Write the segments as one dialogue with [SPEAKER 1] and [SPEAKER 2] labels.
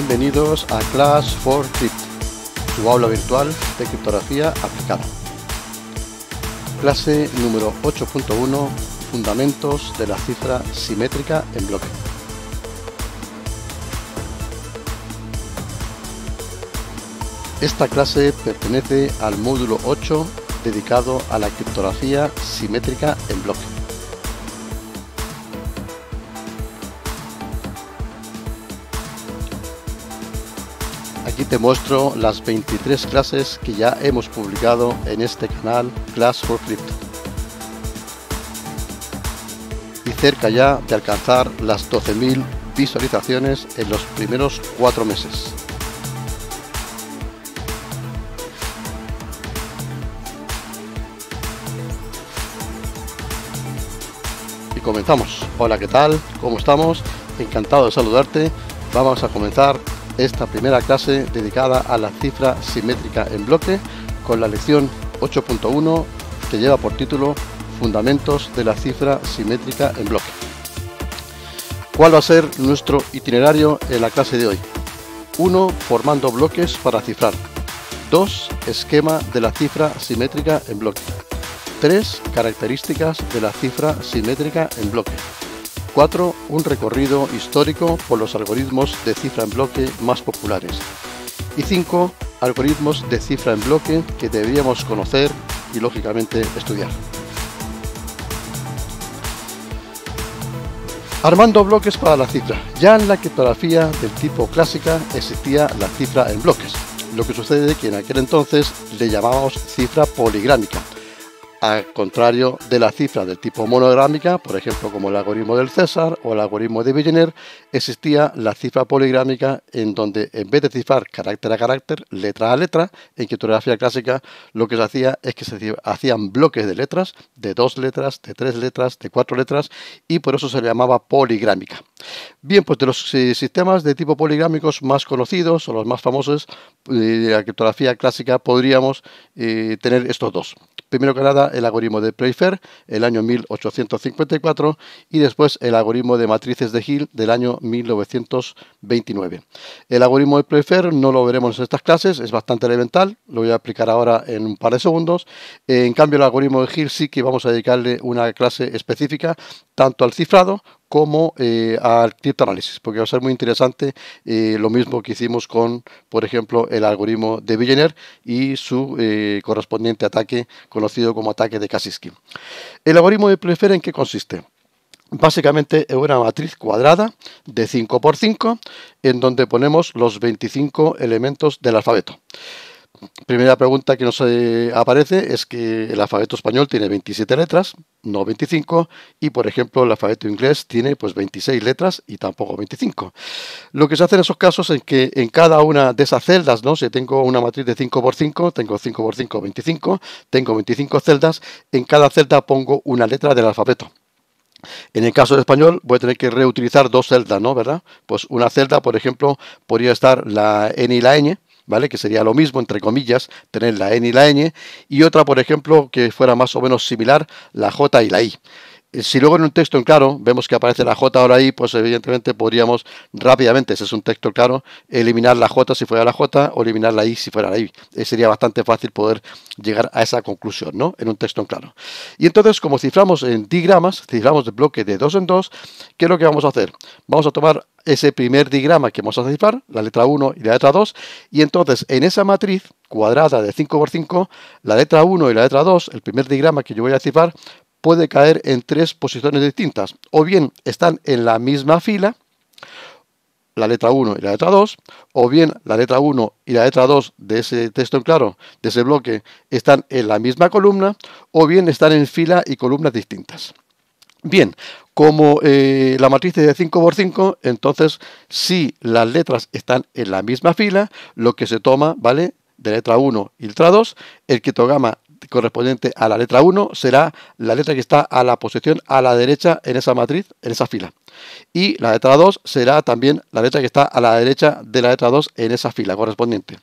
[SPEAKER 1] Bienvenidos a Class for Crypt, tu aula virtual de criptografía aplicada. Clase número 8.1, Fundamentos de la cifra simétrica en bloque. Esta clase pertenece al módulo 8 dedicado a la criptografía simétrica en bloque. te muestro las 23 clases que ya hemos publicado en este canal Class for Crypto. Y cerca ya de alcanzar las 12.000 visualizaciones en los primeros 4 meses. Y comenzamos. Hola, ¿qué tal? ¿Cómo estamos? Encantado de saludarte. Vamos a comenzar esta primera clase dedicada a la cifra simétrica en bloque con la lección 8.1 que lleva por título Fundamentos de la cifra simétrica en bloque. ¿Cuál va a ser nuestro itinerario en la clase de hoy? 1. Formando bloques para cifrar. 2. Esquema de la cifra simétrica en bloque. 3. Características de la cifra simétrica en bloque. 4. Un recorrido histórico por los algoritmos de cifra en bloque más populares. Y 5. Algoritmos de cifra en bloque que deberíamos conocer y lógicamente estudiar. Armando bloques para la cifra. Ya en la criptografía del tipo clásica existía la cifra en bloques. Lo que sucede es que en aquel entonces le llamábamos cifra poligrámica al contrario de la cifra del tipo monográmica, por ejemplo como el algoritmo del César o el algoritmo de Villeneuve, existía la cifra poligrámica en donde en vez de cifrar carácter a carácter, letra a letra, en criptografía clásica lo que se hacía es que se hacían bloques de letras, de dos letras, de tres letras, de cuatro letras, y por eso se le llamaba poligrámica. Bien, pues de los eh, sistemas de tipo poligrámicos más conocidos o los más famosos eh, de la criptografía clásica podríamos eh, tener estos dos, Primero que nada, el algoritmo de Playfair, el año 1854, y después el algoritmo de matrices de Hill del año 1929. El algoritmo de Playfair no lo veremos en estas clases, es bastante elemental, lo voy a explicar ahora en un par de segundos. En cambio, el algoritmo de Hill sí que vamos a dedicarle una clase específica tanto al cifrado como eh, al criptoanálisis, porque va a ser muy interesante eh, lo mismo que hicimos con, por ejemplo, el algoritmo de Villeneuve y su eh, correspondiente ataque conocido como ataque de Kaczynski. El algoritmo de Playfair en qué consiste? Básicamente es una matriz cuadrada de 5x5 en donde ponemos los 25 elementos del alfabeto primera pregunta que nos eh, aparece es que el alfabeto español tiene 27 letras, no 25, y por ejemplo el alfabeto inglés tiene pues 26 letras y tampoco 25. Lo que se hace en esos casos es que en cada una de esas celdas, ¿no? si tengo una matriz de 5x5, tengo 5x5, 25, tengo 25 celdas, en cada celda pongo una letra del alfabeto. En el caso de español, voy a tener que reutilizar dos celdas, ¿no? ¿Verdad? Pues una celda, por ejemplo, podría estar la N y la ñ, ¿vale? Que sería lo mismo, entre comillas, tener la N y la ñ, y otra, por ejemplo, que fuera más o menos similar, la J y la I. Eh, si luego en un texto en claro vemos que aparece la J ahora ahí, pues evidentemente podríamos rápidamente, ese es un texto claro, eliminar la J si fuera la J o eliminar la I si fuera la I. Eh, sería bastante fácil poder llegar a esa conclusión, ¿no? En un texto en claro. Y entonces, como ciframos en digramas, ciframos de bloque de dos en dos, ¿qué es lo que vamos a hacer? Vamos a tomar ese primer digrama que vamos a cifrar, la letra 1 y la letra 2, y entonces en esa matriz cuadrada de 5 por 5, la letra 1 y la letra 2, el primer digrama que yo voy a cifrar, puede caer en tres posiciones distintas. O bien están en la misma fila, la letra 1 y la letra 2, o bien la letra 1 y la letra 2 de ese texto en claro, de ese bloque, están en la misma columna, o bien están en fila y columnas distintas. Bien, como eh, la matriz es de 5 por 5, entonces si las letras están en la misma fila, lo que se toma, ¿vale? De letra 1 y letra 2, el criptograma correspondiente a la letra 1 será la letra que está a la posición a la derecha en esa matriz, en esa fila. Y la letra 2 será también la letra que está a la derecha de la letra 2 en esa fila correspondiente.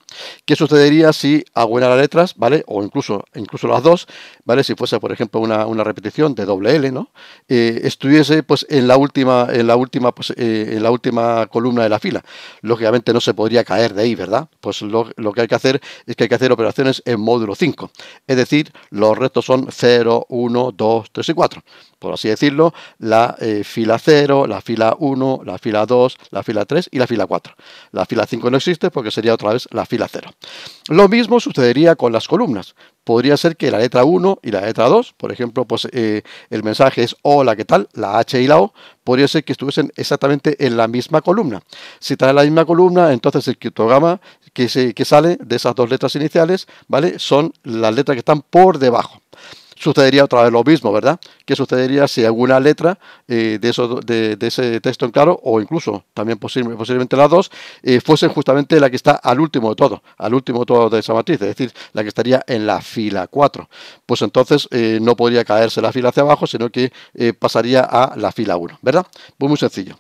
[SPEAKER 1] ¿Qué sucedería si de las letras, ¿vale? O incluso, incluso las dos, ¿vale? Si fuese, por ejemplo, una, repetición de doble L, ¿no? Eh, estuviese pues en la última, en la última, pues, eh, en la última columna de la fila. Lógicamente no se podría caer de ahí, ¿verdad? Pues lo, lo que hay que hacer es que hay que hacer operaciones en módulo 5. Es decir, los restos son 0, 1, 2, 3 y 4. Por así decirlo, la eh, fila 0, la fila 1, la fila 2, la fila 3 y la fila 4. La fila 5 no existe porque sería otra vez la fila 0. Lo mismo sucedería con las columnas. Podría ser que la letra 1 y la letra 2, por ejemplo, pues eh, el mensaje es hola, ¿qué tal? La H y la O, podría ser que estuviesen exactamente en la misma columna. Si en la misma columna, entonces el criptograma que, se, que sale de esas dos letras iniciales, ¿vale? Son las letras que están por debajo sucedería otra vez lo mismo, ¿verdad? ¿Qué sucedería si alguna letra eh, de, eso, de, ese texto en claro, o incluso también posiblemente las dos, eh, fuesen justamente la que está al último de todo, al último de todo de esa matriz, es decir, la que estaría en la fila 4? Pues entonces eh, no podría caerse la fila hacia abajo, sino que pasaría a la fila 1, ¿verdad? Pues muy sencillo.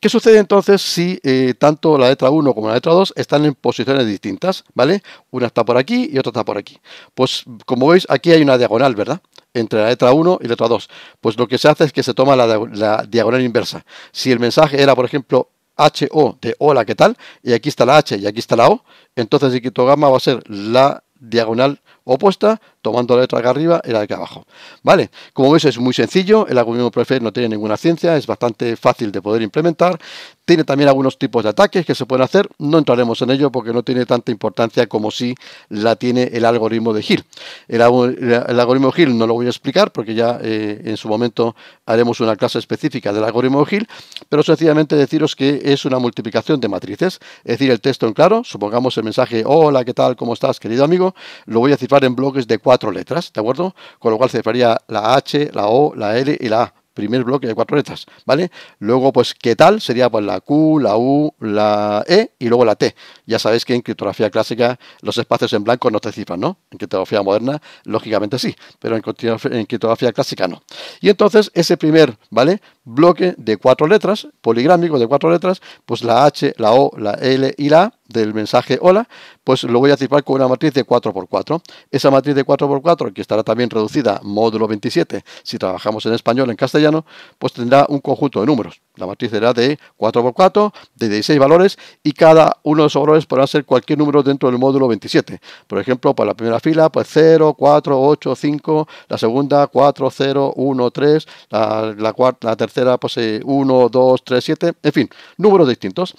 [SPEAKER 1] ¿Qué sucede entonces si eh, tanto la letra 1 como la letra 2 están en posiciones distintas? ¿Vale? Una está por aquí y otra está por aquí. Pues como veis, aquí hay una diagonal, ¿verdad? Entre la letra 1 y la letra 2. Pues lo que se hace es que se toma la, diagonal inversa. Si el mensaje era, por ejemplo, HO de hola, ¿qué tal? Y aquí está la H y aquí está la O. Entonces, el quitogama va a ser la diagonal opuesta, tomando la letra acá arriba y la de abajo. ¿Vale? Como veis es muy sencillo, el algoritmo prefer no tiene ninguna ciencia, es bastante fácil de poder implementar, tiene también algunos tipos de ataques que se pueden hacer, no entraremos en ello porque no tiene tanta importancia como si la tiene el algoritmo de Hill. El, algoritmo de Hill no lo voy a explicar porque ya eh, en su momento haremos una clase específica del algoritmo de Hill, pero sencillamente deciros que es una multiplicación de matrices, es decir, el texto en claro, supongamos el mensaje, hola, ¿qué tal? ¿Cómo estás, querido amigo? Lo voy a cifrar en bloques de cuatro letras, ¿de acuerdo? Con lo cual se separaría la H, la O, la L y la A. Primer bloque de cuatro letras, ¿vale? Luego, pues, ¿qué tal? Sería pues la Q, la U, la E y luego la T. Ya sabéis que en criptografía clásica los espacios en blanco no se cifran, ¿no? En criptografía moderna, lógicamente sí, pero en criptografía clásica no. Y entonces, ese primer, ¿vale? bloque de cuatro letras, poligrámico de cuatro letras, pues la H, la O, la L y la A del mensaje hola, pues lo voy a tipar con una matriz de 4x4. Esa matriz de 4x4, que estará también reducida módulo 27, si trabajamos en español, en castellano, pues tendrá un conjunto de números. La matriz será de 4x4, de 16 valores, y cada uno de esos valores podrá ser cualquier número dentro del módulo 27. Por ejemplo, para la primera fila, pues 0, 4, 8, 5, la segunda 4, 0, 1, 3, la, tercera pues 1, 2, 3, 7, en fin, números distintos.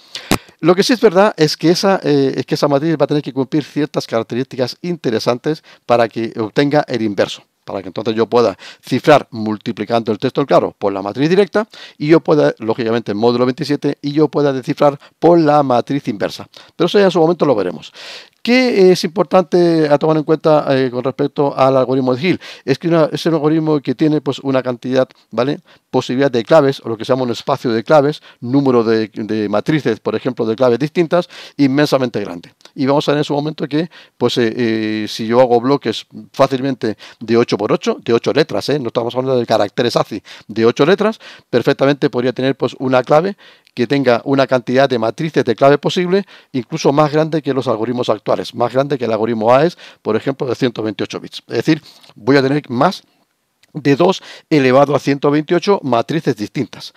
[SPEAKER 1] Lo que sí es verdad es que, esa, eh, es que esa matriz va a tener que cumplir ciertas características interesantes para que obtenga el inverso para que entonces yo pueda cifrar multiplicando el texto claro por la matriz directa y yo pueda, lógicamente, módulo 27, y yo pueda descifrar por la matriz inversa. Pero eso ya en su momento lo veremos. ¿Qué es importante a tomar en cuenta eh, con respecto al algoritmo de Hill? Es que es un algoritmo que tiene pues, una cantidad, ¿vale? Posibilidad de claves, o lo que se llama un espacio de claves, número de matrices, por ejemplo, de claves distintas, inmensamente grande y vamos a ver en su momento que, pues eh, eh, si yo hago bloques fácilmente de 8 por 8 de 8 letras, ¿eh? no estamos hablando de caracteres ACI, de 8 letras, perfectamente podría tener pues una clave que tenga una cantidad de matrices de clave posible, incluso más grande que los algoritmos actuales, más grande que el algoritmo AES, por ejemplo, de 128 bits. Es decir, voy a tener más de 2 elevado a 128 matrices distintas.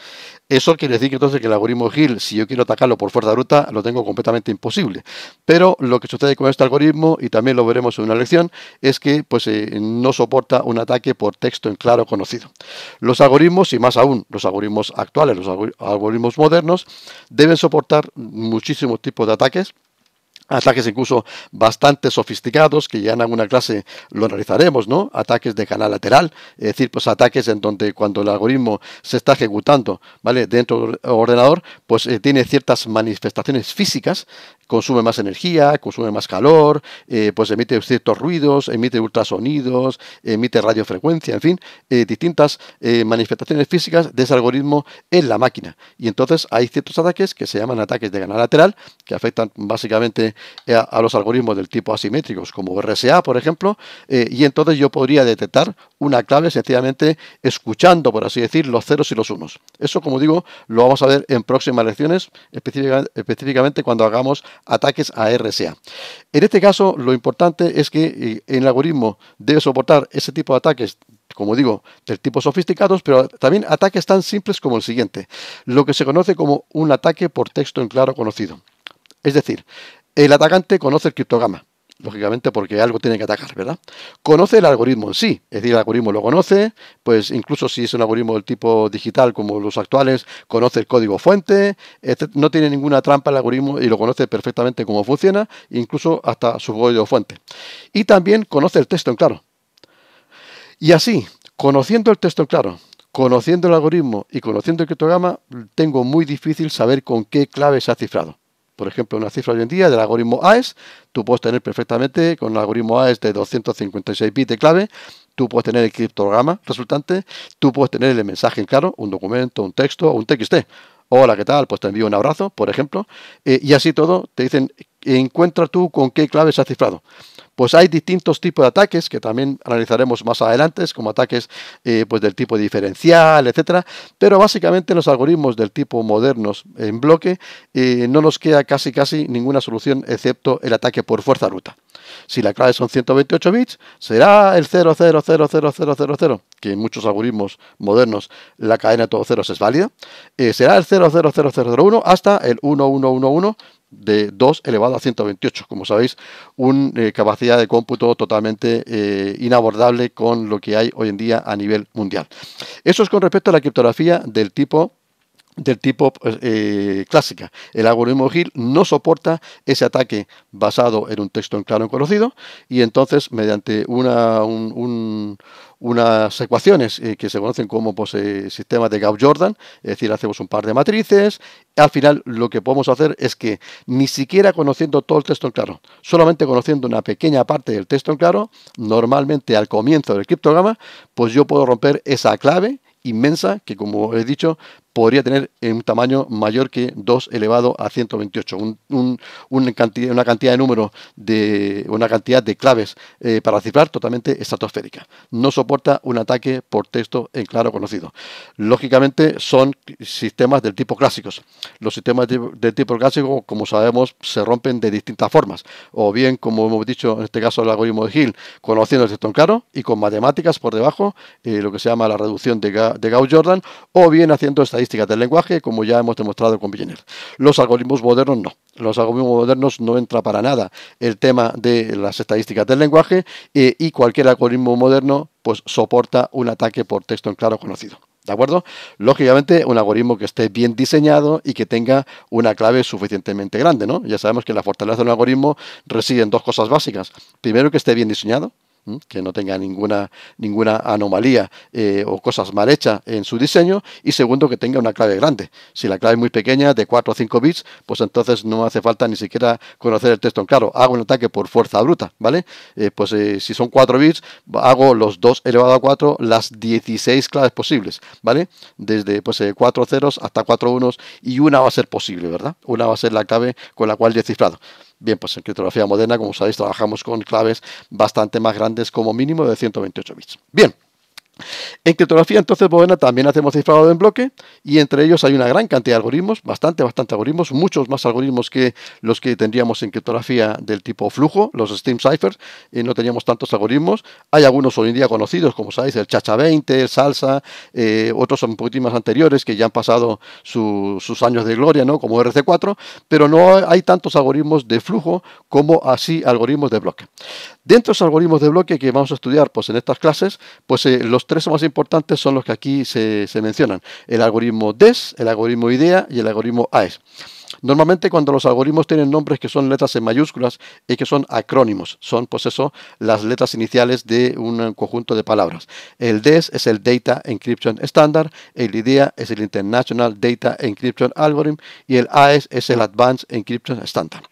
[SPEAKER 1] Eso quiere decir que entonces que el algoritmo Hill, si yo quiero atacarlo por fuerza bruta, lo tengo completamente imposible. Pero lo que sucede con este algoritmo, y también lo veremos en una lección, es que pues, eh, no soporta un ataque por texto en claro conocido. Los algoritmos, y más aún los algoritmos actuales, los algoritmos modernos, deben soportar muchísimos tipos de ataques ataques incluso bastante sofisticados, que ya en alguna clase lo analizaremos, ¿no? Ataques de canal lateral, es decir, pues ataques en donde cuando el algoritmo se está ejecutando, ¿vale? Dentro del ordenador, pues eh, tiene ciertas manifestaciones físicas, consume más energía, consume más calor, eh, pues emite ciertos ruidos, emite ultrasonidos, emite radiofrecuencia, en fin, eh, distintas manifestaciones físicas de ese algoritmo en la máquina. Y entonces hay ciertos ataques que se llaman ataques de canal lateral, que afectan básicamente eh, a, los algoritmos del tipo asimétricos, como RSA, por ejemplo, eh, y entonces yo podría detectar una clave sencillamente escuchando, por así decir, los ceros y los unos. Eso, como digo, lo vamos a ver en próximas lecciones, específicamente cuando hagamos ataques a RSA. En este caso, lo importante es que eh, el algoritmo debe soportar ese tipo de ataques como digo, del tipo sofisticados, pero también ataques tan simples como el siguiente, lo que se conoce como un ataque por texto en claro conocido. Es decir, el atacante conoce el criptograma, lógicamente porque algo tiene que atacar, ¿verdad? Conoce el algoritmo en sí, es decir, el algoritmo lo conoce, pues incluso si es un algoritmo del tipo digital como los actuales, conoce el código fuente, no tiene ninguna trampa el algoritmo y lo conoce perfectamente cómo funciona, incluso hasta su código fuente. Y también conoce el texto en claro. Y así, conociendo el texto en claro, conociendo el algoritmo y conociendo el criptograma, tengo muy difícil saber con qué clave se ha cifrado por ejemplo, una cifra hoy en día del algoritmo AES, tú puedes tener perfectamente con el algoritmo AES de 256 bits de clave, tú puedes tener el criptograma resultante, tú puedes tener el mensaje en claro, un documento, un texto o un TXT. Hola, ¿qué tal? Pues te envío un abrazo, por ejemplo, eh, y así todo te dicen, encuentra tú con qué clave se ha cifrado. Pues hay distintos tipos de ataques que también analizaremos más adelante, como ataques eh, pues del tipo diferencial, etcétera. Pero básicamente los algoritmos del tipo modernos en bloque eh, no nos queda casi casi ninguna solución excepto el ataque por fuerza ruta. Si la clave son 128 bits, será el 0000000, que en muchos algoritmos modernos la cadena de todos ceros es válida, eh, será el 000001 hasta el 1111 de 2 elevado a 128. Como sabéis, una eh, capacidad de cómputo totalmente eh, inabordable con lo que hay hoy en día a nivel mundial. Eso es con respecto a la criptografía del tipo del tipo pues, eh, clásica. El algoritmo Hill no soporta ese ataque basado en un texto en claro en conocido y entonces mediante una, unas ecuaciones eh, que se conocen como pues, eh, sistemas de Gauss-Jordan, es decir, hacemos un par de matrices, al final lo que podemos hacer es que ni siquiera conociendo todo el texto en claro, solamente conociendo una pequeña parte del texto en claro, normalmente al comienzo del criptograma, pues yo puedo romper esa clave inmensa que, como he dicho, podría tener un tamaño mayor que 2 elevado a 128. una, cantidad, una cantidad de números, de, una cantidad de claves eh, para cifrar totalmente estratosférica. No soporta un ataque por texto en claro conocido. Lógicamente son sistemas del tipo clásicos. Los sistemas del tipo clásico, como sabemos, se rompen de distintas formas. O bien, como hemos dicho en este caso el algoritmo de Hill, conociendo el texto en claro y con matemáticas por debajo, eh, lo que se llama la reducción de, Gauss-Jordan, o bien haciendo esta estadísticas del lenguaje, como ya hemos demostrado con Villeneuve. Los algoritmos modernos no. Los algoritmos modernos no entra para nada el tema de las estadísticas del lenguaje eh, y cualquier algoritmo moderno pues soporta un ataque por texto en claro conocido. ¿De acuerdo? Lógicamente, un algoritmo que esté bien diseñado y que tenga una clave suficientemente grande, ¿no? Ya sabemos que la fortaleza de un algoritmo reside en dos cosas básicas. Primero, que esté bien diseñado, que no tenga ninguna, ninguna anomalía eh, o cosas mal hechas en su diseño y segundo que tenga una clave grande. Si la clave es muy pequeña, de 4 o 5 bits, pues entonces no hace falta ni siquiera conocer el texto en claro. Hago un ataque por fuerza bruta, ¿vale? Eh, pues eh, si son 4 bits, hago los 2 elevado a 4, las 16 claves posibles, ¿vale? Desde pues 4 ceros hasta 4 unos y una va a ser posible, ¿verdad? Una va a ser la clave con la cual yo he cifrado. Bien, pues en criptografía moderna, como sabéis, trabajamos con claves bastante más grandes, como mínimo de 128 bits. Bien. En criptografía, entonces, también hacemos cifrado en bloque y entre ellos hay una gran cantidad de algoritmos, bastante, bastante algoritmos, muchos más algoritmos que los que tendríamos en criptografía del tipo flujo, los Steam Ciphers, y eh, no teníamos tantos algoritmos. Hay algunos hoy en día conocidos, como sabéis, el Chacha 20, el Salsa, eh, otros son un poquitín más anteriores que ya han pasado sus años de gloria, ¿no? como RC4, pero no hay tantos algoritmos de flujo como así algoritmos de bloque. Dentro de esos algoritmos de bloque que vamos a estudiar pues, en estas clases, pues eh, los los tres más importantes son los que aquí se, mencionan, el algoritmo DES, el algoritmo IDEA y el algoritmo AES. Normalmente cuando los algoritmos tienen nombres que son letras en mayúsculas y que son acrónimos, son pues eso, las letras iniciales de un conjunto de palabras. El DES es el Data Encryption Standard, el IDEA es el International Data Encryption Algorithm y el AES es el Advanced Encryption Standard.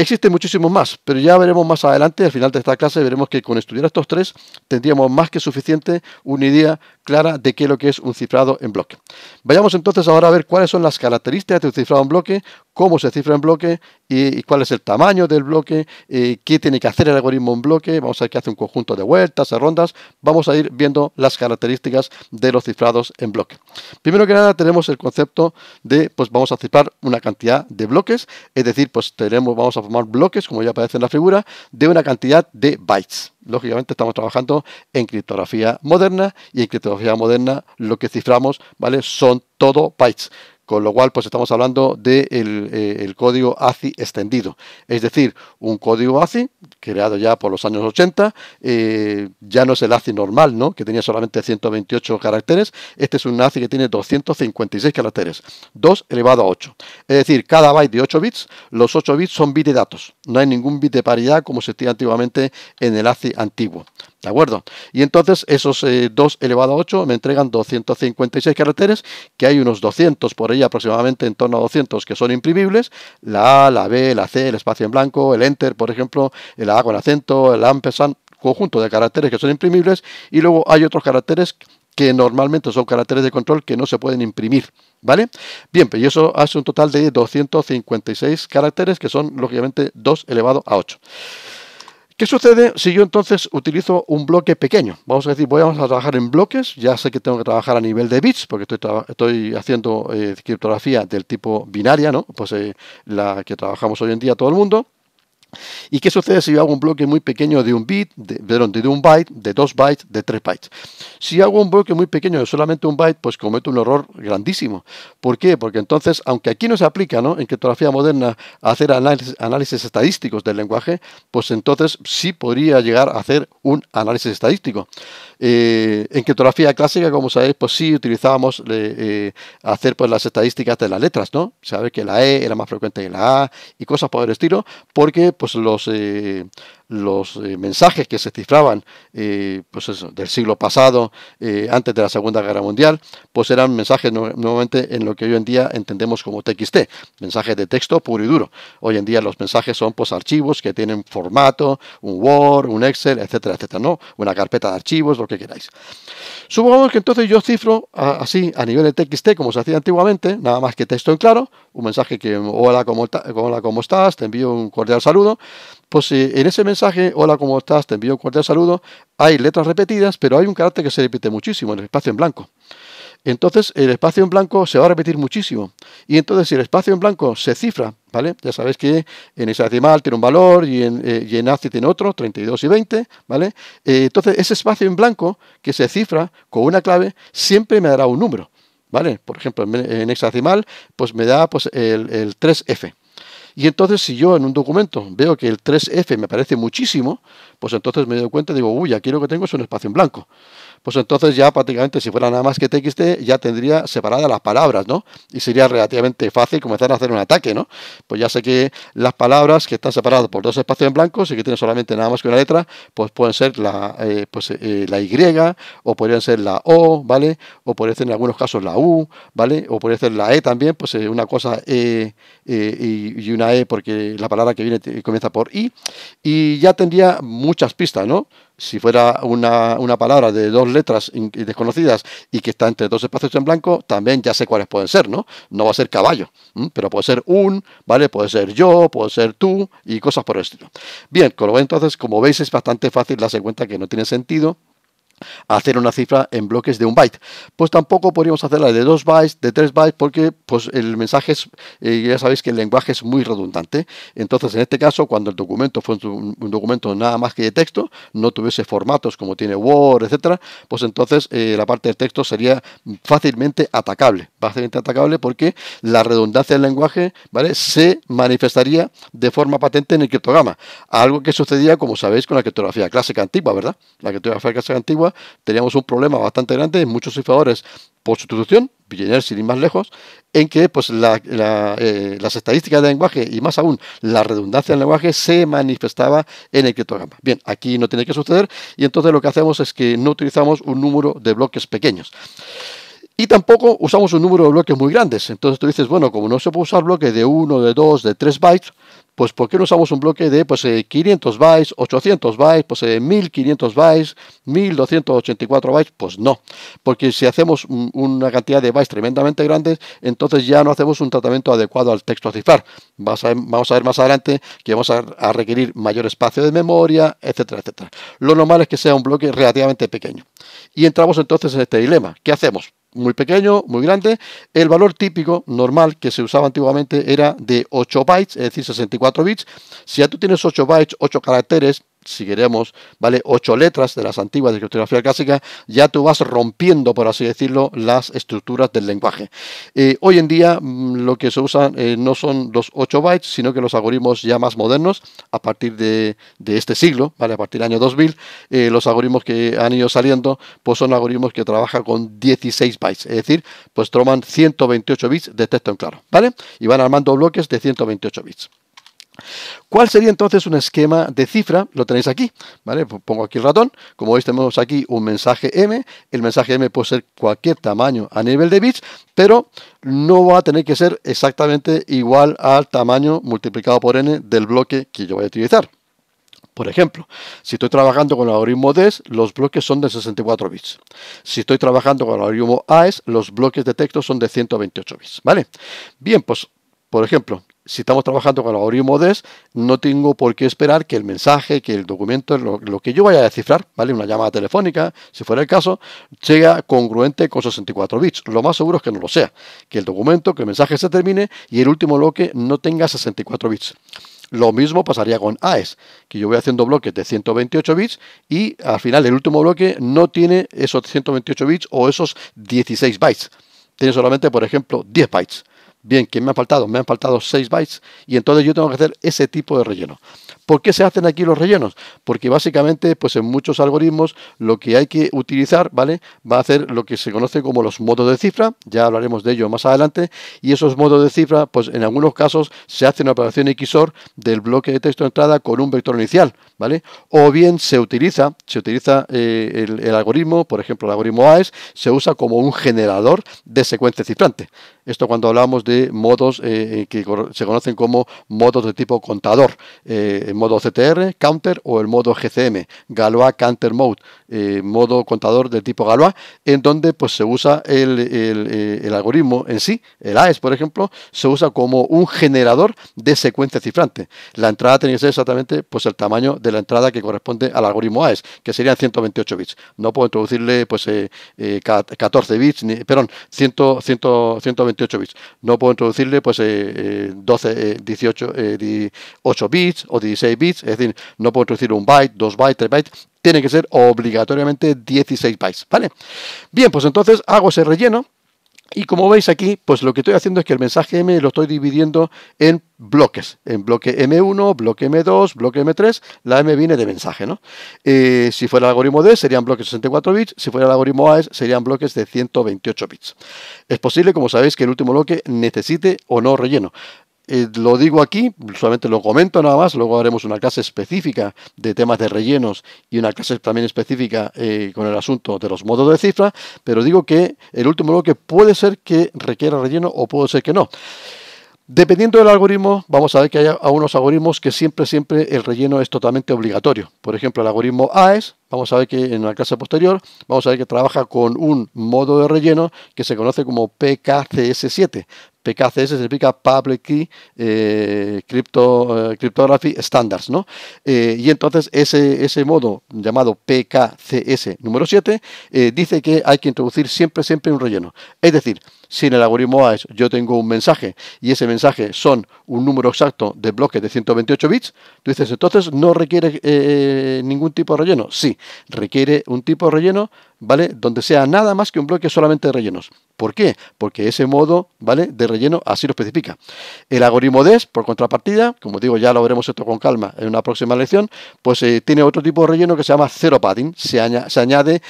[SPEAKER 1] Existen muchísimos más, pero ya veremos más adelante, al final de esta clase, veremos que con estudiar estos tres tendríamos más que suficiente una idea clara de qué es lo que es un cifrado en bloque. Vayamos entonces ahora a ver cuáles son las características de un cifrado en bloque, cómo se cifra en bloque y, cuál es el tamaño del bloque, eh, qué tiene que hacer el algoritmo en bloque. Vamos a ver que hace un conjunto de vueltas, de rondas. Vamos a ir viendo las características de los cifrados en bloque. Primero que nada tenemos el concepto de, pues vamos a cifrar una cantidad de bloques, es decir, pues tenemos, vamos a formar bloques, como ya aparece en la figura, de una cantidad de bytes lógicamente estamos trabajando en criptografía moderna y en criptografía moderna lo que ciframos, ¿vale? Son todo bytes con lo cual pues estamos hablando del de el, eh, código ACI extendido, es decir, un código ACI creado ya por los años 80, eh, ya no es el ACI normal, ¿no? que tenía solamente 128 caracteres, este es un ACI que tiene 256 caracteres, 2 elevado a 8, es decir, cada byte de 8 bits, los 8 bits son bits de datos, no hay ningún bit de paridad como se tenía antiguamente en el ACI antiguo, ¿De acuerdo? Y entonces esos 2 eh, elevado a 8 me entregan 256 caracteres, que hay unos 200 por ahí aproximadamente, en torno a 200, que son imprimibles. La A, la B, la C, el espacio en blanco, el Enter, por ejemplo, el A con acento, el ampersand, conjunto de caracteres que son imprimibles. Y luego hay otros caracteres que normalmente son caracteres de control que no se pueden imprimir, ¿vale? Bien, pues y eso hace un total de 256 caracteres, que son lógicamente 2 elevado a 8. ¿Qué sucede si yo entonces utilizo un bloque pequeño? Vamos a decir, voy a trabajar en bloques, ya sé que tengo que trabajar a nivel de bits, porque estoy, estoy haciendo eh, criptografía del tipo binaria, ¿no? Pues eh, la que trabajamos hoy en día todo el mundo. ¿Y qué sucede si yo hago un bloque muy pequeño de un bit, de, un byte, de dos bytes, de tres bytes? Si hago un bloque muy pequeño de solamente un byte, pues cometo un error grandísimo. ¿Por qué? Porque entonces, aunque aquí no se aplica ¿no? en criptografía moderna hacer análisis, estadísticos del lenguaje, pues entonces sí podría llegar a hacer un análisis estadístico. Eh, en criptografía clásica, como sabéis, pues sí utilizábamos eh, hacer pues, las estadísticas de las letras, ¿no? sabe que la E era más frecuente que la A y cosas por el estilo, porque pues los eh, los eh, mensajes que se cifraban eh, pues del siglo pasado, eh, antes de la Segunda Guerra Mundial, pues eran mensajes nuevamente en lo que hoy en día entendemos como TXT, mensajes de texto puro y duro. Hoy en día los mensajes son pues archivos que tienen formato, un Word, un Excel, etcétera, etcétera, ¿no? Una carpeta de archivos, lo que queráis. Supongamos que entonces yo cifro así a nivel de TXT como se hacía antiguamente, nada más que texto en claro, un mensaje que hola, ¿cómo, hola, ¿cómo estás? Te envío un cordial saludo. Pues eh, en ese mensaje, hola, ¿cómo estás? Te envío un cordial saludo. Hay letras repetidas, pero hay un carácter que se repite muchísimo, en el espacio en blanco. Entonces, el espacio en blanco se va a repetir muchísimo. Y entonces, si el espacio en blanco se cifra, ¿vale? Ya sabéis que en hexadecimal tiene un valor y en, eh, tiene otro, 32 y 20, ¿vale? Eh, entonces, ese espacio en blanco que se cifra con una clave siempre me dará un número, ¿vale? Por ejemplo, en, hexadecimal, pues me da pues, el, el 3F, y entonces si yo en un documento veo que el 3F me parece muchísimo, pues entonces me doy cuenta y digo, uy, aquí lo que tengo es un espacio en blanco pues entonces ya prácticamente si fuera nada más que txt ya tendría separadas las palabras, ¿no? Y sería relativamente fácil comenzar a hacer un ataque, ¿no? Pues ya sé que las palabras que están separadas por dos espacios en blanco, si que tienen solamente nada más que una letra, pues pueden ser la, eh, pues, eh, la Y o podrían ser la O, ¿vale? O puede ser en algunos casos la U, ¿vale? O puede ser la E también, pues eh, una cosa E, e y una E porque la palabra que viene comienza por I. Y ya tendría muchas pistas, ¿no? si fuera una, palabra de dos letras desconocidas y que está entre dos espacios en blanco, también ya sé cuáles pueden ser, ¿no? No va a ser caballo, pero puede ser un, ¿vale? Puede ser yo, puede ser tú y cosas por el estilo. Bien, con lo entonces, como veis, es bastante fácil darse cuenta que no tiene sentido hacer una cifra en bloques de un byte. Pues tampoco podríamos hacerla de dos bytes, de tres bytes, porque pues, el mensaje es, eh, ya sabéis que el lenguaje es muy redundante. Entonces, en este caso, cuando el documento fue un, documento nada más que de texto, no tuviese formatos como tiene Word, etcétera, pues entonces eh, la parte de texto sería fácilmente atacable. Fácilmente atacable porque la redundancia del lenguaje ¿vale? se manifestaría de forma patente en el criptograma. Algo que sucedía, como sabéis, con la criptografía clásica antigua, ¿verdad? La criptografía clásica antigua teníamos un problema bastante grande en muchos cifradores por sustitución, Villeneuve sin ir más lejos, en que pues, eh, las estadísticas del lenguaje y más aún la redundancia del lenguaje se manifestaba en el criptograma. Bien, aquí no tiene que suceder y entonces lo que hacemos es que no utilizamos un número de bloques pequeños. Y tampoco usamos un número de bloques muy grandes. Entonces tú dices, bueno, como no se puede usar bloques de 1, de 2, de 3 bytes, pues ¿por qué no usamos un bloque de pues, 500 eh, bytes, 800 bytes, pues 1500 eh, bytes, 1284 bytes? Pues no, porque si hacemos una cantidad de bytes tremendamente grandes, entonces ya no hacemos un tratamiento adecuado al texto a cifrar. Vamos a ver, más adelante que vamos a, a requerir mayor espacio de memoria, etcétera, etcétera. Lo normal es que sea un bloque relativamente pequeño. Y entramos entonces en este dilema. ¿Qué hacemos? muy pequeño, muy grande. El valor típico, normal, que se usaba antiguamente era de 8 bytes, es decir, 64 bits. Si ya tú tienes 8 bytes, 8 caracteres, si queremos, ¿vale? Ocho letras de las antiguas de criptografía clásica, ya tú vas rompiendo, por así decirlo, las estructuras del lenguaje. Eh, hoy en día mm, lo que se usa eh, no son los 8 bytes, sino que los algoritmos ya más modernos, a partir de, este siglo, ¿vale? A partir del año 2000, eh, los algoritmos que han ido saliendo, pues son algoritmos que trabajan con 16 bytes, es decir, pues toman 128 bits de texto en claro, ¿vale? Y van armando bloques de 128 bits. ¿Cuál sería entonces un esquema de cifra? Lo tenéis aquí, ¿vale? Pongo aquí el ratón. Como veis tenemos aquí un mensaje M. El mensaje M puede ser cualquier tamaño a nivel de bits, pero no va a tener que ser exactamente igual al tamaño multiplicado por n del bloque que yo voy a utilizar. Por ejemplo, si estoy trabajando con el algoritmo DES, los bloques son de 64 bits. Si estoy trabajando con el algoritmo AES, los bloques de texto son de 128 bits. ¿Vale? Bien, pues, por ejemplo, si estamos trabajando con algoritmo DES, no tengo por qué esperar que el mensaje, que el documento, lo, que yo vaya a descifrar, ¿vale? Una llamada telefónica, si fuera el caso, sea congruente con 64 bits. Lo más seguro es que no lo sea. Que el documento, que el mensaje se termine y el último bloque no tenga 64 bits. Lo mismo pasaría con AES, que yo voy haciendo bloques de 128 bits y al final el último bloque no tiene esos 128 bits o esos 16 bytes. Tiene solamente, por ejemplo, 10 bytes. Bien, ¿qué me ha faltado? Me han faltado 6 bytes y entonces yo tengo que hacer ese tipo de relleno. ¿Por qué se hacen aquí los rellenos? Porque básicamente, pues en muchos algoritmos lo que hay que utilizar, ¿vale? Va a hacer lo que se conoce como los modos de cifra, ya hablaremos de ello más adelante, y esos modos de cifra, pues en algunos casos se hace una operación XOR del bloque de texto de entrada con un vector inicial, ¿vale? O bien se utiliza, se utiliza eh, el, el algoritmo, por ejemplo, el algoritmo AES, se usa como un generador de secuencia cifrante. Esto cuando hablamos de modos eh, eh, que se conocen como modos de tipo contador, el eh, modo CTR, counter o el modo GCM, Galois Counter Mode, modo contador de tipo Galois, en donde pues se usa el, algoritmo en sí, el AES por ejemplo, se usa como un generador de secuencia cifrante. La entrada tiene que ser exactamente pues, el tamaño de la entrada que corresponde al algoritmo AES, que serían 128 bits. No puedo introducirle pues, 14 bits, ni, perdón, 100, 100, bits. No puedo introducirle pues 12, eh, 18, eh, 8 eh, eh, bits o 16 bits, es decir, no puedo introducir un byte, 2 bytes, tres bytes, tiene que ser obligatoriamente 16 bytes, ¿vale? Bien, pues entonces hago ese relleno y como veis aquí, pues lo que estoy haciendo es que el mensaje M lo estoy dividiendo en bloques. En bloque M1, bloque M2, bloque M3. La M viene de mensaje, ¿no? Eh, si fuera el algoritmo D, serían bloques de 64 bits. Si fuera el algoritmo A, serían bloques de 128 bits. Es posible, como sabéis, que el último bloque necesite o no relleno. Eh, lo digo aquí, solamente lo comento nada más, luego haremos una clase específica de temas de rellenos y una clase también específica eh, con el asunto de los modos de cifra, pero digo que el último bloque puede ser que requiera relleno o puede ser que no. Dependiendo del algoritmo, vamos a ver que hay algunos algoritmos que siempre, siempre el relleno es totalmente obligatorio. Por ejemplo, el algoritmo AES, vamos a ver que en la clase posterior, vamos a ver que trabaja con un modo de relleno que se conoce como PKCS7. PKCS significa Public Key eh, eh, Cryptography Standards, ¿no? Eh, y entonces ese, ese modo llamado PKCS número 7 dice que hay que introducir siempre, siempre un relleno. Es decir, en el algoritmo AES yo tengo un mensaje y ese mensaje son un número exacto de bloques de 128 bits, tú dices, entonces no requiere eh, eh, ningún tipo de relleno. Sí, requiere un tipo de relleno, ¿vale? Donde sea nada más que un bloque solamente de rellenos. ¿Por qué? Porque ese modo, ¿vale? De relleno así lo especifica. El algoritmo DES, por contrapartida, como digo, ya lo veremos esto con calma en una próxima lección, pues eh, tiene otro tipo de relleno que se llama cero padding. Se, añade,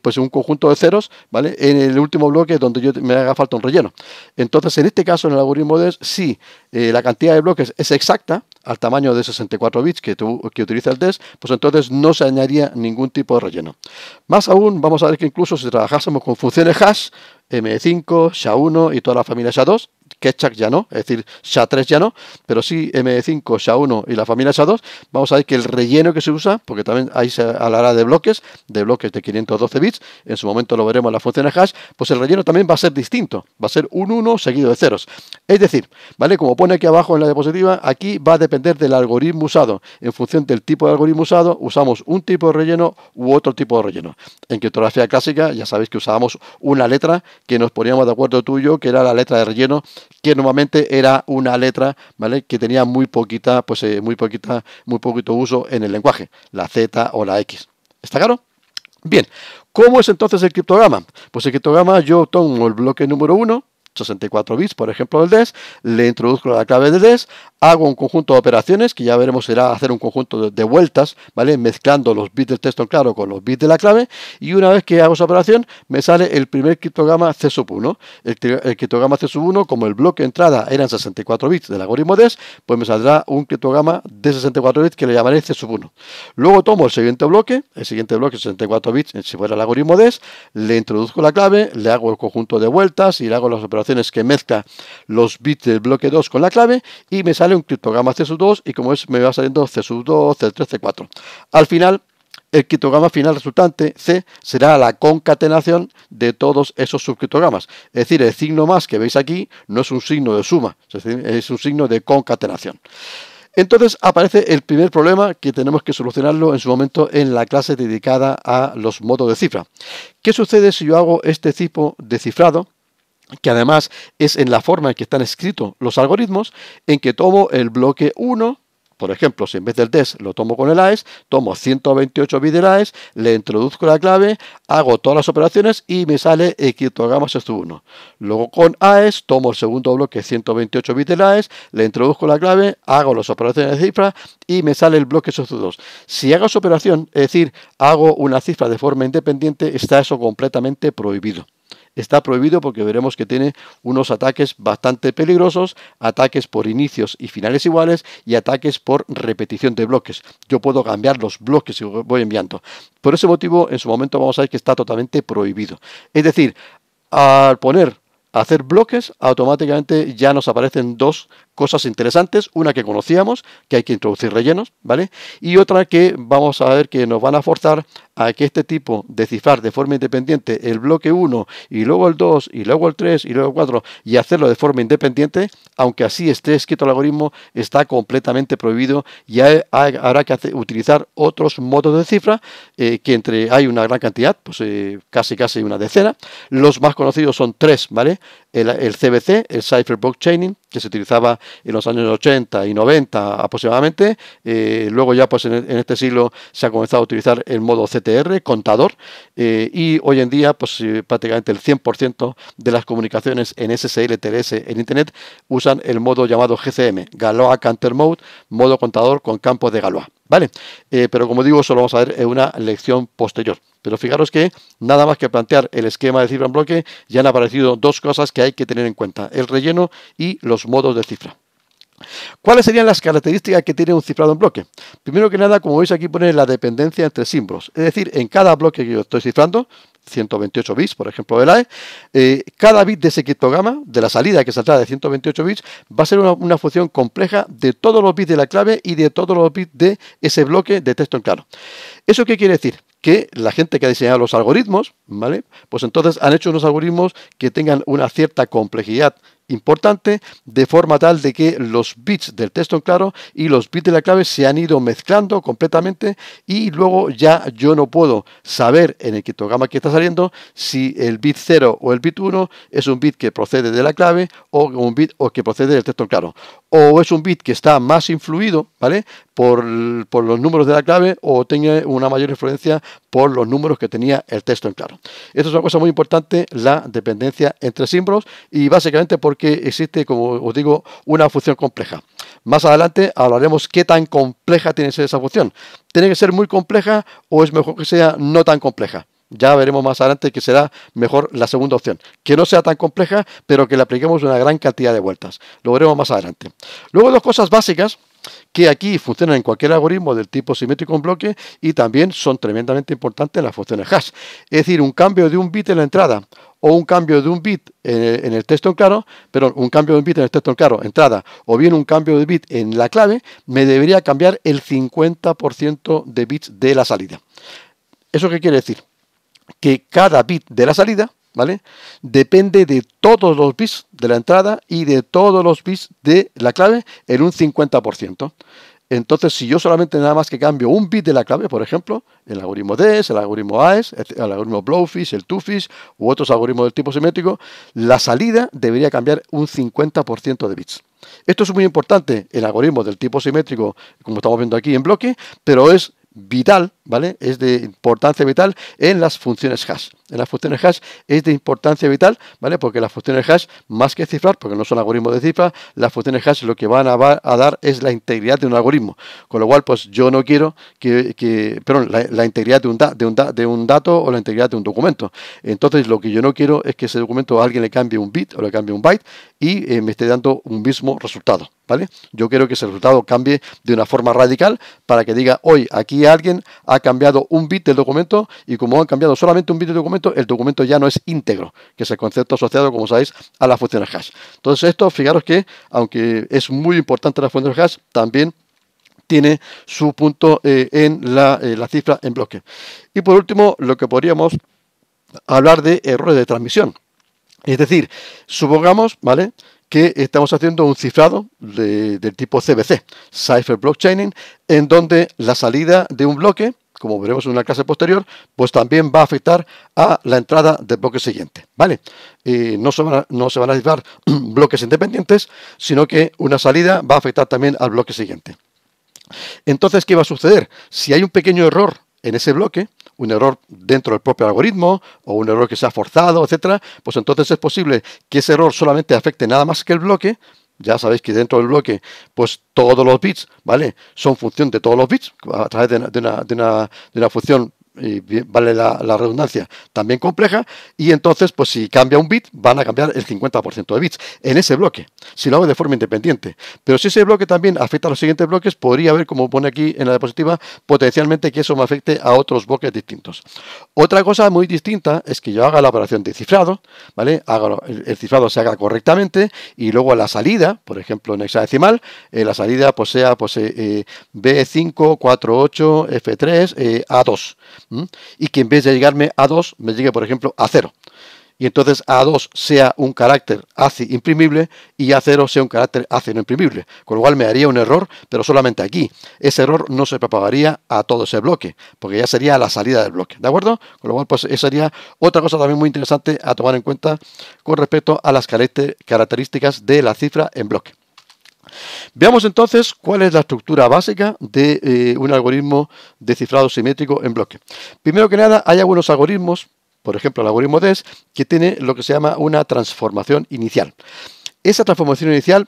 [SPEAKER 1] pues un conjunto de ceros, ¿vale? En el último bloque donde yo me haga falta un relleno. Entonces, en este caso, en el algoritmo DES, si eh, la cantidad de bloques es exacta al tamaño de 64 bits que, tu, que utiliza el DES, pues entonces no se añadiría ningún tipo de relleno. Más aún, vamos a ver que incluso si trabajásemos con funciones hash, m 5 SHA1 y toda la familia SHA2, Ketchak ya no, es decir, SHA3 ya no, pero sí m 5 SHA1 y la familia SHA2, vamos a ver que el relleno que se usa, porque también ahí se hablará de bloques, de bloques de 512 bits, en su momento lo veremos en función de hash, pues el relleno también va a ser distinto, va a ser un 1 seguido de ceros. Es decir, ¿vale? Como pone aquí abajo en la diapositiva, aquí va a depender del algoritmo usado. En función del tipo de algoritmo usado, usamos un tipo de relleno u otro tipo de relleno. En criptografía clásica, ya sabéis que usábamos una letra que nos poníamos de acuerdo tuyo, que era la letra de relleno, que normalmente era una letra, ¿vale? Que tenía muy poquita, pues eh, muy poquita, muy poquito uso en el lenguaje, la Z o la X. ¿Está claro? Bien, ¿cómo es entonces el criptograma? Pues el criptograma yo tomo el bloque número 1, 64 bits, por ejemplo, del DES, le introduzco la clave de DES, hago un conjunto de operaciones, que ya veremos será hacer un conjunto de, vueltas, ¿vale? Mezclando los bits del texto claro con los bits de la clave, y una vez que hago esa operación, me sale el primer criptograma C 1. El, criptograma C 1, como el bloque de entrada eran 64 bits del algoritmo DES, pues me saldrá un criptograma de 64 bits que le llamaré C 1. Luego tomo el siguiente bloque, el siguiente bloque 64 bits, si fuera el algoritmo DES, le introduzco la clave, le hago el conjunto de vueltas y le hago las operaciones que mezcla los bits del bloque 2 con la clave y me sale un criptograma C2 y como es me va saliendo C2, C3, C4. Al final el criptograma final resultante, C, será la concatenación de todos esos subcriptogramas. Es decir, el signo más que veis aquí no es un signo de suma, es un signo de concatenación. Entonces aparece el primer problema que tenemos que solucionarlo en su momento en la clase dedicada a los modos de cifra. ¿Qué sucede si yo hago este tipo de cifrado? que además es en la forma en que están escritos los algoritmos, en que tomo el bloque 1, por ejemplo, si en vez del DES lo tomo con el AES, tomo 128 bits del AES, le introduzco la clave, hago todas las operaciones y me sale gamma S1. Luego con AES tomo el segundo bloque 128 bits del AES, le introduzco la clave, hago las operaciones de cifra y me sale el bloque su 2 Si hago su operación, es decir, hago una cifra de forma independiente, está eso completamente prohibido está prohibido porque veremos que tiene unos ataques bastante peligrosos, ataques por inicios y finales iguales y ataques por repetición de bloques. Yo puedo cambiar los bloques y voy enviando. Por ese motivo, en su momento vamos a ver que está totalmente prohibido. Es decir, al poner hacer bloques, automáticamente ya nos aparecen dos cosas interesantes. Una que conocíamos, que hay que introducir rellenos, ¿vale? Y otra que vamos a ver que nos van a forzar a que este tipo de cifrar de forma independiente el bloque 1 y luego el 2 y luego el 3 y luego el 4 y hacerlo de forma independiente, aunque así esté escrito el algoritmo, está completamente prohibido y habrá que utilizar otros modos de cifra, eh, que entre hay una gran cantidad, pues eh, casi casi una decena. Los más conocidos son tres, ¿vale? el, CBC, el Cipher Chaining que se utilizaba en los años 80 y 90 aproximadamente. Eh, luego ya pues en, este siglo se ha comenzado a utilizar el modo CTR, contador, eh, y hoy en día pues eh, prácticamente el 100% de las comunicaciones en SSL, TLS, en Internet usan el modo llamado GCM, Galois Counter Mode, modo contador con campos de Galois. ¿Vale? pero como digo, eso lo vamos a ver en una lección posterior. Pero fijaros que nada más que plantear el esquema de cifra en bloque, ya han aparecido dos cosas que hay que tener en cuenta, el relleno y los modos de cifra. ¿Cuáles serían las características que tiene un cifrado en bloque? Primero que nada, como veis aquí pone la dependencia entre símbolos, es decir, en cada bloque que yo estoy cifrando, 128 bits, por ejemplo, del AE, eh, cada bit de ese criptograma, de la salida que saldrá de 128 bits, va a ser una, una, función compleja de todos los bits de la clave y de todos los bits de ese bloque de texto en claro. ¿Eso qué quiere decir? Que la gente que ha diseñado los algoritmos, ¿vale? Pues entonces han hecho unos algoritmos que tengan una cierta complejidad importante, de forma tal de que los bits del texto en claro y los bits de la clave se han ido mezclando completamente y luego ya yo no puedo saber en el criptograma que está saliendo si el bit 0 o el bit 1 es un bit que procede de la clave o un bit o que procede del texto en claro. O es un bit que está más influido, ¿vale? por, los números de la clave o tenía una mayor influencia por los números que tenía el texto en claro. Esto es una cosa muy importante, la dependencia entre símbolos y básicamente porque existe, como os digo, una función compleja. Más adelante hablaremos qué tan compleja tiene que ser esa función. ¿Tiene que ser muy compleja o es mejor que sea no tan compleja? Ya veremos más adelante que será mejor la segunda opción. Que no sea tan compleja, pero que le apliquemos una gran cantidad de vueltas. Lo veremos más adelante. Luego dos cosas básicas que aquí funcionan en cualquier algoritmo del tipo simétrico en bloque y también son tremendamente importantes las funciones hash. Es decir, un cambio de un bit en la entrada o un cambio de un bit en el, texto en claro, pero un cambio de un bit en el texto en claro, entrada, o bien un cambio de bit en la clave, me debería cambiar el 50% de bits de la salida. ¿Eso qué quiere decir? Que cada bit de la salida ¿vale? Depende de todos los bits de la entrada y de todos los bits de la clave en un 50%. Entonces, si yo solamente nada más que cambio un bit de la clave, por ejemplo, el algoritmo DES, el algoritmo AES, el algoritmo Blowfish, el Twofish u otros algoritmos del tipo simétrico, la salida debería cambiar un 50% de bits. Esto es muy importante en algoritmos del tipo simétrico, como estamos viendo aquí en bloque, pero es vital, ¿vale? Es de importancia vital en las funciones hash en las funciones hash es de importancia vital, ¿vale? Porque las funciones hash, más que cifrar, porque no son algoritmos de cifra, las funciones hash lo que van a, dar es la integridad de un algoritmo. Con lo cual, pues yo no quiero que, perdón, la, integridad de un, de, un dato o la integridad de un documento. Entonces, lo que yo no quiero es que ese documento a alguien le cambie un bit o le cambie un byte y eh, me esté dando un mismo resultado, ¿vale? Yo quiero que ese resultado cambie de una forma radical para que diga, hoy aquí alguien ha cambiado un bit del documento y como han cambiado solamente un bit del documento, el documento ya no es íntegro, que es el concepto asociado, como sabéis, a las funciones hash. Entonces esto, fijaros que, aunque es muy importante la funciones hash, también tiene su punto eh, en eh, la, cifra en bloque. Y por último, lo que podríamos hablar de errores de transmisión. Es decir, supongamos, ¿vale? que estamos haciendo un cifrado de, del tipo CBC, Cipher Block Chaining, en donde la salida de un bloque como veremos en una clase posterior, pues también va a afectar a la entrada del bloque siguiente. ¿Vale? no se van a, no se van a bloques independientes, sino que una salida va a afectar también al bloque siguiente. Entonces, ¿qué va a suceder? Si hay un pequeño error en ese bloque, un error dentro del propio algoritmo o un error que se ha forzado, etcétera, pues entonces es posible que ese error solamente afecte nada más que el bloque, ya sabéis que dentro del bloque, pues todos los bits, ¿vale? Son función de todos los bits, a través de una, de de de función vale la, redundancia, también compleja, y entonces, pues si cambia un bit, van a cambiar el 50% de bits en ese bloque, si lo hago de forma independiente. Pero si ese bloque también afecta a los siguientes bloques, podría haber, como pone aquí en la diapositiva, potencialmente que eso me afecte a otros bloques distintos. Otra cosa muy distinta es que yo haga la operación de cifrado, ¿vale? el, cifrado se haga correctamente y luego la salida, por ejemplo en hexadecimal, eh, la salida pues sea pues, eh, eh, B5 4,8 f 3 a 2 y que en vez de llegarme a 2, me llegue, por ejemplo, a 0. Y entonces A2 sea un carácter ACI imprimible y A0 sea un carácter ACI no imprimible. Con lo cual me haría un error, pero solamente aquí. Ese error no se propagaría a todo ese bloque, porque ya sería la salida del bloque. ¿De acuerdo? Con lo cual, pues esa sería otra cosa también muy interesante a tomar en cuenta con respecto a las características de la cifra en bloque. Veamos entonces cuál es la estructura básica de eh, un algoritmo de cifrado simétrico en bloque. Primero que nada, hay algunos algoritmos, por ejemplo el algoritmo DES, que tiene lo que se llama una transformación inicial. Esa transformación inicial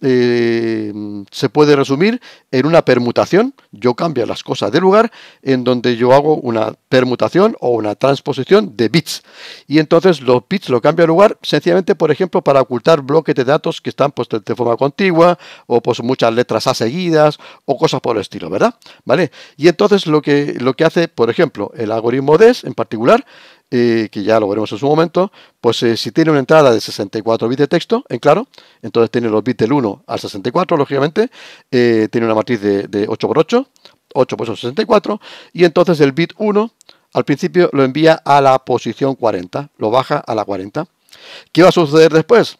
[SPEAKER 1] eh, se puede resumir en una permutación. Yo cambio las cosas de lugar en donde yo hago una permutación o una transposición de bits. Y entonces los bits lo cambio de lugar sencillamente, por ejemplo, para ocultar bloques de datos que están puestos de forma contigua o pues muchas letras A seguidas o cosas por el estilo, ¿verdad? ¿Vale? Y entonces lo que, lo que hace, por ejemplo, el algoritmo DES en particular, que ya lo veremos en su momento, pues eh, si tiene una entrada de 64 bits de texto, en claro, entonces tiene los bits del 1 al 64, lógicamente, eh, tiene una matriz de, 8 por 8 8 por 64, y entonces el bit 1 al principio lo envía a la posición 40, lo baja a la 40. ¿Qué va a suceder después?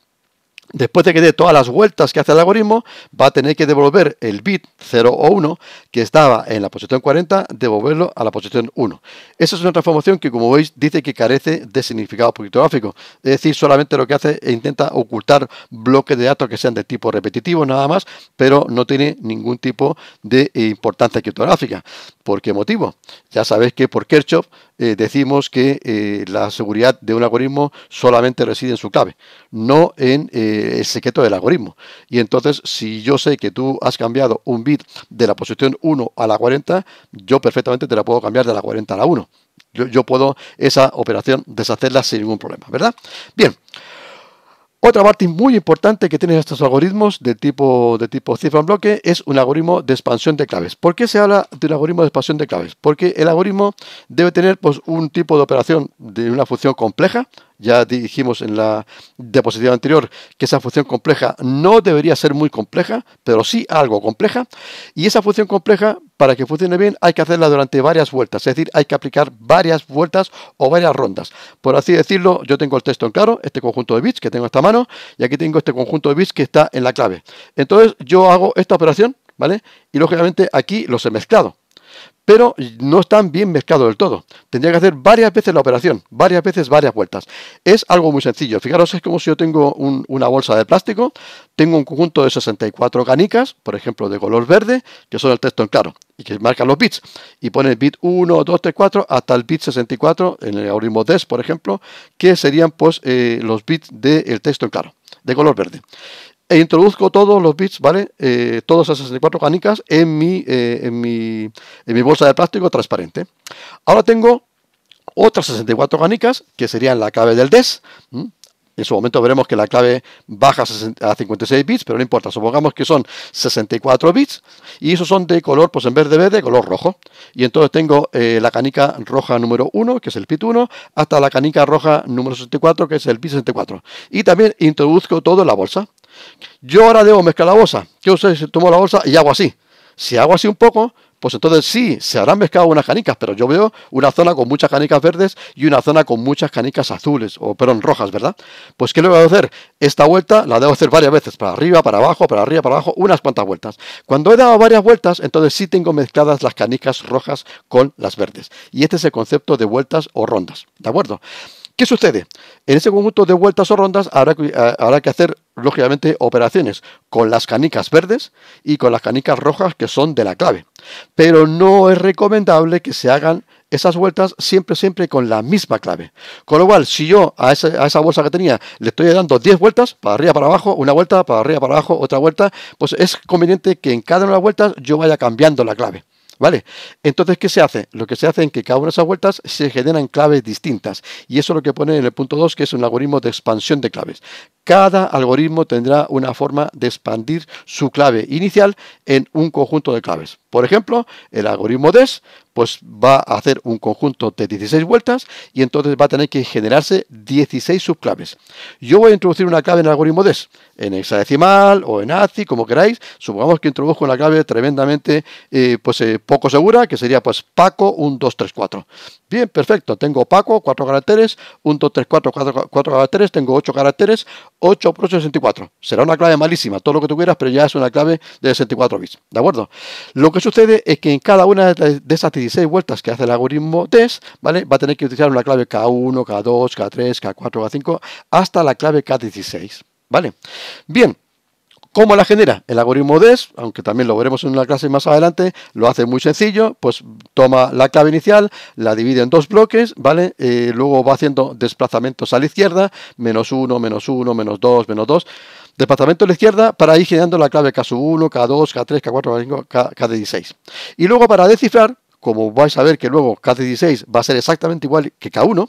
[SPEAKER 1] Después de que dé todas las vueltas que hace el algoritmo, va a tener que devolver el bit 0 o 1 que estaba en la posición 40, devolverlo a la posición 1. Esa es una transformación que, como veis, dice que carece de significado criptográfico. Es decir, solamente lo que hace es intenta ocultar bloques de datos que sean de tipo repetitivo, nada más, pero no tiene ningún tipo de importancia criptográfica. ¿Por qué motivo? Ya sabéis que por Kirchhoff eh, decimos que eh, la seguridad de un algoritmo solamente reside en su clave, no en eh, el secreto del algoritmo. Y entonces, si yo sé que tú has cambiado un bit de la posición 1 a la 40, yo perfectamente te la puedo cambiar de la 40 a la 1. Yo, yo puedo esa operación deshacerla sin ningún problema, ¿verdad? Bien. Otra parte muy importante que tienen estos algoritmos de tipo, de tipo cifra en bloque es un algoritmo de expansión de claves. ¿Por qué se habla de un algoritmo de expansión de claves? Porque el algoritmo debe tener pues, un tipo de operación de una función compleja. Ya dijimos en la diapositiva anterior que esa función compleja no debería ser muy compleja, pero sí algo compleja. Y esa función compleja para que funcione bien hay que hacerla durante varias vueltas, es decir, hay que aplicar varias vueltas o varias rondas. Por así decirlo, yo tengo el texto en claro, este conjunto de bits que tengo en esta mano, y aquí tengo este conjunto de bits que está en la clave. Entonces yo hago esta operación, ¿vale? Y lógicamente aquí los he mezclado pero no están bien mezclados del todo. Tendría que hacer varias veces la operación, varias veces, varias vueltas. Es algo muy sencillo. Fijaros, es como si yo tengo una bolsa de plástico, tengo un conjunto de 64 canicas, por ejemplo, de color verde, que son el texto en claro, y que marcan los bits. Y pone el bit 1, 2, 3, 4, hasta el bit 64, en el algoritmo DES, por ejemplo, que serían pues eh, los bits del texto en claro de color verde e introduzco todos los bits, ¿vale? Eh, todos esas 64 canicas en mi, eh, en, mi, en mi bolsa de plástico transparente. Ahora tengo otras 64 canicas, que serían la clave del DES. En su momento veremos que la clave baja a 56 bits, pero no importa, supongamos que son 64 bits y esos son de color, pues en vez de verde, color rojo. Y entonces tengo eh, la canica roja número 1, que es el bit 1, hasta la canica roja número 64, que es el bit 64. Y también introduzco todo en la bolsa. Yo ahora debo mezclar la bolsa. ¿Qué usted la bolsa y hago así? Si hago así un poco, pues entonces sí, se habrán mezclado unas canicas, pero yo veo una zona con muchas canicas verdes y una zona con muchas canicas azules, o perdón, rojas, ¿verdad? Pues ¿qué le voy a hacer? Esta vuelta la debo hacer varias veces, para arriba, para abajo, para arriba, para abajo, unas cuantas vueltas. Cuando he dado varias vueltas, entonces sí tengo mezcladas las canicas rojas con las verdes. Y este es el concepto de vueltas o rondas, ¿de acuerdo? ¿Qué sucede? En ese conjunto de vueltas o rondas habrá, que hacer, lógicamente, operaciones con las canicas verdes y con las canicas rojas que son de la clave. Pero no es recomendable que se hagan esas vueltas siempre, siempre con la misma clave. Con lo cual, si yo a esa, a esa bolsa que tenía le estoy dando 10 vueltas, para arriba, para abajo, una vuelta, para arriba, para abajo, otra vuelta, pues es conveniente que en cada una de las vueltas yo vaya cambiando la clave. ¿Vale? Entonces, ¿qué se hace? Lo que se hace es que cada una de esas vueltas se generan claves distintas. Y eso es lo que pone en el punto 2, que es un algoritmo de expansión de claves. Cada algoritmo tendrá una forma de expandir su clave inicial en un conjunto de claves. Por ejemplo, el algoritmo DES pues va a hacer un conjunto de 16 vueltas y entonces va a tener que generarse 16 subclaves. Yo voy a introducir una clave en el algoritmo DES, en hexadecimal o en ACI, como queráis. Supongamos que introduzco una clave tremendamente eh, pues, eh, poco segura, que sería pues Paco 1234. Bien, perfecto. Tengo opaco, 4 caracteres, 1, 2, 3, 4, 4, caracteres, tengo 8 caracteres, 8 por 8, 64. Será una clave malísima, todo lo que tú quieras, pero ya es una clave de 64 bits. ¿De acuerdo? Lo que sucede es que en cada una de esas 16 vueltas que hace el algoritmo test, ¿vale? Va a tener que utilizar una clave K1, K2, K3, K4, K5, hasta la clave K16. ¿Vale? Bien. ¿Cómo la genera? El algoritmo DES, aunque también lo veremos en una clase más adelante, lo hace muy sencillo, pues toma la clave inicial, la divide en dos bloques, ¿vale? Eh, luego va haciendo desplazamientos a la izquierda, menos "-1", menos 1, menos 2, menos 2. desplazamiento a la izquierda para ir generando la clave K1, K2, K3, K4, K5, K16. Y luego para descifrar, como vais a ver que luego K16 va a ser exactamente igual que K1,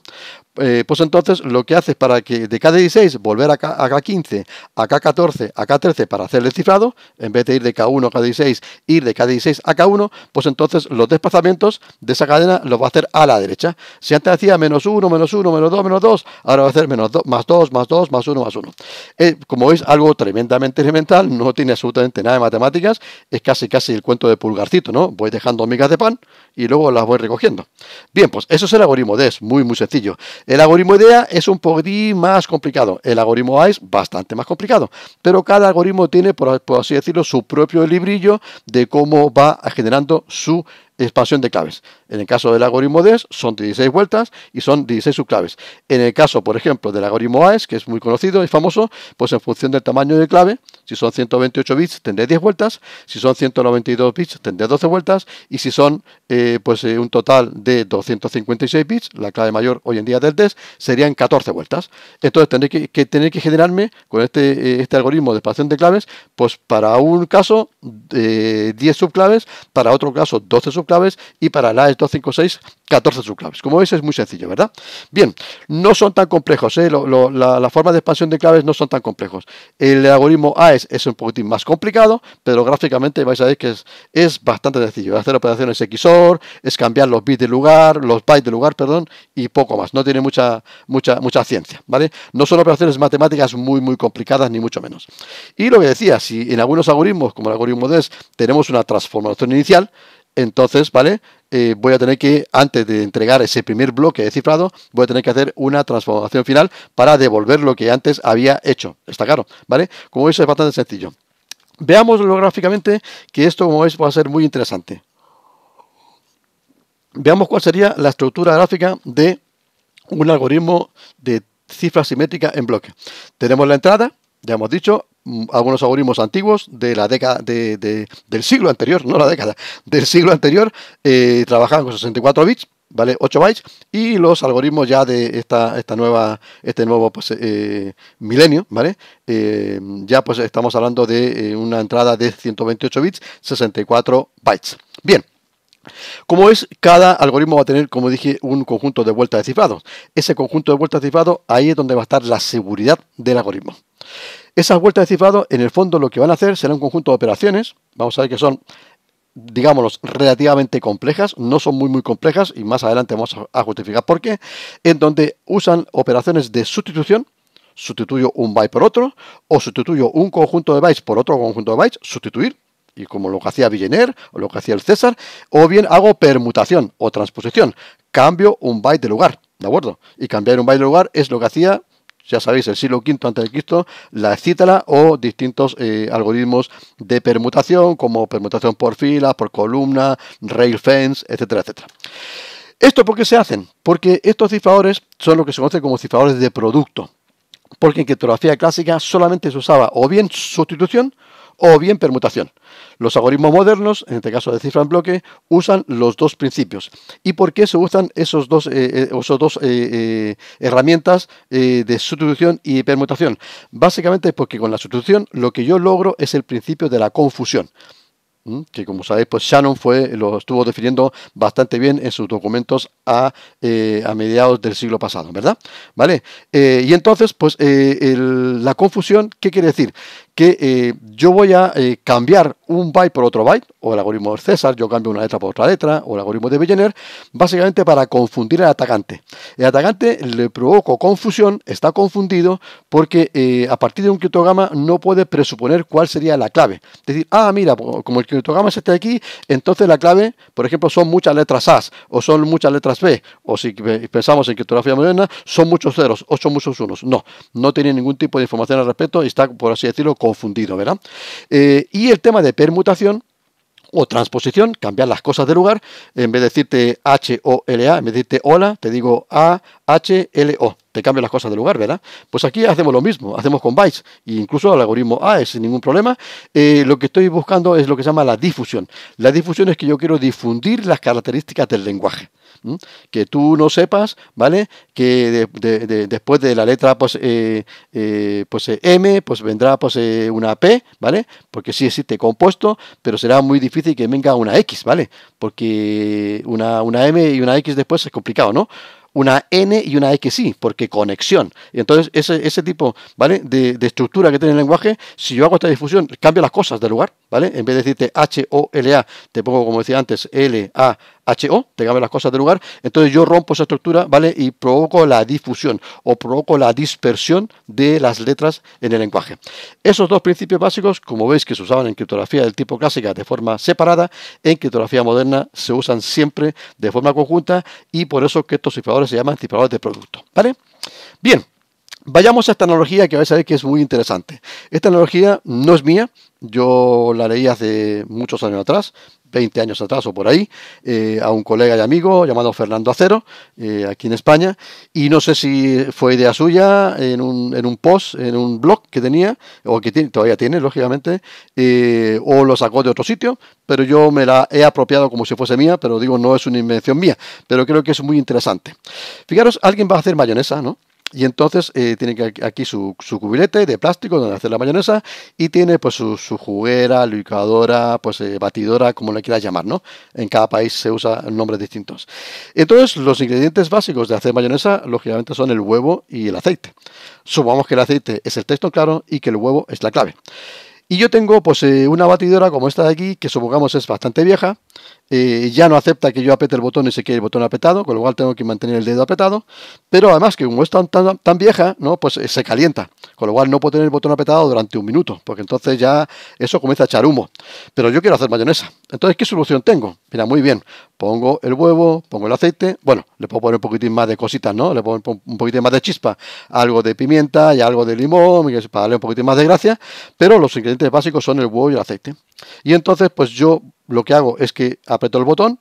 [SPEAKER 1] eh, pues entonces lo que haces para que de K16 volver a, K, 15 a K14, a K13 para hacer el cifrado, en vez de ir de K1 a K16, ir de K16 a K1, pues entonces los desplazamientos de esa cadena los va a hacer a la derecha. Si antes hacía menos 1, menos 1, menos 2, menos 2, ahora va a hacer menos 2, más 2, más 2, más 1, más 1. Eh, como veis, algo tremendamente elemental, no tiene absolutamente nada de matemáticas, es casi casi el cuento de pulgarcito, ¿no? Voy dejando migas de pan y luego las voy recogiendo. Bien, pues eso es el algoritmo es muy muy sencillo. El algoritmo IDEA es un poquitín más complicado. El algoritmo A es bastante más complicado. Pero cada algoritmo tiene, por así decirlo, su propio librillo de cómo va generando su expansión de claves. En el caso del algoritmo DES son 16 vueltas y son 16 subclaves. En el caso, por ejemplo, del algoritmo AES, que es muy conocido y famoso, pues en función del tamaño de clave, si son 128 bits tendré 10 vueltas, si son 192 bits tendré 12 vueltas y si son eh, pues eh, un total de 256 bits, la clave mayor hoy en día del DES, serían 14 vueltas. Entonces tendré que, tener que generarme con este, eh, este algoritmo de expansión de claves, pues para un caso 10 subclaves, para otro caso 12 subclaves y para la 5, 6, 14 subclaves. Como veis es muy sencillo, ¿verdad? Bien, no son tan complejos, ¿eh? lo, la, forma de expansión de claves no son tan complejos. El algoritmo AES es un poquitín más complicado, pero gráficamente vais a ver que es, bastante sencillo. Hacer operaciones XOR, es cambiar los bits de lugar, los bytes de lugar, perdón, y poco más. No tiene mucha, mucha, mucha ciencia, ¿vale? No son operaciones matemáticas muy, muy complicadas, ni mucho menos. Y lo que decía, si en algunos algoritmos, como el algoritmo DES, tenemos una transformación inicial, entonces, ¿vale? Eh, voy a tener que, antes de entregar ese primer bloque de cifrado, voy a tener que hacer una transformación final para devolver lo que antes había hecho. Está claro, ¿vale? Como veis, es bastante sencillo. lo gráficamente, que esto, como veis, va a ser muy interesante. Veamos cuál sería la estructura gráfica de un algoritmo de cifra simétrica en bloque. Tenemos la entrada, ya hemos dicho, mm, algunos algoritmos antiguos de la década de, del siglo anterior, no la década, del siglo anterior, eh, trabajaban con 64 bits, ¿vale? 8 bytes, y los algoritmos ya de esta, esta nueva, este nuevo pues, eh, milenio, ¿vale? Eh, ya pues estamos hablando de una entrada de 128 bits, 64 bytes. Bien. Como es, cada algoritmo va a tener, como dije, un conjunto de vueltas de cifrado. Ese conjunto de vueltas de cifrado, ahí es donde va a estar la seguridad del algoritmo. Esas vueltas de cifrado, en el fondo, lo que van a hacer será un conjunto de operaciones. Vamos a ver que son, digámoslo, relativamente complejas. No son muy, muy complejas y más adelante vamos a justificar por qué. En donde usan operaciones de sustitución sustituyo un byte por otro, o sustituyo un conjunto de bytes por otro conjunto de bytes, sustituir, y como lo que hacía Villeneuve o lo que hacía el César, o bien hago permutación o transposición, cambio un byte de lugar, ¿de acuerdo? Y cambiar un byte de lugar es lo que hacía ya sabéis, el siglo V antes de Cristo, la cítara o distintos eh, algoritmos de permutación, como permutación por fila, por columna, rail fence, etcétera, etcétera. ¿Esto por qué se hacen? Porque estos cifradores son lo que se conocen como cifradores de producto. Porque en criptografía clásica solamente se usaba o bien sustitución o bien permutación. Los algoritmos modernos, en este caso de cifra en bloque, usan los dos principios. ¿Y por qué se usan esos dos, eh, eh, dos eh, herramientas de sustitución y permutación? Básicamente es porque con la sustitución lo que yo logro es el principio de la confusión que como sabéis, pues Shannon fue, lo estuvo definiendo bastante bien en sus documentos a, mediados del siglo pasado, ¿verdad? ¿Vale? y entonces, pues la confusión, ¿qué quiere decir? que eh, yo voy a eh, cambiar un byte por otro byte, o el algoritmo de César, yo cambio una letra por otra letra, o el algoritmo de Vigenère básicamente para confundir al atacante. El atacante le provoco confusión, está confundido, porque eh, a partir de un criptograma no puede presuponer cuál sería la clave. Es decir, ah, mira, como el criptograma es este aquí, entonces la clave, por ejemplo, son muchas letras A, o son muchas letras B, o si pensamos en criptografía moderna, son muchos ceros, o son muchos unos. No, no tiene ningún tipo de información al respecto y está, por así decirlo, fundido, ¿verdad? Eh, y el tema de permutación o transposición, cambiar las cosas de lugar, en vez de decirte H-O-L-A, en vez de decirte hola, te digo A-H-L-O, te cambio las cosas de lugar, ¿verdad? Pues aquí hacemos lo mismo, hacemos con bytes, e incluso el algoritmo A es sin ningún problema. Eh, lo que estoy buscando es lo que se llama la difusión. La difusión es que yo quiero difundir las características del lenguaje que tú no sepas, ¿vale? Que después de la letra pues, eh, eh, pues eh, M, pues vendrá pues una P, ¿vale? Porque sí existe compuesto, pero será muy difícil que venga una X, ¿vale? Porque una, una M y una X después es complicado, ¿no? una N y una X sí, porque conexión. Entonces, ese, tipo ¿vale? De, de, estructura que tiene el lenguaje, si yo hago esta difusión, cambio las cosas de lugar, ¿vale? En vez de decirte H, O, L, A, te pongo, como decía antes, L, A, HO, tengamos las cosas de lugar, entonces yo rompo esa estructura, ¿vale? Y provoco la difusión o provoco la dispersión de las letras en el lenguaje. Esos dos principios básicos, como veis que se usaban en criptografía del tipo clásica de forma separada, en criptografía moderna se usan siempre de forma conjunta y por eso que estos cifradores se llaman cifradores de producto, ¿vale? Bien, Vayamos a esta analogía que vais a ver que es muy interesante. Esta analogía no es mía, yo la leí hace muchos años atrás, 20 años atrás o por ahí, eh, a un colega y amigo llamado Fernando Acero, eh, aquí en España, y no sé si fue idea suya en un, en un post, en un blog que tenía, o que todavía tiene, lógicamente, eh, o lo sacó de otro sitio, pero yo me la he apropiado como si fuese mía, pero digo, no es una invención mía, pero creo que es muy interesante. Fijaros, alguien va a hacer mayonesa, ¿no? Y entonces eh, tiene aquí su, cubilete de plástico donde hacer la mayonesa y tiene pues su, juguera, licuadora, pues eh, batidora, como le quieras llamar, ¿no? En cada país se usan nombres distintos. Entonces los ingredientes básicos de hacer mayonesa, lógicamente, son el huevo y el aceite. Supongamos que el aceite es el texto claro y que el huevo es la clave. Y yo tengo pues eh, una batidora como esta de aquí, que supongamos es bastante vieja, eh, ya no acepta que yo apete el botón y se quede el botón apretado, con lo cual tengo que mantener el dedo apretado, pero además que como es tan, tan, vieja, ¿no? pues eh, se calienta, con lo cual no puedo tener el botón apretado durante un minuto, porque entonces ya eso comienza a echar humo. Pero yo quiero hacer mayonesa, entonces ¿qué solución tengo? Mira, muy bien. Pongo el huevo, pongo el aceite. Bueno, le puedo poner un poquitín más de cositas, ¿no? Le puedo poner un poquitín más de chispa. Algo de pimienta y algo de limón, para darle un poquitín más de gracia. Pero los ingredientes básicos son el huevo y el aceite. Y entonces, pues yo lo que hago es que aprieto el botón,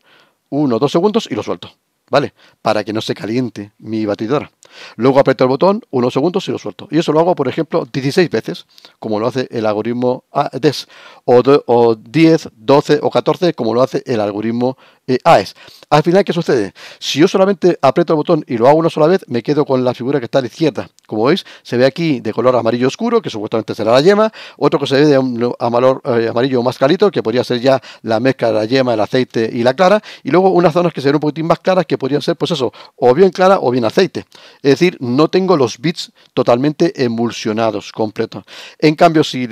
[SPEAKER 1] uno, dos segundos y lo suelto. ¿Vale? Para que no se caliente mi batidora. Luego aprieto el botón unos segundos y lo suelto. Y eso lo hago, por ejemplo, 16 veces, como lo hace el algoritmo AES, ah, o, 10, 12 o 14, como lo hace el algoritmo eh, AES. Al final, ¿qué sucede? Si yo solamente aprieto el botón y lo hago una sola vez, me quedo con la figura que está a la izquierda. Como veis, se ve aquí de color amarillo oscuro, que supuestamente será la yema, otro que se ve de un eh, amarillo más calito, que podría ser ya la mezcla de la yema, el aceite y la clara, y luego unas zonas que se ven un poquitín más claras, que podrían ser, pues eso, o bien clara o bien aceite. Es decir, no tengo los bits totalmente emulsionados, completos. En cambio, si,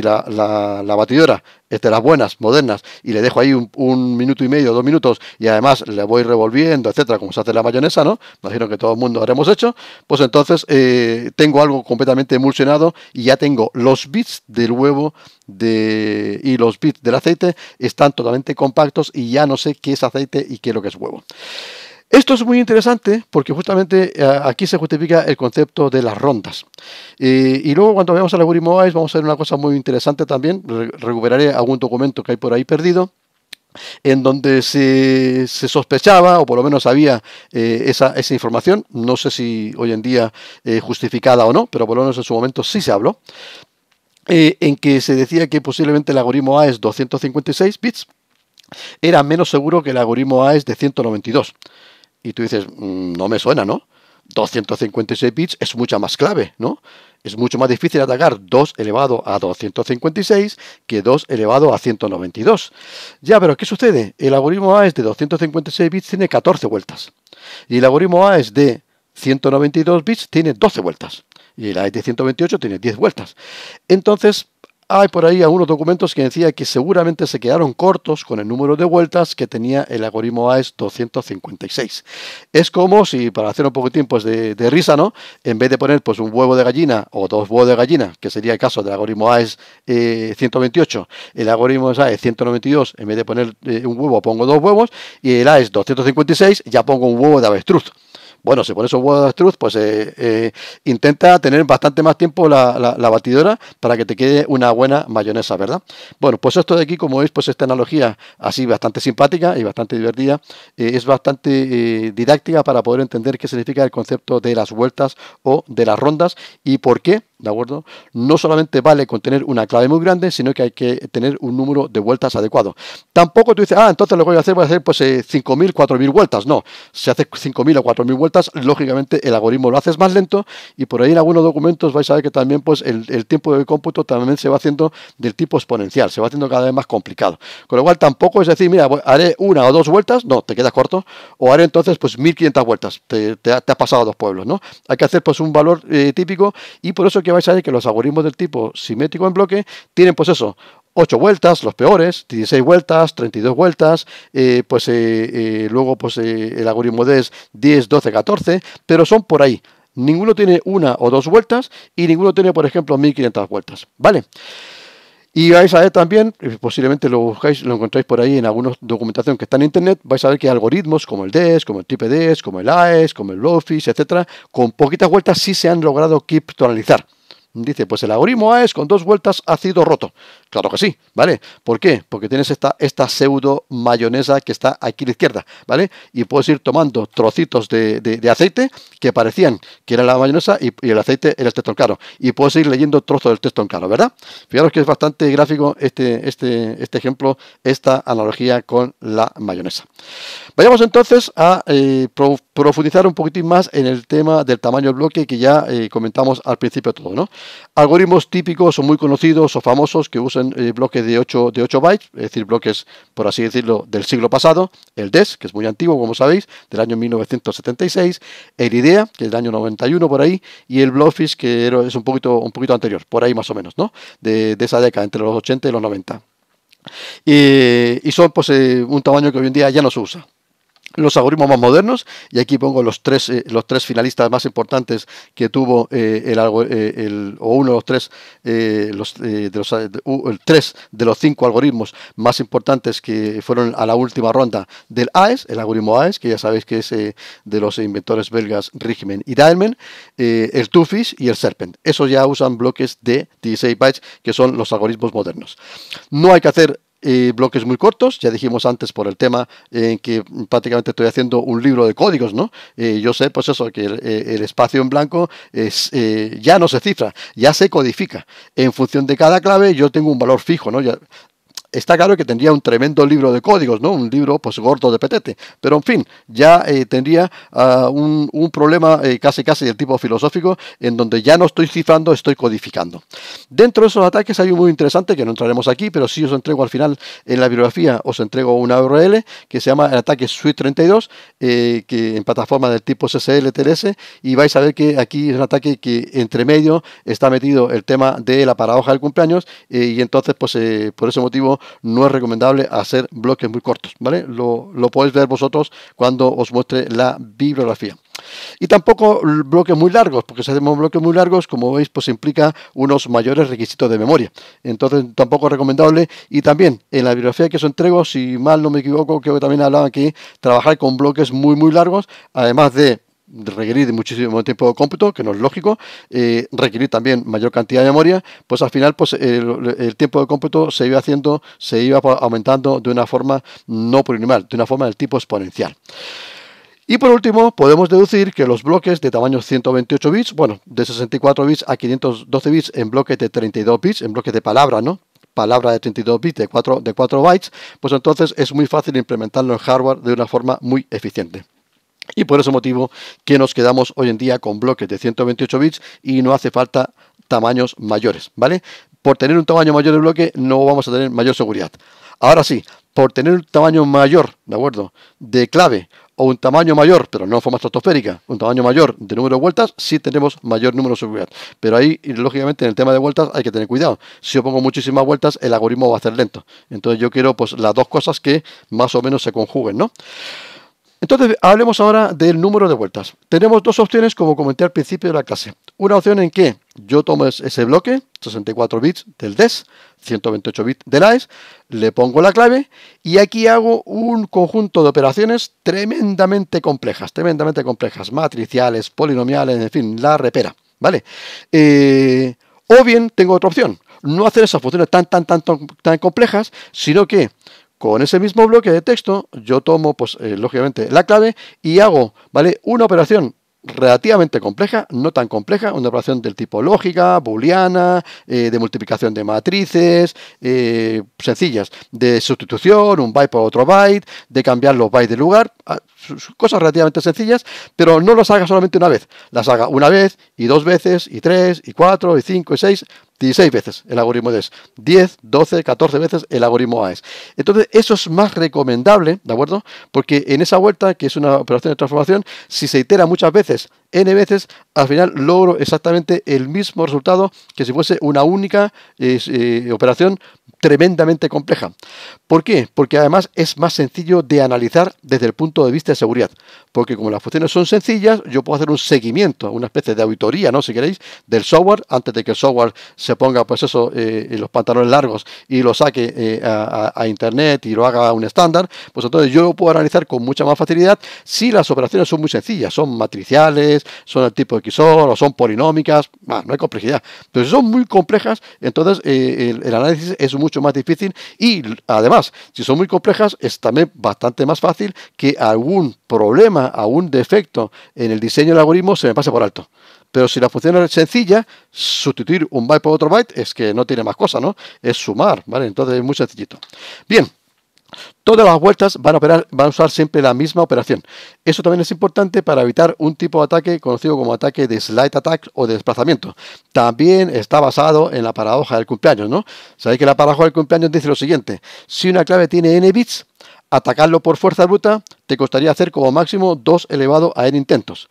[SPEAKER 1] la, batidora es de las buenas, modernas, y le dejo ahí un, minuto y medio, dos minutos, y además le voy revolviendo, etcétera, como se hace la mayonesa, ¿no? Imagino que todo el mundo habremos hecho, pues entonces eh, tengo algo completamente emulsionado y ya tengo los bits del huevo y los bits del aceite están totalmente compactos y ya no sé qué es aceite y qué es lo que es huevo. Esto es muy interesante porque justamente eh, aquí se justifica el concepto de las rondas. Y, luego cuando veamos el algoritmo AES vamos a ver una cosa muy interesante también. recuperaré algún documento que hay por ahí perdido en donde se, sospechaba, o por lo menos había eh, esa, información, no sé si hoy en día eh, justificada o no, pero por lo menos en su momento sí se habló, en que se decía que posiblemente el algoritmo A es 256 bits, era menos seguro que el algoritmo A es de 192 y tú dices, mm, no me suena, ¿no? 256 bits es mucha más clave, ¿no? Es mucho más difícil atacar 2 elevado a 256 que 2 elevado a 192. Ya, pero ¿qué sucede? El algoritmo A es de 256 bits, tiene 14 vueltas. Y el algoritmo A es de 192 bits, tiene 12 vueltas. Y el A es de 128, tiene 10 vueltas. Entonces, hay por ahí algunos documentos que decía que seguramente se quedaron cortos con el número de vueltas que tenía el algoritmo AES 256. Es como si, para hacer un poco de tiempo de, risa, ¿no? En vez de poner pues un huevo de gallina o dos huevos de gallina, que sería el caso del algoritmo AES 128, eh, el algoritmo AES 192, e en vez de poner eh, un huevo pongo dos huevos, y el AES 256 ya pongo un huevo de avestruz. Bueno, si por eso de Truth, pues eh, eh, intenta tener bastante más tiempo la, batidora para que te quede una buena mayonesa, ¿verdad? Bueno, pues esto de aquí, como veis, pues esta analogía así bastante simpática y bastante divertida, eh, es bastante didáctica para poder entender qué significa el concepto de las vueltas o de las rondas y por qué ¿de acuerdo? No solamente vale con tener una clave muy grande, sino que hay que tener un número de vueltas adecuado. Tampoco tú dices, ah, entonces lo que voy a hacer, voy a hacer pues 5.000, eh, 4.000 vueltas. No, si haces 5.000 o 4.000 vueltas, lógicamente el algoritmo lo haces más lento y por ahí en algunos documentos vais a ver que también pues el, tiempo de cómputo también se va haciendo del tipo exponencial, se va haciendo cada vez más complicado. Con lo cual tampoco es decir, mira, pues, haré una o dos vueltas, no, te quedas corto, o haré entonces pues 1.500 vueltas, te, has pasado a dos pueblos, ¿no? Hay que hacer pues un valor eh, típico y por eso que vais a ver que los algoritmos del tipo simétrico en bloque tienen pues eso, 8 vueltas, los peores, 16 vueltas, 32 vueltas, eh, pues eh, eh, luego pues el algoritmo D es 10, 12, 14, pero son por ahí. Ninguno tiene una o dos vueltas y ninguno tiene, por ejemplo, 1500 vueltas, ¿vale? Y vais a ver también, posiblemente lo buscáis, lo encontráis por ahí en alguna documentación que está en internet, vais a ver que algoritmos como el DES, como el TPDES, como el AES, como el LOFIS, etcétera, con poquitas vueltas sí se han logrado criptoanalizar. Dice, pues el algoritmo A es con dos vueltas sido roto. Claro que sí, ¿vale? ¿Por qué? Porque tienes esta, pseudo mayonesa que está aquí a la izquierda, ¿vale? Y puedes ir tomando trocitos de, aceite que parecían que era la mayonesa y, el aceite era el claro. Y puedes ir leyendo trozos del texto en claro, ¿verdad? Fijaros que es bastante gráfico este, este, este ejemplo, esta analogía con la mayonesa. Vayamos entonces a eh, profundizar un poquitín más en el tema del tamaño del bloque que ya eh, comentamos al principio todo, ¿no? Algoritmos típicos o muy conocidos o famosos que usan eh, bloques de 8, de 8 bytes, es decir, bloques, por así decirlo, del siglo pasado, el DES, que es muy antiguo, como sabéis, del año 1976, el IDEA, que es del año 91 por ahí, y el Blobfish, que es un poquito, un poquito anterior, por ahí más o menos, ¿no? De, esa década, entre los 80 y los 90. Y, son pues, eh, un tamaño que hoy en día ya no se usa los algoritmos más modernos, y aquí pongo los tres, eh, los tres finalistas más importantes que tuvo eh, el, eh, el, o uno de los tres, de los, tres de los cinco algoritmos más importantes que fueron a la última ronda del AES, el algoritmo AES, que ya sabéis que es de los inventores belgas Rijmen y eh, el Tufis y el Serpent. Esos ya usan bloques de 16 bytes, que son los algoritmos modernos. No hay que hacer bloques muy cortos, ya dijimos antes por el tema en eh, que prácticamente estoy haciendo un libro de códigos, ¿no? yo sé, pues eso, que el, eh, espacio en blanco es, eh, ya no se cifra, ya se codifica. En función de cada clave yo tengo un valor fijo, ¿no? está claro que tendría un tremendo libro de códigos, ¿no? Un libro pues gordo de petete. Pero en fin, ya eh, tendría ah, un, problema eh, casi casi del tipo filosófico en donde ya no estoy cifrando, estoy codificando. Dentro de esos ataques hay un muy interesante que no entraremos aquí, pero sí os entrego al final en la bibliografía, os entrego una URL que se llama el ataque Suite 32, eh, que en plataforma del tipo ssl tls y vais a ver que aquí es un ataque que entre medio está metido el tema de la paradoja del cumpleaños, y entonces pues por ese motivo no es recomendable hacer bloques muy cortos, ¿vale? Lo, podéis ver vosotros cuando os muestre la bibliografía. Y tampoco bloques muy largos, porque si hacemos bloques muy largos, como veis, pues implica unos mayores requisitos de memoria. Entonces, tampoco es recomendable. Y también, en la bibliografía que os entrego, si mal no me equivoco, creo que también hablaba aquí trabajar con bloques muy, muy largos, además de requerir muchísimo tiempo de cómputo, que no es lógico, requerir también mayor cantidad de memoria, pues al final pues el, tiempo de cómputo se iba haciendo, se iba aumentando de una forma no polinomial de una forma del tipo exponencial. Y por último, podemos deducir que los bloques de tamaño 128 bits, bueno, de 64 bits a 512 bits en bloques de 32 bits, en bloques de palabra, ¿no? palabra de 32 bits de 4, de 4 bytes, pues entonces es muy fácil implementarlo en hardware de una forma muy eficiente. Y por ese motivo que nos quedamos hoy en día con bloques de 128 bits y no hace falta tamaños mayores, ¿vale? Por tener un tamaño mayor de bloque no vamos a tener mayor seguridad. Ahora sí, por tener un tamaño mayor, ¿de acuerdo? De clave o un tamaño mayor, pero no en forma estratosférica, un tamaño mayor de número de vueltas, sí tenemos mayor número de seguridad. Pero ahí, lógicamente, en el tema de vueltas hay que tener cuidado. Si yo pongo muchísimas vueltas, el algoritmo va a ser lento. Entonces yo quiero pues las dos cosas que más o menos se conjuguen, ¿no? Entonces, hablemos ahora del número de vueltas. Tenemos dos opciones, como comenté al principio de la clase. Una opción en que yo tomo ese bloque, 64 bits del DES, 128 bits del AES, le pongo la clave y aquí hago un conjunto de operaciones tremendamente complejas, tremendamente complejas, matriciales, polinomiales, en fin, la repera, ¿vale? Eh, o bien tengo otra opción, no hacer esas funciones tan, tan, tan, tan complejas, sino que con ese mismo bloque de texto, yo tomo, pues, eh, lógicamente, la clave y hago, ¿vale? Una operación relativamente compleja, no tan compleja, una operación del tipo lógica, booleana, eh, de multiplicación de matrices, eh, sencillas, de sustitución, un byte por otro byte, de cambiar los bytes de lugar, ah, cosas relativamente sencillas, pero no las haga solamente una vez, las haga una vez y dos veces y tres y cuatro y cinco y seis, 16 veces el algoritmo es 10, 12, 14 veces el algoritmo AES. Entonces, eso es más recomendable, ¿de acuerdo? Porque en esa vuelta, que es una operación de transformación, si se itera muchas veces, n veces, al final logro exactamente el mismo resultado que si fuese una única eh, operación tremendamente compleja. ¿Por qué? Porque además es más sencillo de analizar desde el punto de vista de seguridad. Porque como las funciones son sencillas, yo puedo hacer un seguimiento, una especie de auditoría, ¿no? Si queréis, del software antes de que el software se ponga, pues eso, en eh, los pantalones largos y lo saque eh, a, internet y lo haga un estándar, pues entonces yo puedo analizar con mucha más facilidad si las operaciones son muy sencillas, son matriciales, son el tipo de XOR o son polinómicas, no hay complejidad. Pero si son muy complejas, entonces eh, el, el, análisis es mucho más difícil y además, si son muy complejas, es también bastante más fácil que algún problema, algún defecto en el diseño del algoritmo se me pase por alto. Pero si la función es sencilla, sustituir un byte por otro byte es que no tiene más cosa, ¿no? Es sumar, ¿vale? Entonces es muy sencillito. Bien, Todas las vueltas van a, operar, van a usar siempre la misma operación. Eso también es importante para evitar un tipo de ataque conocido como ataque de slide attack o de desplazamiento. También está basado en la paradoja del cumpleaños, ¿no? Sabéis que la paradoja del cumpleaños dice lo siguiente. Si una clave tiene n bits, atacarlo por fuerza bruta te costaría hacer como máximo 2 elevado a n intentos.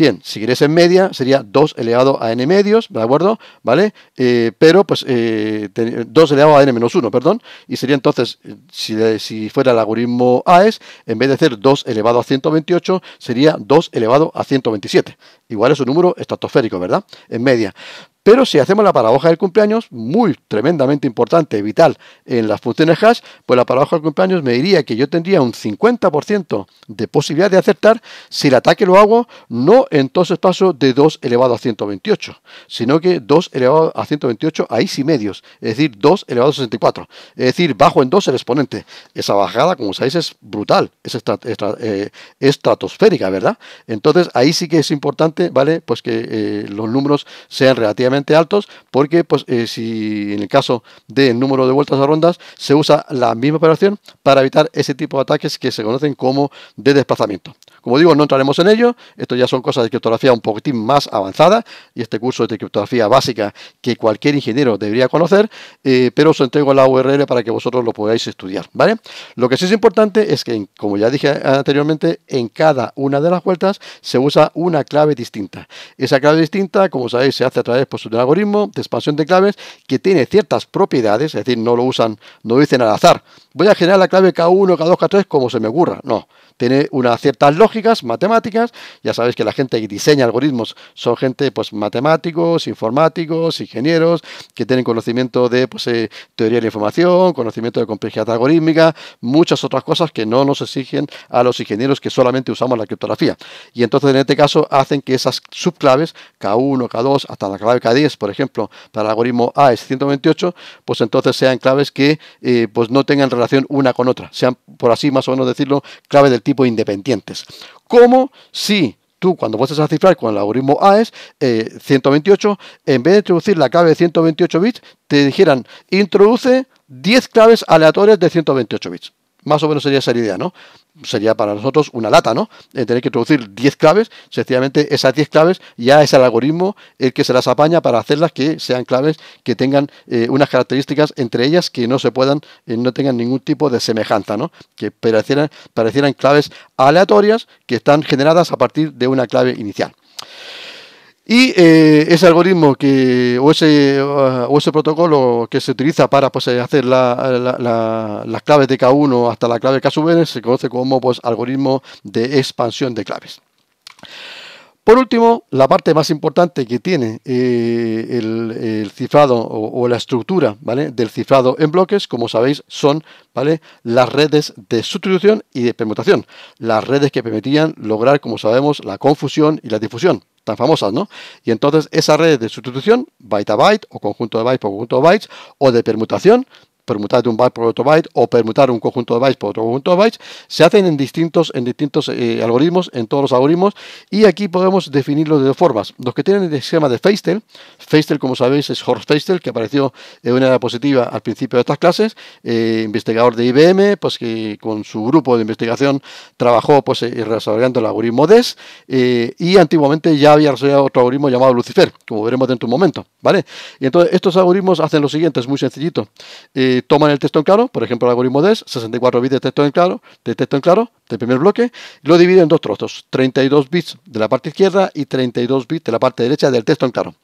[SPEAKER 1] Bien, si quieres en media, sería 2 elevado a n medios, ¿de acuerdo? ¿Vale? Eh, pero, pues, 2 eh, elevado a n menos 1, perdón. Y sería entonces, si, si, fuera el algoritmo AES, en vez de hacer 2 elevado a 128, sería 2 elevado a 127. Igual es un número estratosférico, ¿verdad? En media. Pero si hacemos la paradoja del cumpleaños, muy tremendamente importante, vital, en las funciones hash, pues la paradoja del cumpleaños me diría que yo tendría un 50% de posibilidad de acertar si el ataque lo hago no en entonces paso de 2 elevado a 128, sino que 2 elevado a 128 ahí sí medios, es decir, 2 elevado a 64, es decir, bajo en 2 el exponente. Esa bajada, como sabéis, es brutal, es eh, estratosférica, ¿verdad? Entonces ahí sí que es importante, ¿vale? Pues que eh, los números sean relativamente altos, porque pues, eh, si en el caso del número de vueltas a rondas se usa la misma operación para evitar ese tipo de ataques que se conocen como de desplazamiento. Como digo, no entraremos en ello, esto ya son cosas de criptografía un poquitín más avanzada y este curso es de criptografía básica que cualquier ingeniero debería conocer, eh, pero os entrego la URL para que vosotros lo podáis estudiar, ¿vale? Lo que sí es importante es que, como ya dije anteriormente, en cada una de las vueltas se usa una clave distinta. Esa clave distinta, como sabéis, se hace a través pues, de un algoritmo de expansión de claves que tiene ciertas propiedades, es decir, no lo usan, no lo dicen al azar. Voy a generar la clave K1, K2, K3 como se me ocurra, no tiene unas ciertas lógicas matemáticas. Ya sabéis que la gente que diseña algoritmos son gente, pues, matemáticos, informáticos, ingenieros, que tienen conocimiento de pues, eh, teoría de la información, conocimiento de complejidad algorítmica, muchas otras cosas que no nos exigen a los ingenieros que solamente usamos la criptografía. Y entonces, en este caso, hacen que esas subclaves, K1, K2, hasta la clave K10, por ejemplo, para el algoritmo A es 128, pues entonces sean claves que eh, pues no tengan relación una con otra, sean, por así más o menos decirlo, clave del tiempo tipo independientes. Como si tú cuando vas a cifrar con el algoritmo AES es 128, en vez de introducir la clave de 128 bits, te dijeran introduce 10 claves aleatorias de 128 bits. Más o menos sería esa idea, ¿no? Sería para nosotros una lata, ¿no? Eh, tener que introducir 10 claves, sencillamente esas 10 claves ya es el algoritmo el que se las apaña para hacerlas que sean claves que tengan eh, unas características entre ellas que no se puedan, eh, no tengan ningún tipo de semejanza, ¿no? Que parecieran, parecieran claves aleatorias que están generadas a partir de una clave inicial. Y eh, ese algoritmo que, o, ese, protocolo que se utiliza para pues, eh, hacer las claves de K1 hasta la clave KSVN se conoce como pues, algoritmo de expansión de claves. Por último, la parte más importante que tiene eh, el, cifrado o, la estructura del cifrado en bloques, como sabéis, son ¿vale? las redes de sustitución y de permutación, las redes que permitían lograr, como sabemos, la confusión y la difusión famosas, ¿no? Y entonces esa red de sustitución, byte a byte, o conjunto de bytes por conjunto de bytes, o de permutación, permutar de un byte por otro byte o permutar un conjunto de bytes por otro conjunto de bytes, se hacen en distintos, en distintos eh, algoritmos, en todos los algoritmos, y aquí podemos definirlos de dos formas. Los que tienen el esquema de Feistel, Feistel como sabéis es Horst Feistel, que apareció en una diapositiva al principio de estas clases, eh, investigador de IBM, pues que con su grupo de investigación trabajó pues desarrollando eh, el algoritmo DES, y antiguamente ya había desarrollado otro algoritmo llamado Lucifer, como veremos dentro de un momento, ¿vale? Y entonces estos algoritmos hacen lo siguiente, es muy sencillito. Eh, toman el texto en claro, por ejemplo el algoritmo DES, 64 bits de texto en claro, de texto en claro, del primer bloque, lo divide en dos trozos, 32 bits de la parte izquierda y 32 bits de la parte derecha del texto en claro.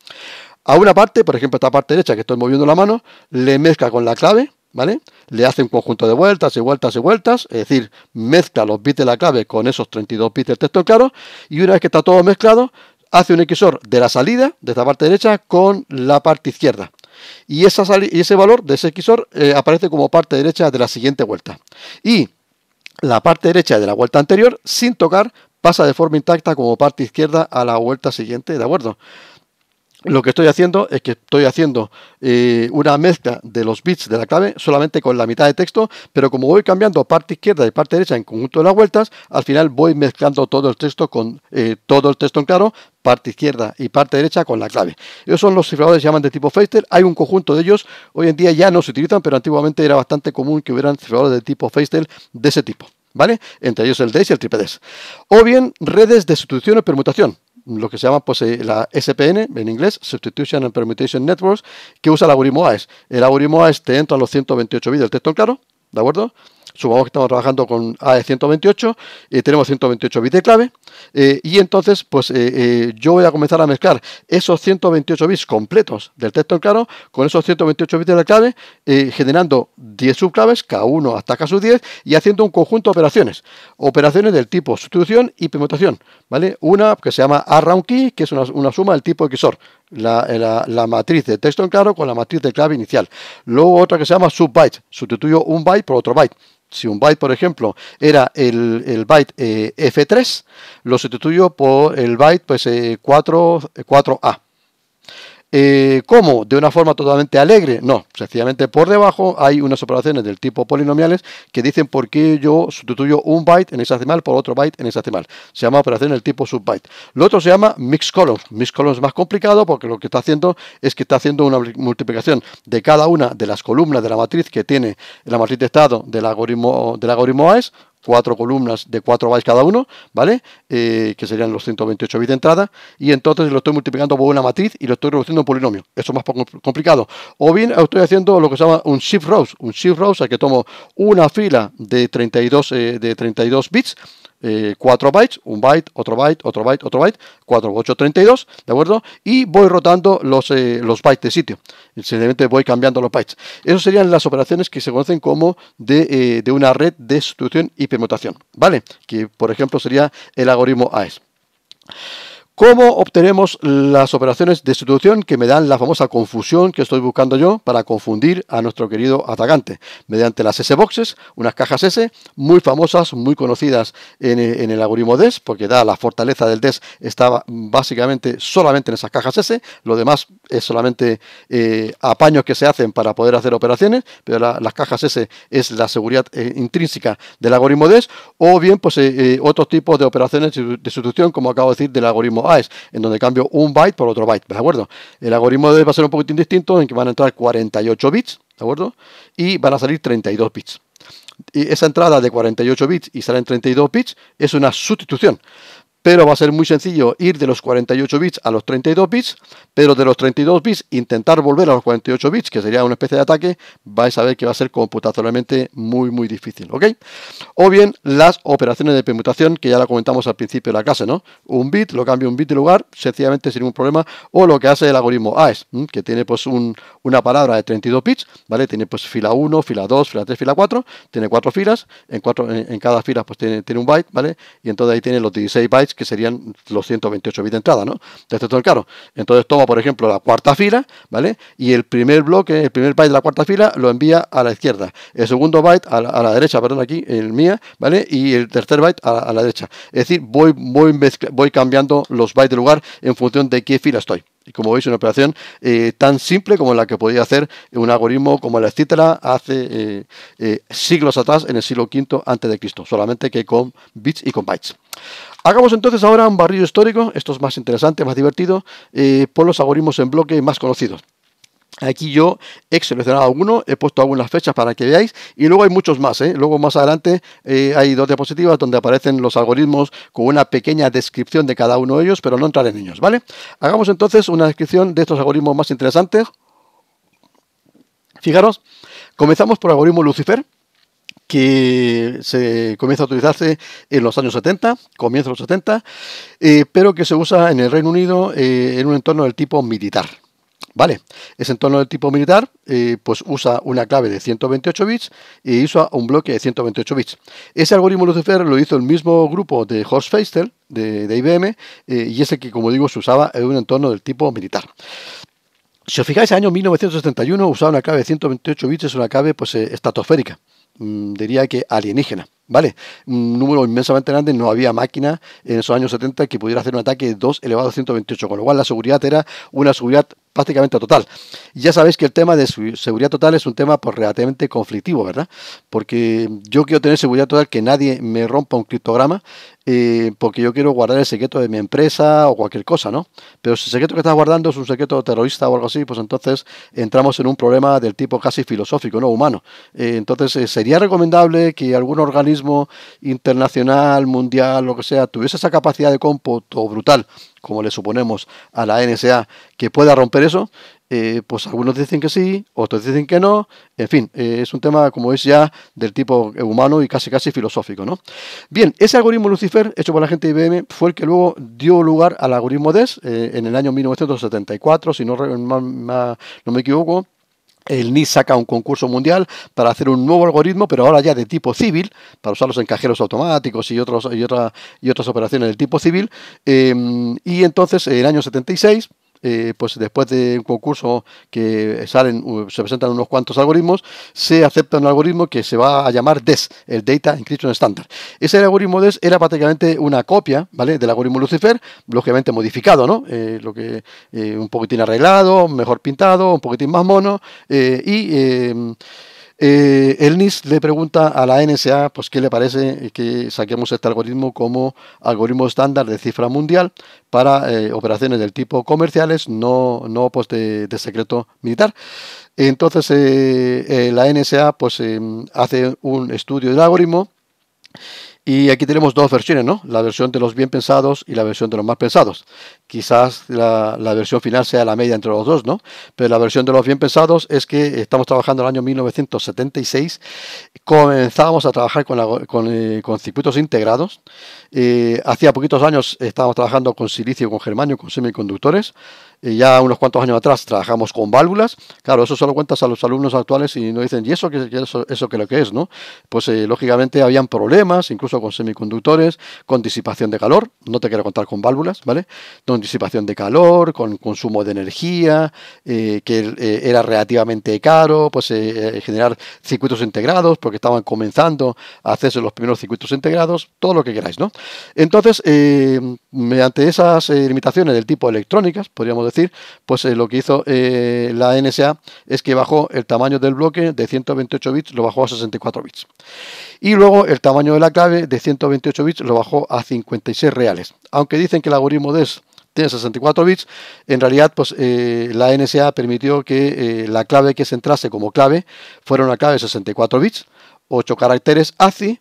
[SPEAKER 1] A una parte, por ejemplo esta parte derecha que estoy moviendo la mano, le mezcla con la clave, ¿vale? Le hace un conjunto de vueltas y vueltas y vueltas, es decir, mezcla los bits de la clave con esos 32 bits del texto en claro, y una vez que está todo mezclado, hace un XOR de la salida de esta parte derecha con la parte izquierda y ese valor de ese XOR eh, aparece como parte derecha de la siguiente vuelta. Y la parte derecha de la vuelta anterior, sin tocar, pasa de forma intacta como parte izquierda a la vuelta siguiente, ¿de acuerdo? Lo que estoy haciendo es que estoy haciendo eh, una mezcla de los bits de la clave solamente con la mitad de texto, pero como voy cambiando parte izquierda y parte derecha en conjunto de las vueltas, al final voy mezclando todo el texto con eh, todo el texto en claro, parte izquierda y parte derecha con la clave. Esos son los cifradores que se llaman de tipo Feistel. Hay un conjunto de ellos. Hoy en día ya no se utilizan, pero antiguamente era bastante común que hubieran cifradores de tipo Feister de ese tipo. ¿Vale? Entre ellos el DES y el TRIPEDES. O bien redes de sustitución o permutación lo que se llama pues, eh, la SPN, en inglés, Substitution and Permutation Networks, que usa el algoritmo AES. El algoritmo AES te entra a los 128 bits del texto en claro, ¿de acuerdo? Supongamos que estamos trabajando con AE128, eh, tenemos 128 bits de clave, eh, y entonces pues eh, yo voy a comenzar a mezclar esos 128 bits completos del texto en claro con esos 128 bits de la clave, generando 10 subclaves, K1 hasta K10, y haciendo un conjunto de operaciones. Operaciones del tipo sustitución y permutación, ¿vale? Una que se llama round key, que es una suma del tipo XOR. Eh, la, matriz de texto en claro con la matriz de clave inicial. Luego otra que se llama subbyte. Sustituyo un byte por otro byte. Si un byte, por ejemplo, era el, byte eh, F3, lo sustituyo por el byte pues, 4A. Eh, eh, ¿Cómo? ¿De una forma totalmente alegre? No, sencillamente por debajo hay unas operaciones del tipo polinomiales que dicen por qué yo sustituyo un byte en hexadecimal por otro byte en hexadecimal. Se llama operación del tipo subbyte. Lo otro se llama mixed columns. Mixed columns es más complicado porque lo que está haciendo es que está haciendo una multiplicación de cada una de las columnas de la matriz que tiene la matriz de estado del algoritmo, del algoritmo AES cuatro columnas de 4 bytes cada uno, ¿vale? Eh, que serían los 128 bits de entrada, y entonces lo estoy multiplicando por una matriz y lo estoy reduciendo en polinomio. Eso es más complicado. O bien estoy haciendo lo que se llama un shift rows, un shift rows, o que tomo una fila de 32, eh, de 32 bits, 4 eh, bytes, un byte, otro byte, otro byte, otro byte, 4, 8, 32, ¿de acuerdo? Y voy rotando los, eh, los bytes de sitio, simplemente voy cambiando los bytes. Esas serían las operaciones que se conocen como de, eh, de una red de sustitución y permutación, ¿vale? Que por ejemplo sería el algoritmo AES. ¿Cómo obtenemos las operaciones de sustitución que me dan la famosa confusión que estoy buscando yo para confundir a nuestro querido atacante? Mediante las S-Boxes, unas cajas S muy famosas, muy conocidas en, eh, el algoritmo DES, porque da la fortaleza del DES estaba básicamente solamente en esas cajas S, lo demás es solamente eh, apaños que se hacen para poder hacer operaciones, pero las cajas S es la seguridad eh, intrínseca del algoritmo DES, o bien pues otros tipos de operaciones de sustitución, como acabo de decir, del algoritmo en donde cambio un byte por otro byte, ¿de acuerdo? El algoritmo va a ser un poquitín distinto, en que van a entrar 48 bits, ¿de acuerdo? Y van a salir 32 bits. Y esa entrada de 48 bits y salen 32 bits es una sustitución pero va a ser muy sencillo ir de los 48 bits a los 32 bits, pero de los 32 bits intentar volver a los 48 bits, que sería una especie de ataque, vais a ver que va a ser computacionalmente muy, muy difícil, ¿ok? O bien las operaciones de permutación, que ya la comentamos al principio de la clase, ¿no? Un bit, lo cambio un bit de lugar, sencillamente sin ningún problema, o lo que hace el algoritmo AES, que tiene pues una palabra de 32 bits, ¿vale? Tiene pues fila 1, fila 2, fila 3, fila 4, tiene cuatro filas, en, cuatro, en, cada fila pues tiene, tiene un byte, ¿vale? Y entonces ahí tiene los 16 bytes que serían los 128 bits de entrada, ¿no? este todo claro. Entonces toma, por ejemplo, la cuarta fila, ¿vale? Y el primer bloque, el primer byte de la cuarta fila lo envía a la izquierda. El segundo byte a la, derecha, perdón, aquí, el mía, ¿vale? Y el tercer byte a, la derecha. Es decir, voy, voy cambiando los bytes de lugar en función de qué fila estoy. Y como veis, una operación eh, tan simple como la que podía hacer un algoritmo como la Scitera hace eh, eh, siglos atrás, en el siglo V antes de Cristo, solamente que con bits y con bytes. Hagamos entonces ahora un barrillo histórico, esto es más interesante, más divertido, por los algoritmos en bloque más conocidos. Aquí yo he seleccionado alguno, he puesto algunas fechas para que veáis y luego hay muchos más. ¿eh? Luego más adelante eh, hay dos diapositivas donde aparecen los algoritmos con una pequeña descripción de cada uno de ellos, pero no entraré en niños. ¿vale? Hagamos entonces una descripción de estos algoritmos más interesantes. Fijaros, comenzamos por el algoritmo Lucifer que se comienza a utilizarse en los años 70, comienza los 70, eh, pero que se usa en el Reino Unido en un entorno del tipo militar. ¿Vale? Ese entorno del tipo militar eh, pues usa una clave de 128 bits y usa un bloque de 128 bits. Ese algoritmo Lucifer lo hizo el mismo grupo de Horst Feistel de, IBM eh, y ese que, como digo, se usaba en un entorno del tipo militar. Si os fijáis, en el año 1971 usaba una clave de 128 bits, es una clave pues, eh, estratosférica, mm, diría que alienígena. ¿Vale? Un número inmensamente grande, no había máquina en esos años 70 que pudiera hacer un ataque de 2 elevado a 128, con lo cual la seguridad era una seguridad prácticamente total. Ya sabéis que el tema de seguridad total es un tema pues, relativamente conflictivo, ¿verdad? Porque yo quiero tener seguridad total que nadie me rompa un criptograma, eh, porque yo quiero guardar el secreto de mi empresa o cualquier cosa, ¿no? Pero si el secreto que estás guardando es un secreto terrorista o algo así, pues entonces entramos en un problema del tipo casi filosófico, no humano. Eh, entonces, eh, ¿sería recomendable que algún organismo internacional, mundial, lo que sea, tuviese esa capacidad de cómputo brutal como le suponemos a la NSA, que pueda romper eso? Eh, pues algunos dicen que sí, otros dicen que no. En fin, eh, es un tema, como es ya del tipo humano y casi casi filosófico, ¿no? Bien, ese algoritmo Lucifer, hecho por la gente de IBM, fue el que luego dio lugar al algoritmo DES eh, en el año 1974, si no, no me equivoco, el NIS saca un concurso mundial para hacer un nuevo algoritmo, pero ahora ya de tipo civil, para usarlos en cajeros automáticos y, otros, y, otra, y otras operaciones del tipo civil. Em, y entonces, en el año 76, eh, pues después de un concurso que salen, se presentan unos cuantos algoritmos, se acepta un algoritmo que se va a llamar DES, el Data Encryption Standard. Ese algoritmo DES era prácticamente una copia, Del algoritmo Lucifer, lógicamente modificado, ¿no? Eh, lo que eh, un poquitín arreglado, mejor pintado, un poquitín más mono, y eh, el le pregunta a la NSA pues, qué le parece que saquemos este algoritmo como algoritmo estándar de cifra mundial para eh, operaciones del tipo comerciales, no, no pues, de, secreto militar. Entonces eh, la NSA pues, em, hace un estudio del algoritmo y aquí tenemos dos versiones, ¿no? La versión de los bien pensados y la versión de los más pensados. Quizás la, la, versión final sea la media entre los dos, ¿no? Pero la versión de los bien pensados es que estamos trabajando en el año 1976. comenzamos a trabajar con, eh, con, circuitos integrados. Eh, hacía poquitos años estábamos trabajando con silicio, con germanio, con semiconductores. Eh, ya unos cuantos años atrás trabajamos con válvulas. Claro, eso solo cuentas a los alumnos actuales y no dicen, ¿y eso qué, eso, lo que es? ¿no? Pues eh, lógicamente habían problemas, incluso con semiconductores, con disipación de calor, no te quiero contar con válvulas, ¿vale? Con disipación de calor, con consumo de energía, eh, que era relativamente caro, pues generar circuitos integrados, porque estaban comenzando a hacerse los primeros circuitos integrados, todo lo que queráis, ¿no? Entonces, mediante esas limitaciones del tipo electrónicas, podríamos decir, decir, pues eh, lo que hizo eh, la NSA es que bajó el tamaño del bloque de 128 bits, lo bajó a 64 bits. Y luego el tamaño de la clave de 128 bits lo bajó a 56 reales. Aunque dicen que el algoritmo DES tiene 64 bits, en realidad pues eh, la NSA permitió que la clave que se entrase como clave fuera una clave de 64 bits, 8 caracteres ACI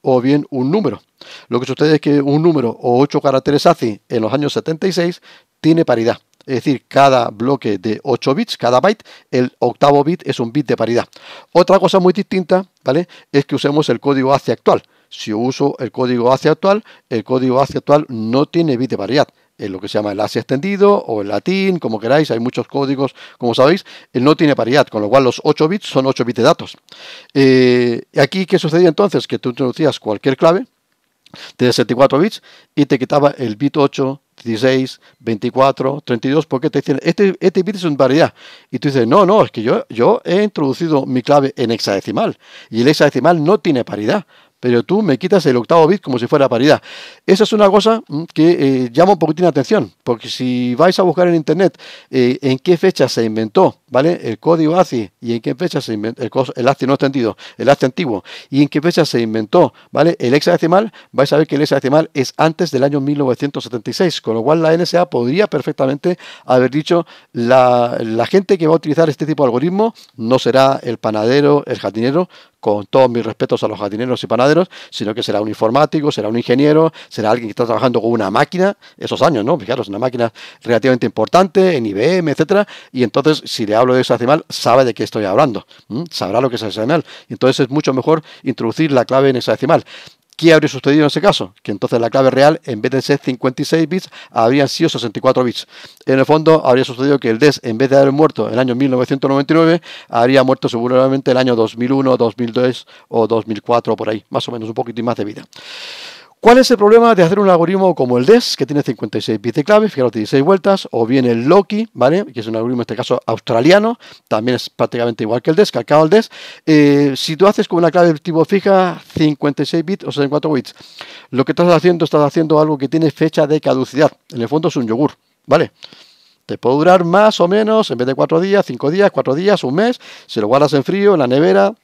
[SPEAKER 1] o bien un número. Lo que sucede es que un número o 8 caracteres ACI en los años 76 tiene paridad es decir, cada bloque de 8 bits, cada byte, el octavo bit es un bit de paridad. Otra cosa muy distinta, ¿vale? Es que usemos el código ASCII actual. Si uso el código ASCII actual, el código ASCII actual no tiene bit de paridad. Es lo que se llama el ASCII extendido o el latín, como queráis, hay muchos códigos, como sabéis, él eh, no tiene paridad, con lo cual los 8 bits son 8 bits de datos. Eh, aquí, ¿qué sucedía entonces? Que tú introducías cualquier clave de 64 bits y te quitaba el bit 8, 16, 24, 32, porque te dicen, este, este bit es una paridad. Y tú dices, no, no, es que yo he introducido mi clave en hexadecimal y el hexadecimal no tiene paridad pero tú me quitas el octavo bit como si fuera paridad. Esa es una cosa mm, que eh, llama un poquitín de atención, porque si vais a buscar en internet eh, en qué fecha se inventó, ¿vale? El código ACI y en qué fecha se inventó, el, ACI no extendido, el ACI antiguo, y en qué fecha se inventó, ¿vale? El hexadecimal, vais a ver que el hexadecimal es antes del año 1976, con lo cual la NSA podría perfectamente haber dicho, la, la gente que va a utilizar este tipo de algoritmo no será el panadero, el jardinero, con todos mis respetos a los jardineros y panaderos, sino que será un informático, será un ingeniero, será alguien que está trabajando con una máquina, esos años, ¿no? Fijaros, una máquina relativamente importante en IBM, etcétera, y entonces si le hablo de hexadecimal, sabe de qué estoy hablando, sabrá lo que es hexadecimal, entonces es mucho mejor introducir la clave en hexadecimal. ¿Qué habría sucedido en ese caso? Que entonces la clave real, en vez de ser 56 bits, habrían sido 64 bits. En el fondo, habría sucedido que el DES, en vez de haber muerto en el año 1999, habría muerto seguramente el año 2001, 2002 o 2004, por ahí, más o menos un poquitín más de vida. ¿Cuál es el problema de hacer un algoritmo como el DES, que tiene 56 bits de clave, fijaros, 16 vueltas, o bien el Loki, ¿vale? que es un algoritmo en este caso australiano, también es prácticamente igual que el DES, calcado el DES. Eh, si tú haces con una clave tipo fija, 56 bits o 64 bits, lo que estás haciendo, estás haciendo algo que tiene fecha de caducidad. En el fondo es un yogur, ¿vale? Te puede durar más o menos, en vez de 4 días, 5 días, 4 días, un mes, si lo guardas en frío, en la nevera,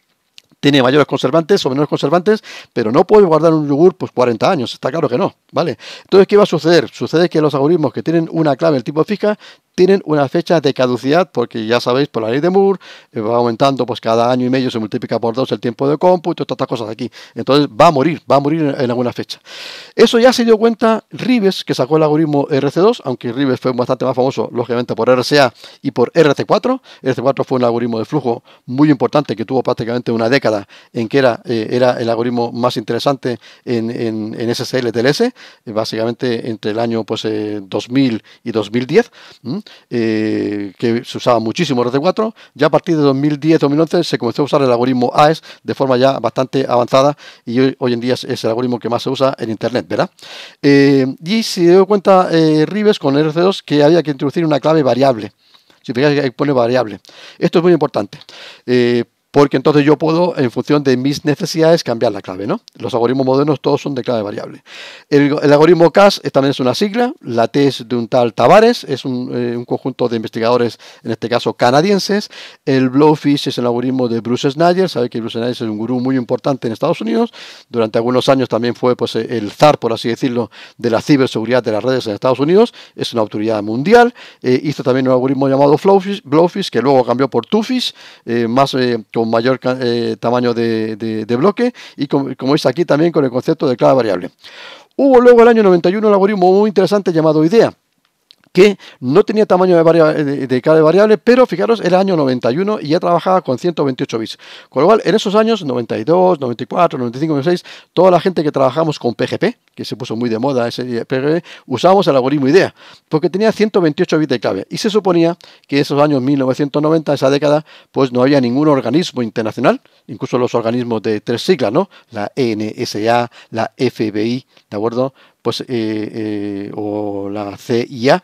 [SPEAKER 1] tiene mayores conservantes o menores conservantes, pero no puedes guardar un yogur pues 40 años, está claro que no, ¿vale? Entonces, ¿qué va a suceder? Sucede que los algoritmos que tienen una clave, el tipo fija, tienen una fecha de caducidad, porque ya sabéis, por la ley de Moore, eh, va aumentando, pues cada año y medio se multiplica por dos el tiempo de cómputo, todas estas cosas aquí. Entonces va a morir, va a morir en, alguna fecha. Eso ya se dio cuenta Rives, que sacó el algoritmo RC2, aunque Rives fue bastante más famoso, lógicamente, por RSA y por RC4. RC4 fue un algoritmo de flujo muy importante que tuvo prácticamente una década en que era, eh, era el algoritmo más interesante en, en, tls eh, básicamente entre el año pues, 2000 y 2010. Eh, que se usaba muchísimo rc 4 Ya a partir de 2010-2011 se comenzó a usar el algoritmo AES de forma ya bastante avanzada y hoy, en día es, el algoritmo que más se usa en Internet, ¿verdad? Eh, y se dio cuenta eh, Rives con RC2 que había que introducir una clave variable. Si fijáis, ahí pone variable. Esto es muy importante porque entonces yo puedo, en función de mis necesidades, cambiar la clave. ¿no? Los algoritmos modernos todos son de clave variable. El, algoritmo CAS también es una sigla, la T es de un tal Tavares, es eh, un, conjunto de investigadores, en este caso canadienses. El Blowfish es el algoritmo de Bruce Snyder, sabe que Bruce Snyder es un gurú muy importante en Estados Unidos, durante algunos años también fue pues, eh, el zar, por así decirlo, de la ciberseguridad de las redes en Estados Unidos, es una autoridad mundial, eh, hizo también un algoritmo llamado Blowfish, que luego cambió por Twofish, más con mayor eh, tamaño de, bloque y como es aquí también con el concepto de clave variable. Hubo luego el año 91 un algoritmo muy interesante llamado IDEA, que no tenía tamaño de, clave de, cada variable, pero fijaros, era año 91 y ya trabajaba con 128 bits. Con lo cual, en esos años, 92, 94, 95, 96, toda la gente que trabajamos con PGP, que se puso muy de moda ese PGP, usábamos el algoritmo IDEA, porque tenía 128 bits de clave. Y se suponía que en esos años 1990, esa década, pues no había ningún organismo internacional, incluso los organismos de tres siglas, ¿no? La NSA, la FBI, ¿de acuerdo? Pues, eh, eh, o la CIA,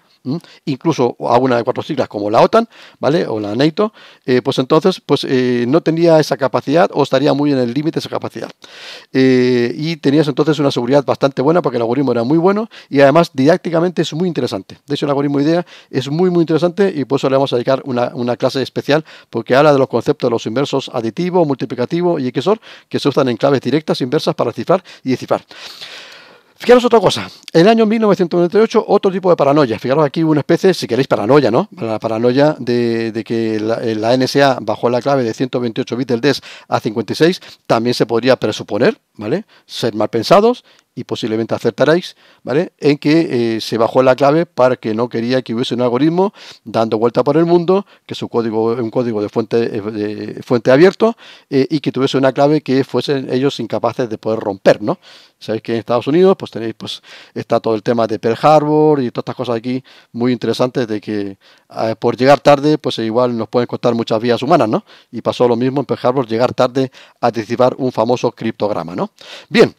[SPEAKER 1] incluso a una de cuatro siglas como la OTAN, ¿vale? O la NATO, eh, pues entonces pues, eh, no tenía esa capacidad o estaría muy en el límite esa capacidad. Eh, y tenías entonces una seguridad bastante buena porque el algoritmo era muy bueno y además didácticamente es muy interesante. De hecho, el algoritmo IDEA es muy, muy interesante y por eso le vamos a dedicar una, clase especial porque habla de los conceptos de los inversos aditivo, multiplicativo y XOR que se usan en claves directas, inversas para cifrar y descifrar. Fijaros otra cosa, en el año 1998 otro tipo de paranoia, fijaros aquí una especie, si queréis paranoia, ¿no? La paranoia de, que la, la, NSA bajó la clave de 128 bits del DES a 56, también se podría presuponer, ¿vale? Ser mal pensados y posiblemente acertaréis, ¿vale? En que eh, se bajó la clave para que no quería que hubiese un algoritmo dando vuelta por el mundo, que su código un código de fuente, eh, de fuente abierto eh, y que tuviese una clave que fuesen ellos incapaces de poder romper, ¿no? Sabéis que en Estados Unidos pues tenéis pues está todo el tema de Pearl Harbor y todas estas cosas aquí muy interesantes de que ah, por llegar tarde pues igual nos pueden costar muchas vías humanas, ¿no? Y pasó lo mismo en Pearl Harbor, llegar tarde a anticipar un famoso criptograma, ¿no? Bien.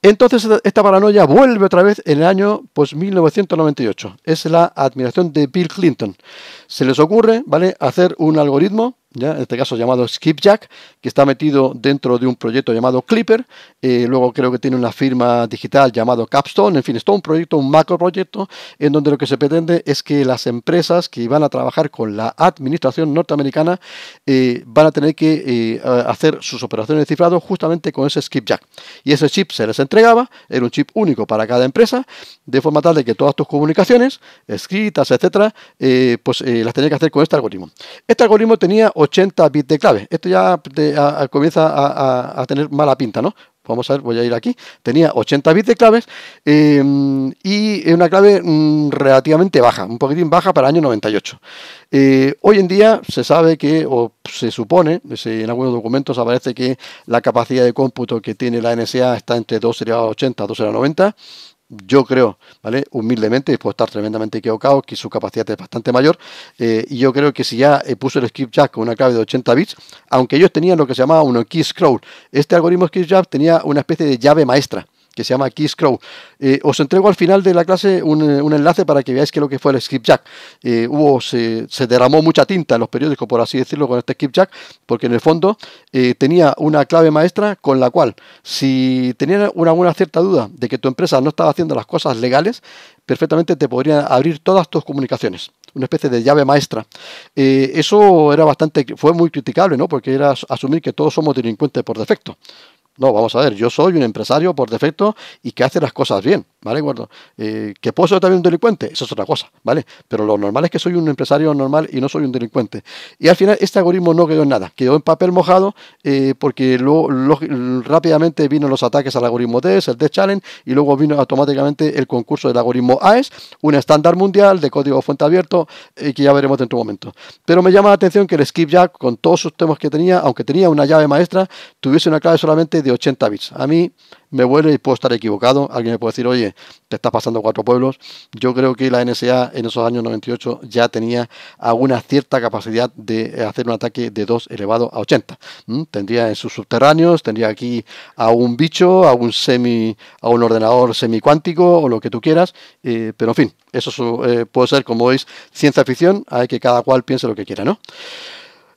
[SPEAKER 1] Entonces esta paranoia vuelve otra vez en el año pues, 1998. Es la admiración de Bill Clinton. Se les ocurre ¿vale? hacer un algoritmo en este caso llamado Skipjack, que está metido dentro de un proyecto llamado Clipper, eh, luego creo que tiene una firma digital llamado Capstone, en fin, es todo un proyecto, un macro proyecto, en donde lo que se pretende es que las empresas que van a trabajar con la administración norteamericana eh, van a tener que eh, hacer sus operaciones de cifrado justamente con ese Skipjack. Y ese chip se les entregaba, era un chip único para cada empresa, de forma tal de que todas tus comunicaciones, escritas, etcétera, pues las tenía que hacer con este algoritmo. Este algoritmo tenía 80 bits de clave. Esto ya comienza a, tener mala pinta, ¿no? Vamos a ver, voy a ir aquí. Tenía 80 bits de claves em, y es una clave mm, relativamente baja, un poquitín baja para el año 98. Eh, hoy en día se sabe que, o se supone, en algunos documentos aparece que la capacidad de cómputo que tiene la NSA está entre 2,80 y 80, yo creo, ¿vale? Humildemente, y puedo estar tremendamente equivocado, que su capacidad es bastante mayor. Eh, y yo creo que si ya eh, puso el skipjack con una clave de 80 bits, aunque ellos tenían lo que se llamaba un key scroll, este algoritmo skipjack tenía una especie de llave maestra que se llama Key Crow. Eh, os entrego al final de la clase un, eh, enlace para que veáis qué es lo que fue el skipjack. Eh, hubo, se, derramó mucha tinta en los periódicos, por así decirlo, con este skipjack, porque en el fondo tenía una clave maestra con la cual, si tenían una, cierta duda de que tu empresa no estaba haciendo las cosas legales, perfectamente te podrían abrir todas tus comunicaciones una especie de llave maestra. eso era bastante, fue muy criticable, ¿no? Porque era asumir que todos somos delincuentes por defecto. No, vamos a ver, yo soy un empresario por defecto y que hace las cosas bien, ¿vale, eh, que puedo ser también un delincuente, eso es otra cosa, ¿vale? Pero lo normal es que soy un empresario normal y no soy un delincuente. Y al final este algoritmo no quedó en nada, quedó en papel mojado eh, porque luego rápidamente vino los ataques al algoritmo DES, el DES Challenge, y luego vino automáticamente el concurso del algoritmo AES, un estándar mundial de código fuente abierto eh, que ya veremos dentro de un momento. Pero me llama la atención que el Skip con todos sus temas que tenía, aunque tenía una llave maestra, tuviese una clave solamente de 80 bits. A mí me vuelve y puedo estar equivocado. Alguien me puede decir, oye, te está pasando cuatro pueblos. Yo creo que la NSA en esos años 98 ya tenía alguna cierta capacidad de hacer un ataque de 2 elevado a 80. ¿Mm? Tendría en sus subterráneos, tendría aquí a un bicho, a un semi, a un ordenador semi cuántico o lo que tú quieras. Eh, pero en fin, eso eh, puede ser, como veis, ciencia ficción. Hay que cada cual piense lo que quiera, ¿no?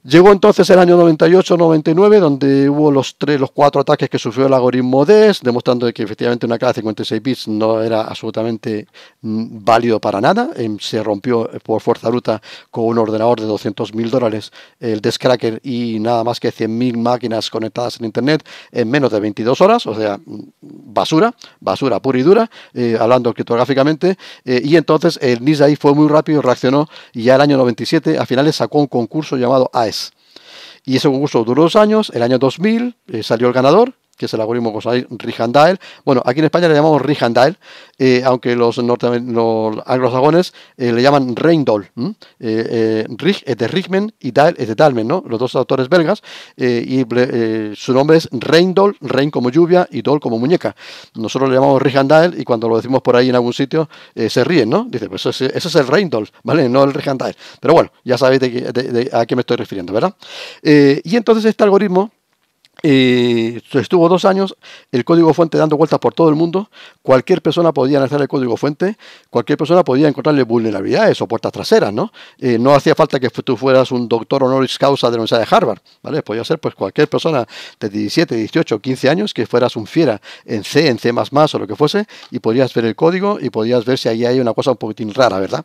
[SPEAKER 1] Llegó entonces el año 98-99, donde hubo los tres, los cuatro ataques que sufrió el algoritmo DES, demostrando que efectivamente una clave de 56 bits no era absolutamente mm, válido para nada. Em, se rompió eh, por fuerza bruta con un ordenador de 200.000 dólares el DES cracker y nada más que 100.000 máquinas conectadas en Internet en menos de 22 horas, o sea, mm, basura, basura pura y dura, eh, hablando criptográficamente. Eh, y entonces el NISA ahí fue muy rápido, reaccionó y ya el año 97 a finales sacó un concurso llamado AES y ese concurso duró dos años, el año 2000 eh, salió el ganador que es el algoritmo que hay, Rijandael. Bueno, aquí en España le llamamos Rijandael, eh, aunque los, los anglosajones eh, le llaman Reindol. Eh, Rij es de Rijmen y Dael es de Dalmen, ¿no? Los dos autores belgas. y su nombre es Reindol, Rein como lluvia y Dol como muñeca. Nosotros le llamamos Rijandael y cuando lo decimos por ahí en algún sitio se ríen, ¿no? Dice, pues ese, es el Reindol, ¿vale? No el Rijandael. Pero bueno, ya sabéis a qué me estoy refiriendo, ¿verdad? y entonces este algoritmo y estuvo dos años el código fuente dando vueltas por todo el mundo. Cualquier persona podía analizar el código fuente, cualquier persona podía encontrarle vulnerabilidades o puertas traseras, ¿no? Eh, no hacía falta que tú fueras un doctor honoris causa de la Universidad de Harvard, ¿vale? Podía ser pues cualquier persona de 17, 18, 15 años que fueras un fiera en C, en C++ o lo que fuese y podías ver el código y podías ver si ahí hay una cosa un poquitín rara, ¿verdad?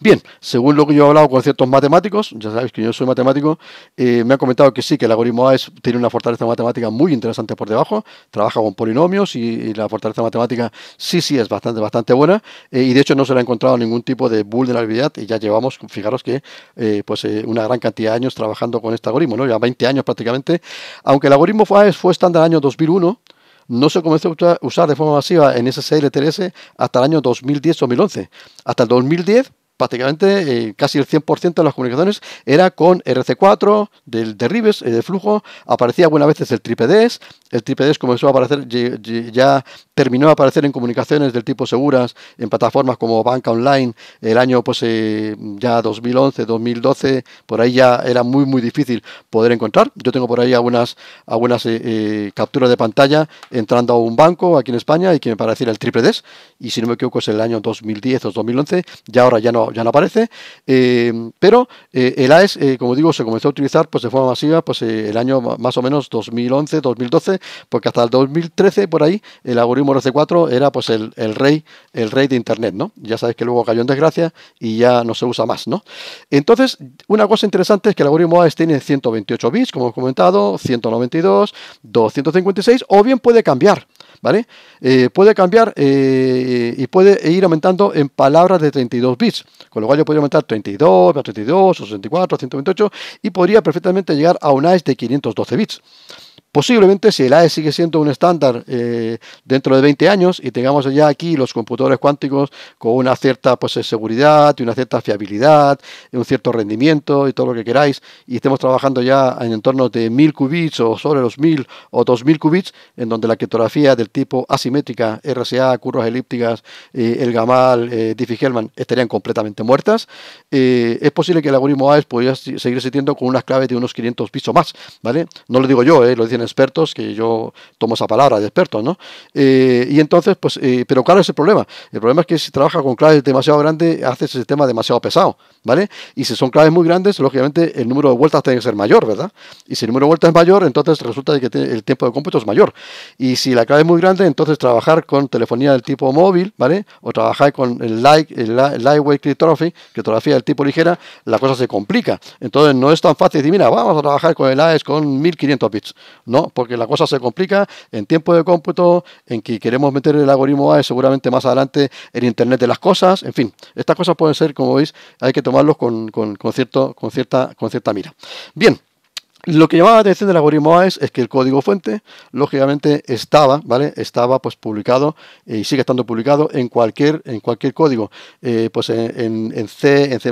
[SPEAKER 1] Bien, según lo que yo he hablado con ciertos matemáticos, ya sabéis que yo soy matemático, eh, me han comentado que sí, que el algoritmo AES es, tiene una fortaleza matemática muy interesante por debajo, trabaja con polinomios y, la fortaleza matemática sí, sí es bastante, bastante buena eh, y de hecho no se le ha encontrado ningún tipo de vulnerabilidad y ya llevamos, fijaros que eh, pues una gran cantidad de años trabajando con este algoritmo, ¿no? ya 20 años prácticamente, aunque el algoritmo AES fue estándar año 2001, no se comenzó a usar de forma masiva en SSL 13 hasta el año 2010-2011. Hasta el 2010 prácticamente eh, casi el 100% de las comunicaciones era con RC4 del derribes, eh, de flujo, aparecía buenas veces el triple DES el triple DES comenzó a aparecer, ya terminó de aparecer en comunicaciones del tipo seguras en plataformas como Banca Online el año pues eh, ya 2011, 2012, por ahí ya era muy muy difícil poder encontrar. Yo tengo por ahí algunas, algunas capturas de pantalla entrando a un banco aquí en España y que me parecía el triple DES y si no me equivoco es el año 2010 o 2011, ya ahora ya no ya no aparece, eh, pero eh, el AES, eh, como digo, se comenzó a utilizar pues, de forma masiva pues, el año más o menos 2011, 2012, porque hasta el 2013, por ahí, el algoritmo RC4 era pues, el, rey, el rey de Internet, ¿no? Ya sabéis que luego cayó en desgracia y ya no se usa más, ¿no? Entonces, una cosa interesante es que el algoritmo AES tiene 128 bits, como he comentado, 192, 256, o bien puede cambiar. ¿vale? Eh, puede cambiar eh, y puede ir aumentando en palabras de 32 bits, con lo cual yo podría aumentar 32, 32, 64, 128 y podría perfectamente llegar a un AES de 512 bits. Posiblemente si el AES sigue siendo un estándar eh, dentro de 20 años y tengamos ya aquí los computadores cuánticos con una cierta pues, eh, seguridad y una cierta fiabilidad, un cierto rendimiento y todo lo que queráis, y estemos trabajando ya en entornos de 1000 qubits o sobre los 1000 o 2000 qubits, en donde la criptografía del tipo asimétrica, RSA, curvas elípticas, eh, el Gamal, Diffie-Hellman estarían completamente muertas, es posible que el algoritmo AES podría seguir existiendo con unas claves de unos 500 bits o más, ¿vale? No lo digo yo, lo dicen expertos, que yo tomo esa palabra de expertos, ¿no? Eh, y entonces, pues, eh, pero claro, es el problema. El problema es que si trabaja con claves demasiado grandes, hace ese sistema demasiado pesado, ¿vale? Y si son claves muy grandes, lógicamente el número de vueltas tiene que ser mayor, ¿verdad? Y si el número de vueltas es mayor, entonces resulta que el tiempo de cómputo es mayor. Y si la clave es muy grande, entonces trabajar con telefonía del tipo móvil, ¿vale? O trabajar con el, light, el lightweight cryptography, criptografía del tipo ligera, la cosa se complica. Entonces no es tan fácil decir, mira, vamos a trabajar con el AES con 1500 bits. No, porque la cosa se complica en tiempo de cómputo, en que queremos meter el algoritmo y seguramente más adelante en Internet de las cosas, en fin, estas cosas pueden ser, como veis, hay que tomarlos con, con, cierto, con, cierta, con cierta mira. Bien, lo que llamaba la atención del algoritmo A es que el código fuente, lógicamente, estaba, ¿vale? Estaba pues publicado y sigue estando publicado en cualquier, en cualquier código. Eh, pues en, en, C, en C,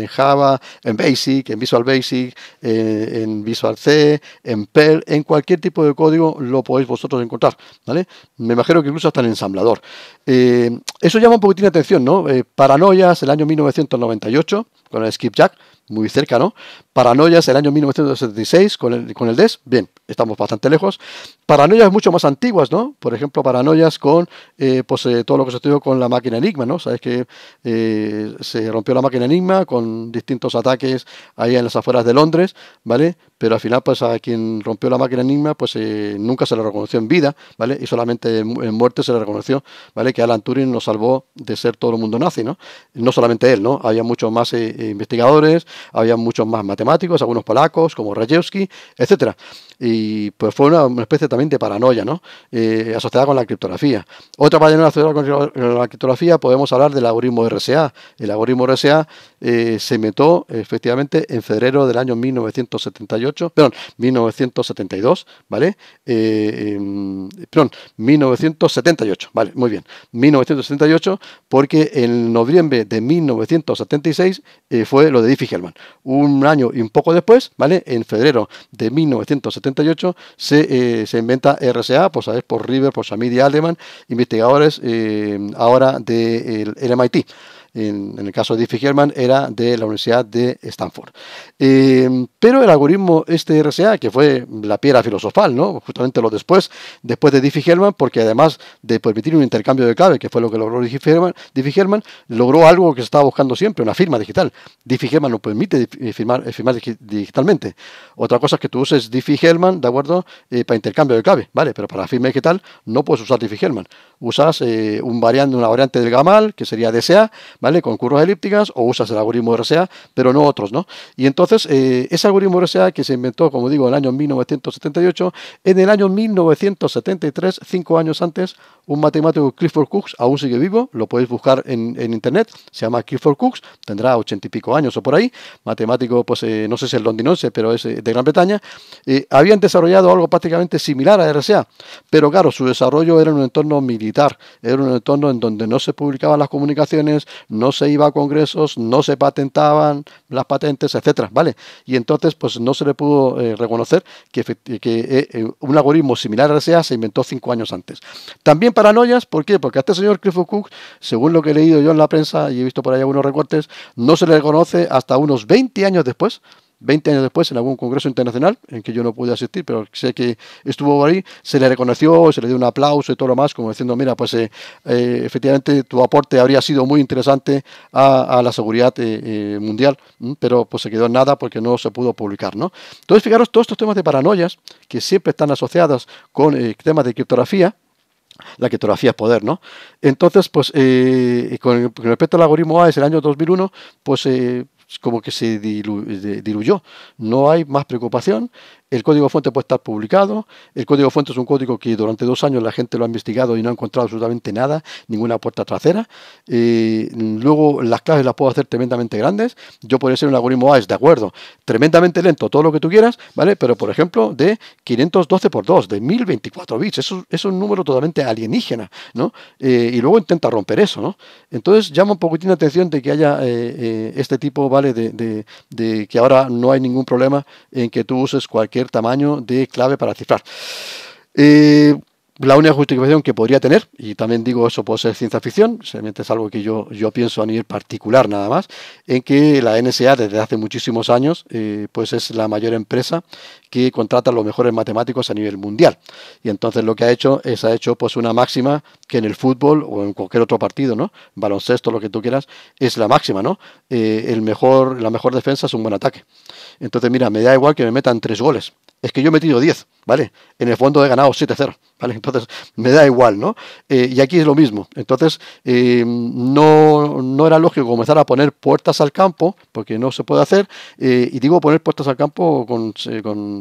[SPEAKER 1] en Java, en Basic, en Visual Basic, eh, en Visual C, en Perl, en cualquier tipo de código lo podéis vosotros encontrar, ¿vale? Me imagino que incluso hasta en ensamblador. Eh, eso llama un poquitín la atención, ¿no? Paranoias, el año 1998, con el Skipjack muy cerca, ¿no? Paranoias, el año 1976 con el, DES, bien, estamos bastante lejos. Paranoias mucho más antiguas, ¿no? Por ejemplo, paranoias con eh, pues, eh, todo lo que se estudió con la máquina Enigma, ¿no? Sabes que eh, se rompió la máquina Enigma con distintos ataques ahí en las afueras de Londres, ¿vale? Pero al final, pues a quien rompió la máquina Enigma, pues nunca se le reconoció en vida, ¿vale? Y solamente en, muerte se le reconoció, ¿vale? Que Alan Turing nos salvó de ser todo el mundo nazi, ¿no? No solamente él, ¿no? Había muchos más investigadores, había muchos más matemáticos, algunos polacos como Rajewski, etc. Y pues fue una, especie también de paranoia, ¿no? Eh, asociada con la criptografía. Otra paranoia asociada con la criptografía, podemos hablar del algoritmo RSA. El algoritmo RSA eh, se metió efectivamente en febrero del año 1978, perdón, 1972, ¿vale? Eh, em, perdón, 1978, vale, muy bien. 1978, porque en noviembre de 1976 fue lo de diffie un año y un poco después, ¿vale? En febrero de 1978 se, eh, se inventa RSA, pues sabes, por River, por Shamid y investigadores eh, ahora del el MIT en, el caso de Diffie-Hellman, era de la Universidad de Stanford. Eh, pero el algoritmo este RSA que fue la piedra filosofal, ¿no? justamente lo después, después de Diffie-Hellman, porque además de permitir un intercambio de clave, que fue lo que logró Diffie-Hellman, logró algo que se estaba buscando siempre, una firma digital. Diffie-Hellman no permite eh, firmar, eh, firmar digitalmente. Otra cosa es que tú uses Diffie-Hellman, ¿de acuerdo? para intercambio de clave, ¿vale? Pero para firma digital no puedes usar Diffie-Hellman. Usas un variante, una variante del Gamal, que sería DSA, ¿vale? Con curvas elípticas o usas el algoritmo RSA, pero no otros, ¿no? Y entonces, eh, ese algoritmo RSA que se inventó, como digo, en el año 1978, en el año 1973, cinco años antes, un matemático Clifford Cooks aún sigue vivo, lo podéis buscar en, internet, se llama Clifford Cooks, tendrá ochenta y pico años o por ahí, matemático, pues eh, no sé si es londinense, pero es eh, de Gran Bretaña, habían desarrollado algo prácticamente similar a RSA, pero claro, su desarrollo era en un entorno militar, era un entorno en donde no se publicaban las comunicaciones, no se iba a congresos, no se patentaban las patentes, etcétera, ¿vale? Y entonces, pues no se le pudo eh, reconocer que, que eh, eh, un algoritmo similar a SEA se inventó cinco años antes. También paranoias, ¿por qué? Porque a este señor Clifford Cook, según lo que he leído yo en la prensa y he visto por ahí algunos recortes, no se le reconoce hasta unos 20 años después. 20 años después, en algún congreso internacional, en que yo no pude asistir, pero sé que estuvo ahí, se le reconoció, se le dio un aplauso y todo lo más, como diciendo, mira, pues eh, eh, efectivamente tu aporte habría sido muy interesante a, la seguridad eh, mundial, pero pues se quedó en nada porque no se pudo publicar, ¿no? Entonces, fijaros, todos estos temas de paranoias, que siempre están asociados con temas de criptografía, la criptografía es poder, ¿no? Entonces, pues, con, respecto al algoritmo A, es el año 2001, pues, como que se eh, diluyó. No hay más preocupación el código fuente puede estar publicado. El código fuente es un código que durante dos años la gente lo ha investigado y no ha encontrado absolutamente nada, ninguna puerta trasera. Eh, luego las claves las puedo hacer tremendamente grandes. Yo podría ser un algoritmo AES, de acuerdo, tremendamente lento, todo lo que tú quieras, ¿vale? Pero por ejemplo, de 512 por 2, de 1024 bits, eso, es un número totalmente alienígena, ¿no? Eh, y luego intenta romper eso, ¿no? Entonces llama un poquitín la atención de que haya eh, este tipo, ¿vale? de que ahora no hay ningún problema en que tú uses cualquier tamaño de clave para cifrar. Eh, la única justificación que podría tener, y también digo eso puede ser ciencia ficción, solamente es algo que yo, yo pienso a nivel particular nada más, en que la NSA desde hace muchísimos años eh, pues es la mayor empresa contratan contrata a los mejores matemáticos a nivel mundial. Y entonces lo que ha hecho es ha hecho pues una máxima que en el fútbol o en cualquier otro partido, ¿no? Baloncesto, lo que tú quieras, es la máxima, ¿no? Eh, el mejor, la mejor defensa es un buen ataque. Entonces, mira, me da igual que me metan tres goles. Es que yo he metido 10, ¿vale? En el fondo he ganado 7-0, ¿vale? Entonces, me da igual, ¿no? Eh, y aquí es lo mismo. Entonces, eh, no, no era lógico comenzar a poner puertas al campo, porque no se puede hacer. y digo poner puertas al campo con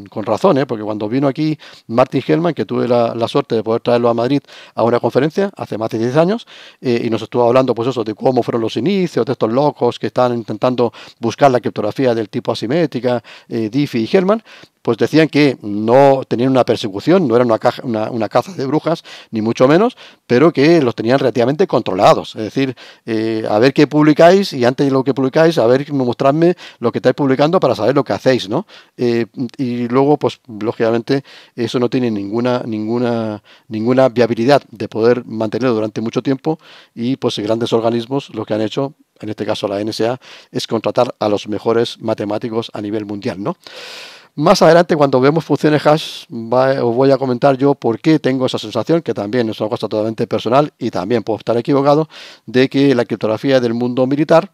[SPEAKER 1] con, razón, ¿eh? porque cuando vino aquí Martin Hellman, que tuve la, suerte de poder traerlo a Madrid a una conferencia hace más de 10 años, eh, y nos estuvo hablando pues eso, de cómo fueron los inicios, de estos locos que estaban intentando buscar la criptografía del tipo asimétrica, eh, Diffie y Hellman, pues decían que no tenían una persecución, no era una, caja, una, caza de brujas, ni mucho menos, pero que los tenían relativamente controlados. Es decir, eh, a ver qué publicáis y antes de lo que publicáis, a ver, mostradme lo que estáis publicando para saber lo que hacéis, ¿no? Eh, y luego, pues lógicamente, eso no tiene ninguna, ninguna, ninguna viabilidad de poder mantenerlo durante mucho tiempo y pues grandes organismos lo que han hecho en este caso la NSA, es contratar a los mejores matemáticos a nivel mundial, ¿no? Más adelante, cuando vemos funciones hash, os voy a comentar yo por qué tengo esa sensación, que también es una cosa totalmente personal y también puedo estar equivocado, de que la criptografía del mundo militar,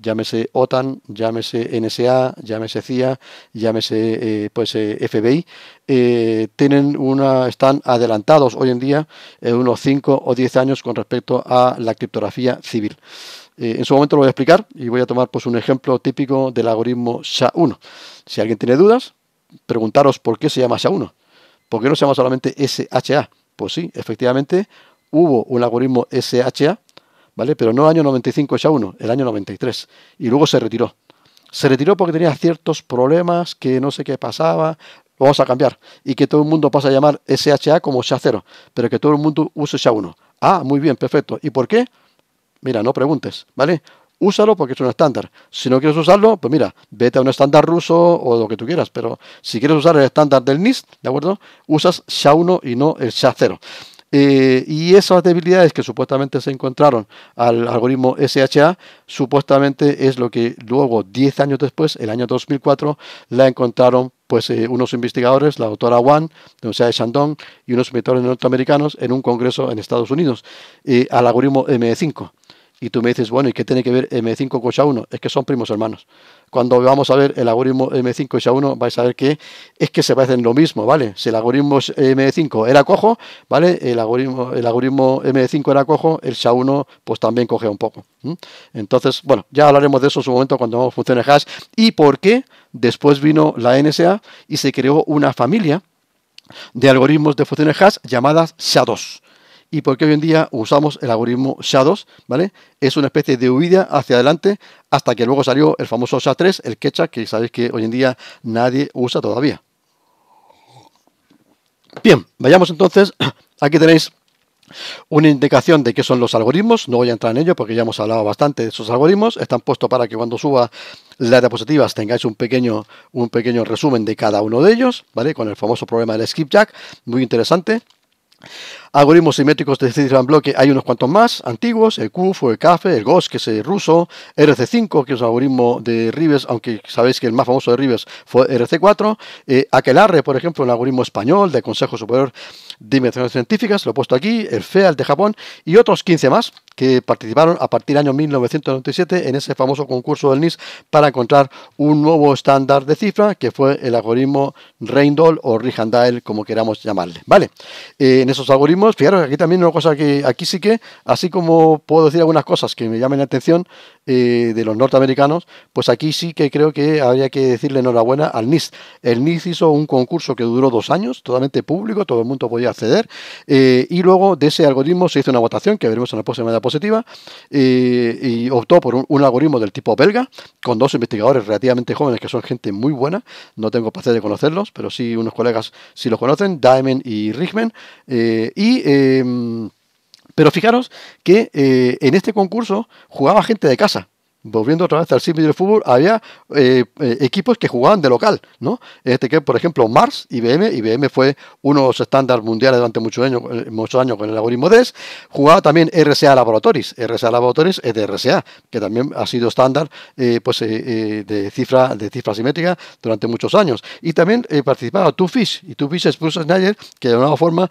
[SPEAKER 1] llámese OTAN, llámese NSA, llámese CIA, llámese eh, pues, eh, FBI, eh, tienen una, están adelantados hoy en día unos 5 o 10 años con respecto a la criptografía civil. en su momento lo voy a explicar y voy a tomar pues, un ejemplo típico del algoritmo SHA-1. Si alguien tiene dudas, preguntaros por qué se llama SHA-1, por qué no se llama solamente SHA. Pues sí, efectivamente hubo un algoritmo SHA, ¿vale? Pero no el año 95 SHA-1, el año 93. Y luego se retiró. Se retiró porque tenía ciertos problemas, que no sé qué pasaba, vamos a cambiar. Y que todo el mundo pasa a llamar SHA como SHA-0, pero que todo el mundo use SHA-1. Ah, muy bien, perfecto. ¿Y por qué? Mira, no preguntes, ¿vale? úsalo porque es un estándar. Si no quieres usarlo, pues mira, vete a un estándar ruso o lo que tú quieras, pero si quieres usar el estándar del NIST, ¿de acuerdo? Usas SHA-1 y no el SHA-0. Eh, y esas debilidades que supuestamente se encontraron al algoritmo SHA, supuestamente es lo que luego, 10 años después, el año 2004, la encontraron pues eh, unos investigadores, la doctora Wan, de Universidad de Shandong, y unos investigadores norteamericanos en un congreso en Estados Unidos, eh, al algoritmo m 5 y tú me dices, bueno, ¿y qué tiene que ver M5 con SHA-1? Es que son primos hermanos. Cuando vamos a ver el algoritmo M5 y SHA-1, vais a ver que es que se parecen lo mismo, ¿vale? Si el algoritmo M5 era cojo, ¿vale? El algoritmo, el algoritmo M5 era cojo, el SHA-1 pues también coge un poco. Entonces, bueno, ya hablaremos de eso en su momento cuando vamos funciones hash y por qué después vino la NSA y se creó una familia de algoritmos de funciones hash llamadas SHA-2 y por hoy en día usamos el algoritmo sha ¿vale? Es una especie de huida hacia adelante hasta que luego salió el famoso SHA-3, el ketchup, que sabéis que hoy en día nadie usa todavía. Bien, vayamos entonces, aquí tenéis una indicación de qué son los algoritmos, no voy a entrar en ello porque ya hemos hablado bastante de esos algoritmos, están puestos para que cuando suba las diapositivas tengáis un pequeño, un pequeño resumen de cada uno de ellos, ¿vale? Con el famoso problema del skipjack, muy interesante. Algoritmos simétricos de cifra en bloque hay unos cuantos más, antiguos, el QF, el CAFE, el GOS, que es el ruso, RC5, que es un algoritmo de Rives, aunque sabéis que el más famoso de Rives fue RC4, eh, Aquelarre, por ejemplo, un algoritmo español del Consejo Superior de Investigaciones Científicas, lo he puesto aquí, el FEAL de Japón y otros 15 más que participaron a partir del año 1997 en ese famoso concurso del NIS para encontrar un nuevo estándar de cifra que fue el algoritmo REINDOL o Rijandael, como queramos llamarle. Vale, eh, en esos algoritmos fijaros, aquí también una cosa que aquí sí que, así como puedo decir algunas cosas que me llamen la atención eh, de los norteamericanos, pues aquí sí que creo que habría que decirle enhorabuena al NIS. El NIS hizo un concurso que duró dos años, totalmente público, todo el mundo podía acceder, eh, y luego de ese algoritmo se hizo una votación, que veremos en la próxima diapositiva, eh, y optó por un, algoritmo del tipo belga, con dos investigadores relativamente jóvenes que son gente muy buena, no tengo placer de conocerlos, pero sí unos colegas si los conocen, Diamond y Richman, y Em, pero fijaros que eh, en este concurso jugaba gente de casa volviendo otra vez al símbolo del fútbol, había eh, eh, equipos que jugaban de local, ¿no? Este que, por ejemplo, Mars, IBM, IBM fue uno de los estándares mundiales durante muchos años, eh, muchos años con el algoritmo DES, jugaba también RSA Laboratories, RSA Laboratories es de RSA que también ha sido estándar pues, de, cifra, de cifra simétrica durante muchos años. Y también participaba Two Fish, y Two es Bruce que de alguna forma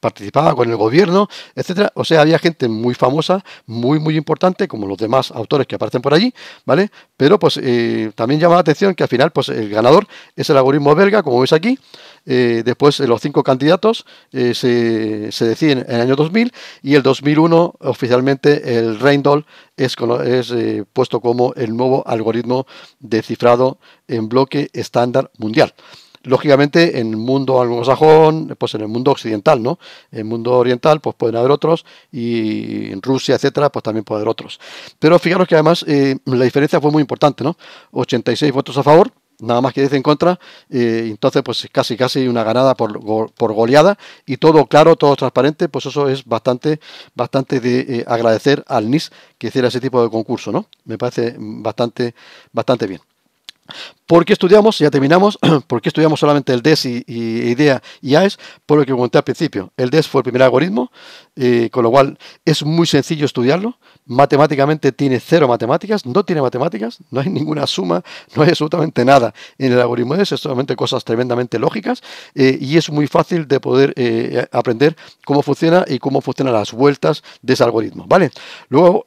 [SPEAKER 1] participaba con el gobierno, etcétera. O sea, había gente muy famosa, muy, muy importante, como los demás autores que aparecen por allí, ¿vale? Pero pues eh, también llama la atención que al final pues el ganador es el algoritmo belga, como veis aquí. Eh, después eh, los cinco candidatos se, se, deciden en el año 2000 y el 2001 oficialmente el Reindol es, es puesto como el nuevo algoritmo de cifrado en bloque estándar mundial lógicamente en el mundo anglosajón, pues en el mundo occidental, ¿no? En el mundo oriental, pues pueden haber otros, y en Rusia, etcétera, pues también pueden haber otros. Pero fijaros que además eh, la diferencia fue muy importante, ¿no? 86 votos a favor, nada más que 10 en contra, eh, entonces pues casi casi una ganada por, por, goleada y todo claro, todo transparente, pues eso es bastante, bastante de eh, agradecer al NIS que hiciera ese tipo de concurso, ¿no? Me parece bastante, bastante bien. ¿Por qué estudiamos? Ya terminamos. ¿Por estudiamos solamente el DES y, IDEA y e AES? Por lo que comenté al principio. El DES fue el primer algoritmo eh, con lo cual es muy sencillo estudiarlo. Matemáticamente tiene cero matemáticas, no tiene matemáticas, no hay ninguna suma, no hay absolutamente nada en el algoritmo es solamente cosas tremendamente lógicas eh, y es muy fácil de poder eh, aprender cómo funciona y cómo funcionan las vueltas de ese algoritmo. ¿vale? Luego,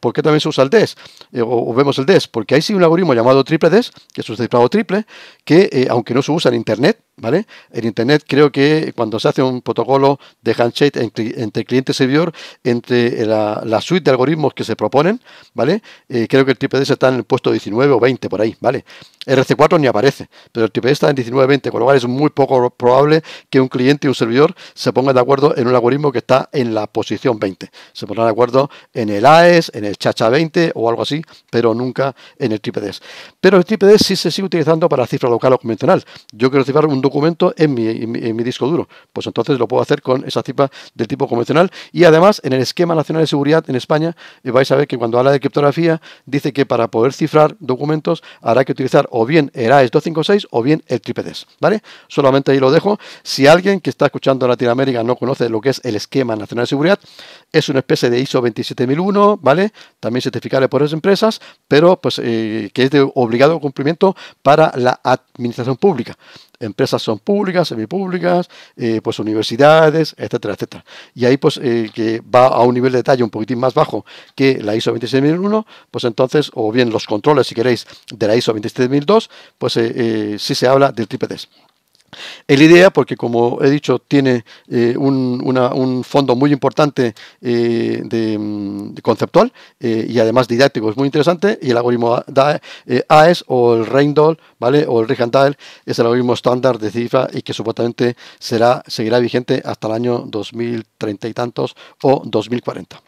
[SPEAKER 1] ¿por qué también se usa el DES? o, vemos el DES, porque hay sí un algoritmo llamado triple DES, que es un cifrado triple, que aunque no se usa en Internet, ¿vale? En Internet creo que cuando se hace un protocolo de handshake entre cliente-servidor entre eh, la, suite de algoritmos que se proponen, ¿vale? Eh, creo que el de está en el puesto 19 o 20 por ahí, ¿vale? RC4 ni aparece, pero el TPS está en 19 20, con lo cual es muy poco probable que un cliente y un servidor se pongan de acuerdo en un algoritmo que está en la posición 20. Se pondrán de acuerdo en el AES, en el Chacha 20 o algo así, pero nunca en el TPDS. Pero el TPDS sí se sigue utilizando para cifra local o convencional. Yo quiero cifrar un documento en mi, en mi disco duro, pues entonces lo puedo hacer con esa cifra del tipo convencional y además en el esquema nacional de seguridad en España eh, vais a ver que cuando habla de criptografía dice que para poder cifrar documentos habrá que utilizar o bien el AES 256 o bien el TRIPEDES, ¿vale? Solamente ahí lo dejo. Si alguien que está escuchando Latinoamérica no conoce lo que es el esquema nacional de seguridad, es una especie de ISO 27001, ¿vale? También certificable por las empresas, pero pues eh, que es de obligado cumplimiento para la administración pública empresas son públicas, semipúblicas, eh, pues universidades, etcétera, etcétera. Y ahí pues eh, que va a un nivel de detalle un poquitín más bajo que la ISO 26001, pues entonces, o bien los controles, si queréis, de la ISO 27002, pues eh, sí se habla del triple el idea porque, como he dicho, tiene eh, un, fondo muy importante eh, de, mm, conceptual eh, y además didáctico, es muy interesante. Y el algoritmo AES e o el Reindol, ¿vale? O el Rijndael es el algoritmo estándar de cifra y que supuestamente será, seguirá vigente hasta el año 2030 y tantos o 2040.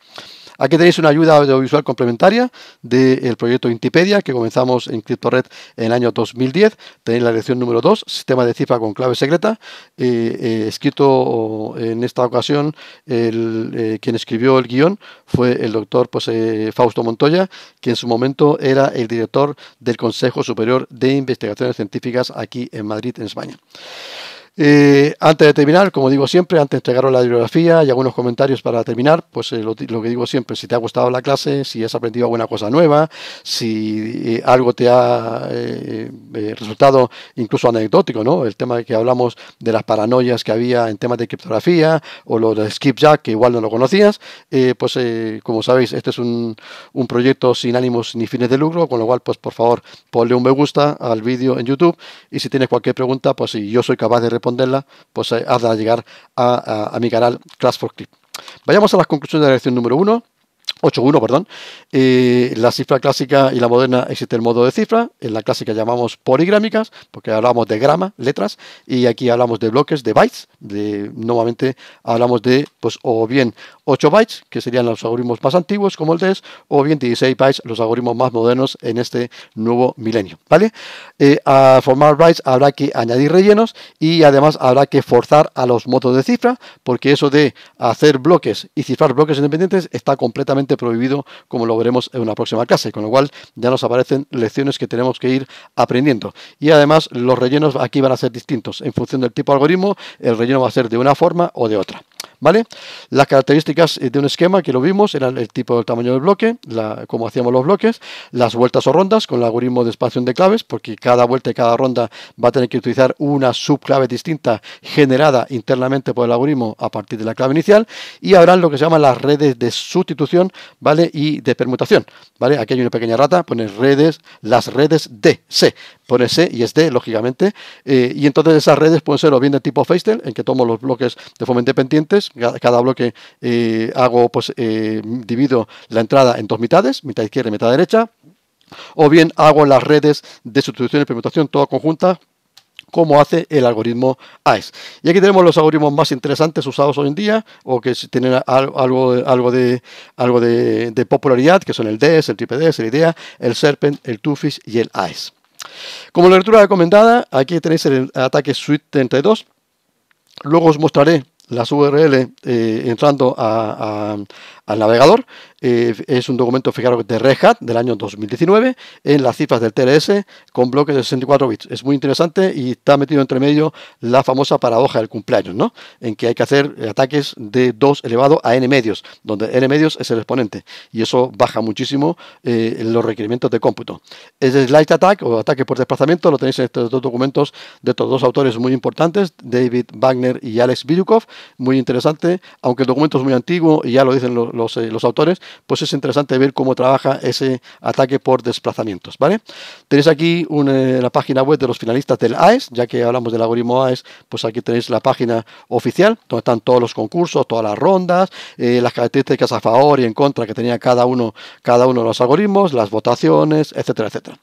[SPEAKER 1] Aquí tenéis una ayuda audiovisual complementaria del proyecto Intipedia que comenzamos en CryptoRed en el año 2010. Tenéis la lección número 2, sistema de cifra con clave secreta, eh, eh, escrito eh, en esta ocasión, quien escribió el guión fue el doctor pues, Fausto Montoya, que en su momento era el director del Consejo Superior de Investigaciones Científicas aquí en Madrid, en España. Eh, antes de terminar, como digo siempre, antes de entregaros la bibliografía y algunos comentarios para terminar, pues eh, lo, que digo siempre, si te ha gustado la clase, si has aprendido alguna cosa nueva, si eh, algo te ha resultado incluso anecdótico, ¿no? El tema de que hablamos de las paranoias que había en temas de criptografía o lo de Skipjack, que igual no lo conocías, pues como sabéis, este es un, un, proyecto sin ánimos ni fines de lucro, con lo cual, pues por favor, ponle un me gusta al vídeo en YouTube y si tienes cualquier pregunta, pues si yo soy capaz de responder, responderla pues eh, hazla llegar a, mi canal Class for Clip. Vayamos a las conclusiones de la lección número 1. 8.1, perdón. Eh, la cifra clásica y la moderna existe el modo de cifra. En la clásica llamamos poligrámicas, porque hablamos de grama, letras, y aquí hablamos de bloques, de bytes. De, nuevamente hablamos de, pues, o bien 8 bytes, que serían los algoritmos más antiguos, como el DES, o bien 16 bytes, los algoritmos más modernos en este nuevo milenio. ¿Vale? Eh, a formar bytes habrá que añadir rellenos y además habrá que forzar a los modos de cifra, porque eso de hacer bloques y cifrar bloques independientes está completamente prohibido, como lo veremos en una próxima clase, con lo cual ya nos aparecen lecciones que tenemos que ir aprendiendo. Y además los rellenos aquí van a ser distintos. En función del tipo de algoritmo, el relleno va a ser de una forma o de otra. ¿vale? Las características eh, de un esquema que lo vimos eran el tipo, del tamaño del bloque, la, como hacíamos los bloques, las vueltas o rondas con el algoritmo de expansión de claves, porque cada vuelta y cada ronda va a tener que utilizar una subclave distinta generada internamente por el algoritmo a partir de la clave inicial y habrá lo que se llaman las redes de sustitución, ¿vale? Y de permutación, ¿vale? Aquí hay una pequeña rata, pones redes, las redes de C, pone C y es D, lógicamente, eh, y entonces esas redes pueden ser o bien de tipo Feistel, en que tomo los bloques de forma independientes, cada, bloque eh, hago, pues eh, divido la entrada en dos mitades, mitad izquierda y mitad derecha. O bien hago las redes de sustitución y permutación toda conjunta como hace el algoritmo AES. Y aquí tenemos los algoritmos más interesantes usados hoy en día, o que tienen algo, algo, de, algo de, popularidad, que son el DES, el TPDES, el IDEA, el SERPENT, el Twofish y el AES. Como lectura recomendada, aquí tenéis el ataque Suite 32. Luego os mostraré las URL eh, entrando a, al navegador. Eh, es un documento, fijaros, de Red Hat del año 2019 en las cifras del TLS con bloques de 64 bits. Es muy interesante y está metido entre medio la famosa paradoja del cumpleaños, ¿no? En que hay que hacer ataques de 2 elevado a n medios, donde n medios es el exponente y eso baja muchísimo eh, los requerimientos de cómputo. Es el Light Attack o ataque por desplazamiento, lo tenéis en estos dos documentos de estos dos autores muy importantes, David Wagner y Alex Biryukov, muy interesante, aunque el documento es muy antiguo y ya lo dicen los eh, los, autores, pues es interesante ver cómo trabaja ese ataque por desplazamientos, ¿vale? Tenéis aquí eh, la página web de los finalistas del AES, ya que hablamos del algoritmo AES, pues aquí tenéis la página oficial, donde están todos los concursos, todas las rondas, eh, las características a favor y en contra que tenía cada uno, cada uno de los algoritmos, las votaciones, etcétera, etcétera.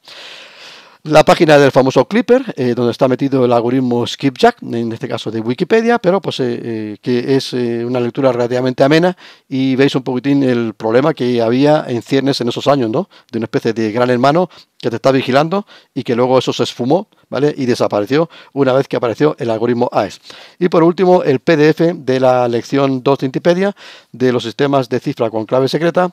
[SPEAKER 1] La página del famoso Clipper, eh, donde está metido el algoritmo Skipjack, en este caso de Wikipedia, pero pues eh, eh, que es una lectura relativamente amena y veis un poquitín el problema que había en ciernes en esos años, ¿no? De una especie de gran hermano que te está vigilando y que luego eso se esfumó, ¿vale? Y desapareció una vez que apareció el algoritmo AES. Y por último, el PDF de la lección 2 de Wikipedia de los sistemas de cifra con clave secreta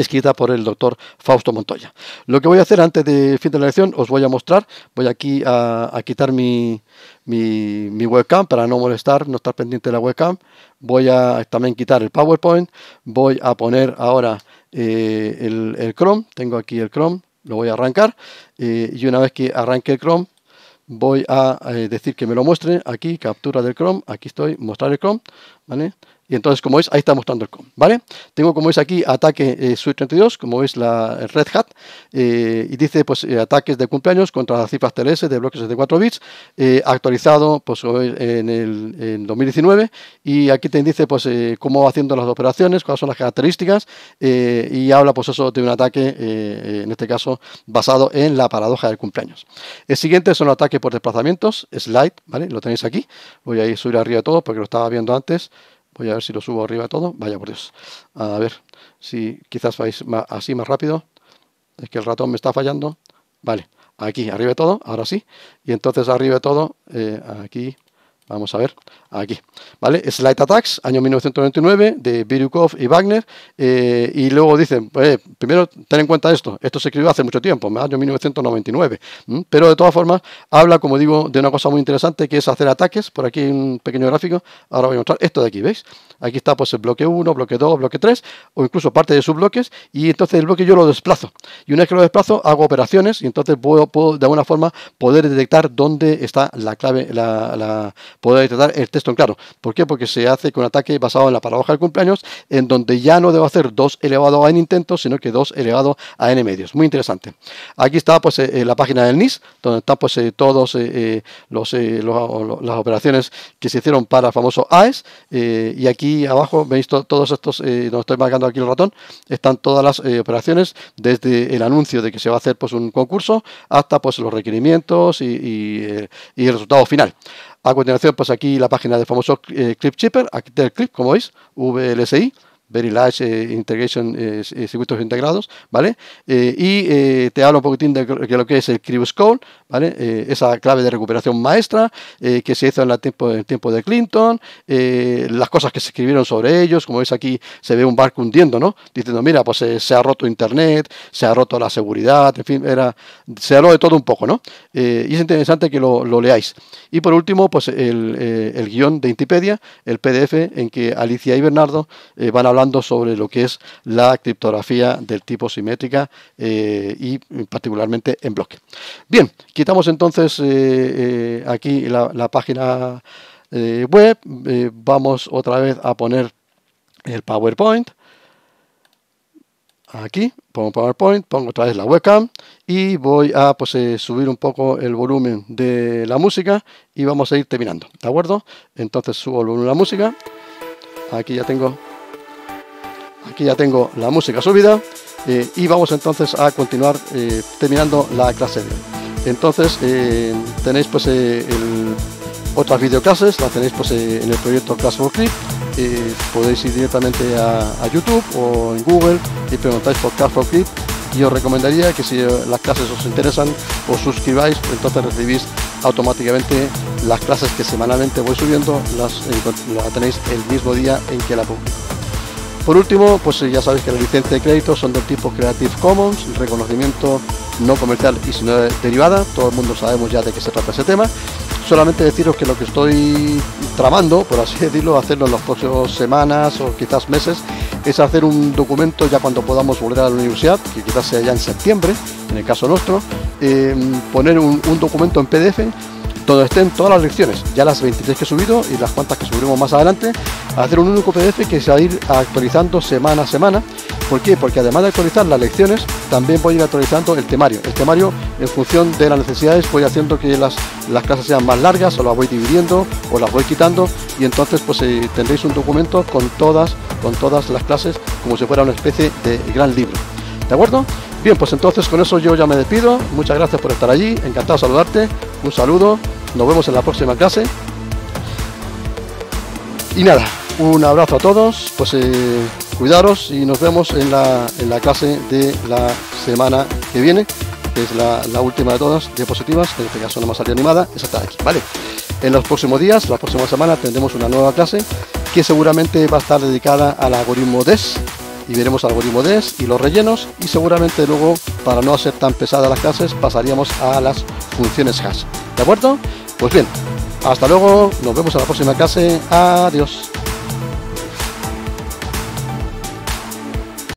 [SPEAKER 1] escrita por el doctor Fausto Montoya. Lo que voy a hacer antes de fin de la lección, os voy a mostrar, voy aquí a, quitar mi, webcam para no molestar, no estar pendiente de la webcam, voy a también quitar el PowerPoint, voy a poner ahora eh, el, Chrome, tengo aquí el Chrome, lo voy a arrancar, eh, y una vez que arranque el Chrome, voy a eh, decir que me lo muestre, aquí, captura del Chrome, aquí estoy, mostrar el Chrome, ¿vale? Y entonces, como veis, ahí está mostrando el com, ¿vale? Tengo, como veis, aquí ataque eh, 32, como veis, la Red Hat, eh, y dice, pues, eh, ataques de cumpleaños contra las cifras TLS de bloques de 4 bits, eh, actualizado, pues, en el 2019, y aquí te dice, pues, cómo va haciendo las operaciones, cuáles son las características, y habla, pues, eso de un ataque, en este caso, basado en la paradoja del cumpleaños. El siguiente son ataques por desplazamientos, slide, ¿vale? Lo tenéis aquí, voy a subir arriba todo porque lo estaba viendo antes, Voy a ver si lo subo arriba todo. Vaya por Dios. A ver si quizás vais así más rápido. Es que el ratón me está fallando. Vale, aquí, arriba todo, ahora sí. Y entonces arriba todo, eh, aquí, Vamos a ver, aquí, ¿vale? Slight Attacks, año 1999, de Birukov y Wagner. Eh, y luego dicen, pues, primero, ten en cuenta esto. Esto se escribió hace mucho tiempo, año 1999. Pero de todas formas, habla, como digo, de una cosa muy interesante, que es hacer ataques. Por aquí hay un pequeño gráfico. Ahora voy a mostrar esto de aquí, ¿veis? Aquí está pues el bloque 1, bloque 2, bloque 3, o incluso parte de sus bloques. Y entonces el bloque yo lo desplazo. Y una vez que lo desplazo, hago operaciones. Y entonces puedo, de alguna forma, poder detectar dónde está la clave, la Podéis tratar el texto en claro. ¿Por qué? Porque se hace con un ataque basado en la paradoja del cumpleaños, en donde ya no debo hacer 2 elevado a n intentos, sino que 2 elevado a n medios. Muy interesante. Aquí está pues eh, eh, la página del NIS, donde están pues eh, todos los, las operaciones que se hicieron para el famoso AES. y aquí abajo veis todos estos, donde estoy marcando aquí el ratón, están todas las operaciones, desde el anuncio de que se va a hacer pues un concurso hasta pues los requerimientos y, y el resultado final. A continuación, pues aquí la página del famoso eh, ClipChipper, Clip Chipper, del Clip, como veis, VLSI, Very Large eh, Integration eh, eh, Circuitos Integrados, ¿vale? y te hablo un poquitín de, lo que es el cribus Call, ¿vale? esa clave de recuperación maestra que se hizo en, la tiempo, del el tiempo de Clinton, las cosas que se escribieron sobre ellos, como ves aquí, se ve un barco hundiendo, ¿no? Diciendo, mira, pues se ha roto Internet, se ha roto la seguridad, en fin, era, se habló de todo un poco, ¿no? y es interesante que lo, lo, leáis. Y por último, pues el, el guión de Intipedia, el PDF en que Alicia y Bernardo van a hablar sobre lo que es la criptografía del tipo simétrica eh, y particularmente en bloque. Bien, quitamos entonces eh, eh, aquí la, página web, vamos otra vez a poner el PowerPoint aquí, pongo PowerPoint, pongo otra vez la webcam y voy a pues, subir un poco el volumen de la música y vamos a ir terminando, ¿de acuerdo? Entonces subo el volumen de la música, aquí ya tengo Aquí ya tengo la música subida eh, y vamos entonces a continuar eh, terminando la clase de Entonces eh, tenéis pues otras videoclases, las tenéis pues en el proyecto Class 4 Clip. podéis ir directamente a, YouTube o en Google y preguntáis por Class Clip y os recomendaría que si las clases os interesan os suscribáis, entonces recibís automáticamente las clases que semanalmente voy subiendo, las, las tenéis el mismo día en que la publico. Por último, pues eh, ya sabéis que las licencias de crédito son del tipo Creative Commons, reconocimiento no comercial y sino derivada, todo el mundo sabemos ya de qué se trata ese tema. Solamente deciros que lo que estoy tramando, por así decirlo, hacerlo en las próximas semanas o quizás meses, es hacer un documento ya cuando podamos volver a la universidad, que quizás sea ya en septiembre, en el caso nuestro, eh, poner un documento en PDF donde estén todas las lecciones, ya las 23 que he subido y las cuantas que subiremos más adelante, a hacer un único PDF que se va a ir actualizando semana a semana. ¿Por qué? Porque además de actualizar las lecciones, también voy a ir actualizando el temario. El temario, en función de las necesidades, voy haciendo que las, las clases sean más largas o las voy dividiendo o las voy quitando y entonces pues eh, tendréis un documento con todas, con todas las clases como si fuera una especie de gran libro. ¿De acuerdo? Bien, pues entonces con eso yo ya me despido. Muchas gracias por estar allí. Encantado de saludarte. Un saludo. Nos vemos en la próxima clase. Y nada, un abrazo a todos. Pues eh, cuidaros y nos vemos en la, clase de la semana que viene, que es la, última de todas, diapositivas, que en este caso no más animada, esa está aquí, ¿vale? En los próximos días, la próxima semana, tendremos una nueva clase que seguramente va a estar dedicada al algoritmo DES y veremos algoritmo DES y los rellenos y seguramente luego para no hacer tan pesadas las clases pasaríamos a las funciones hash. ¿De acuerdo? Pues bien, hasta luego, nos vemos en la próxima clase, adiós.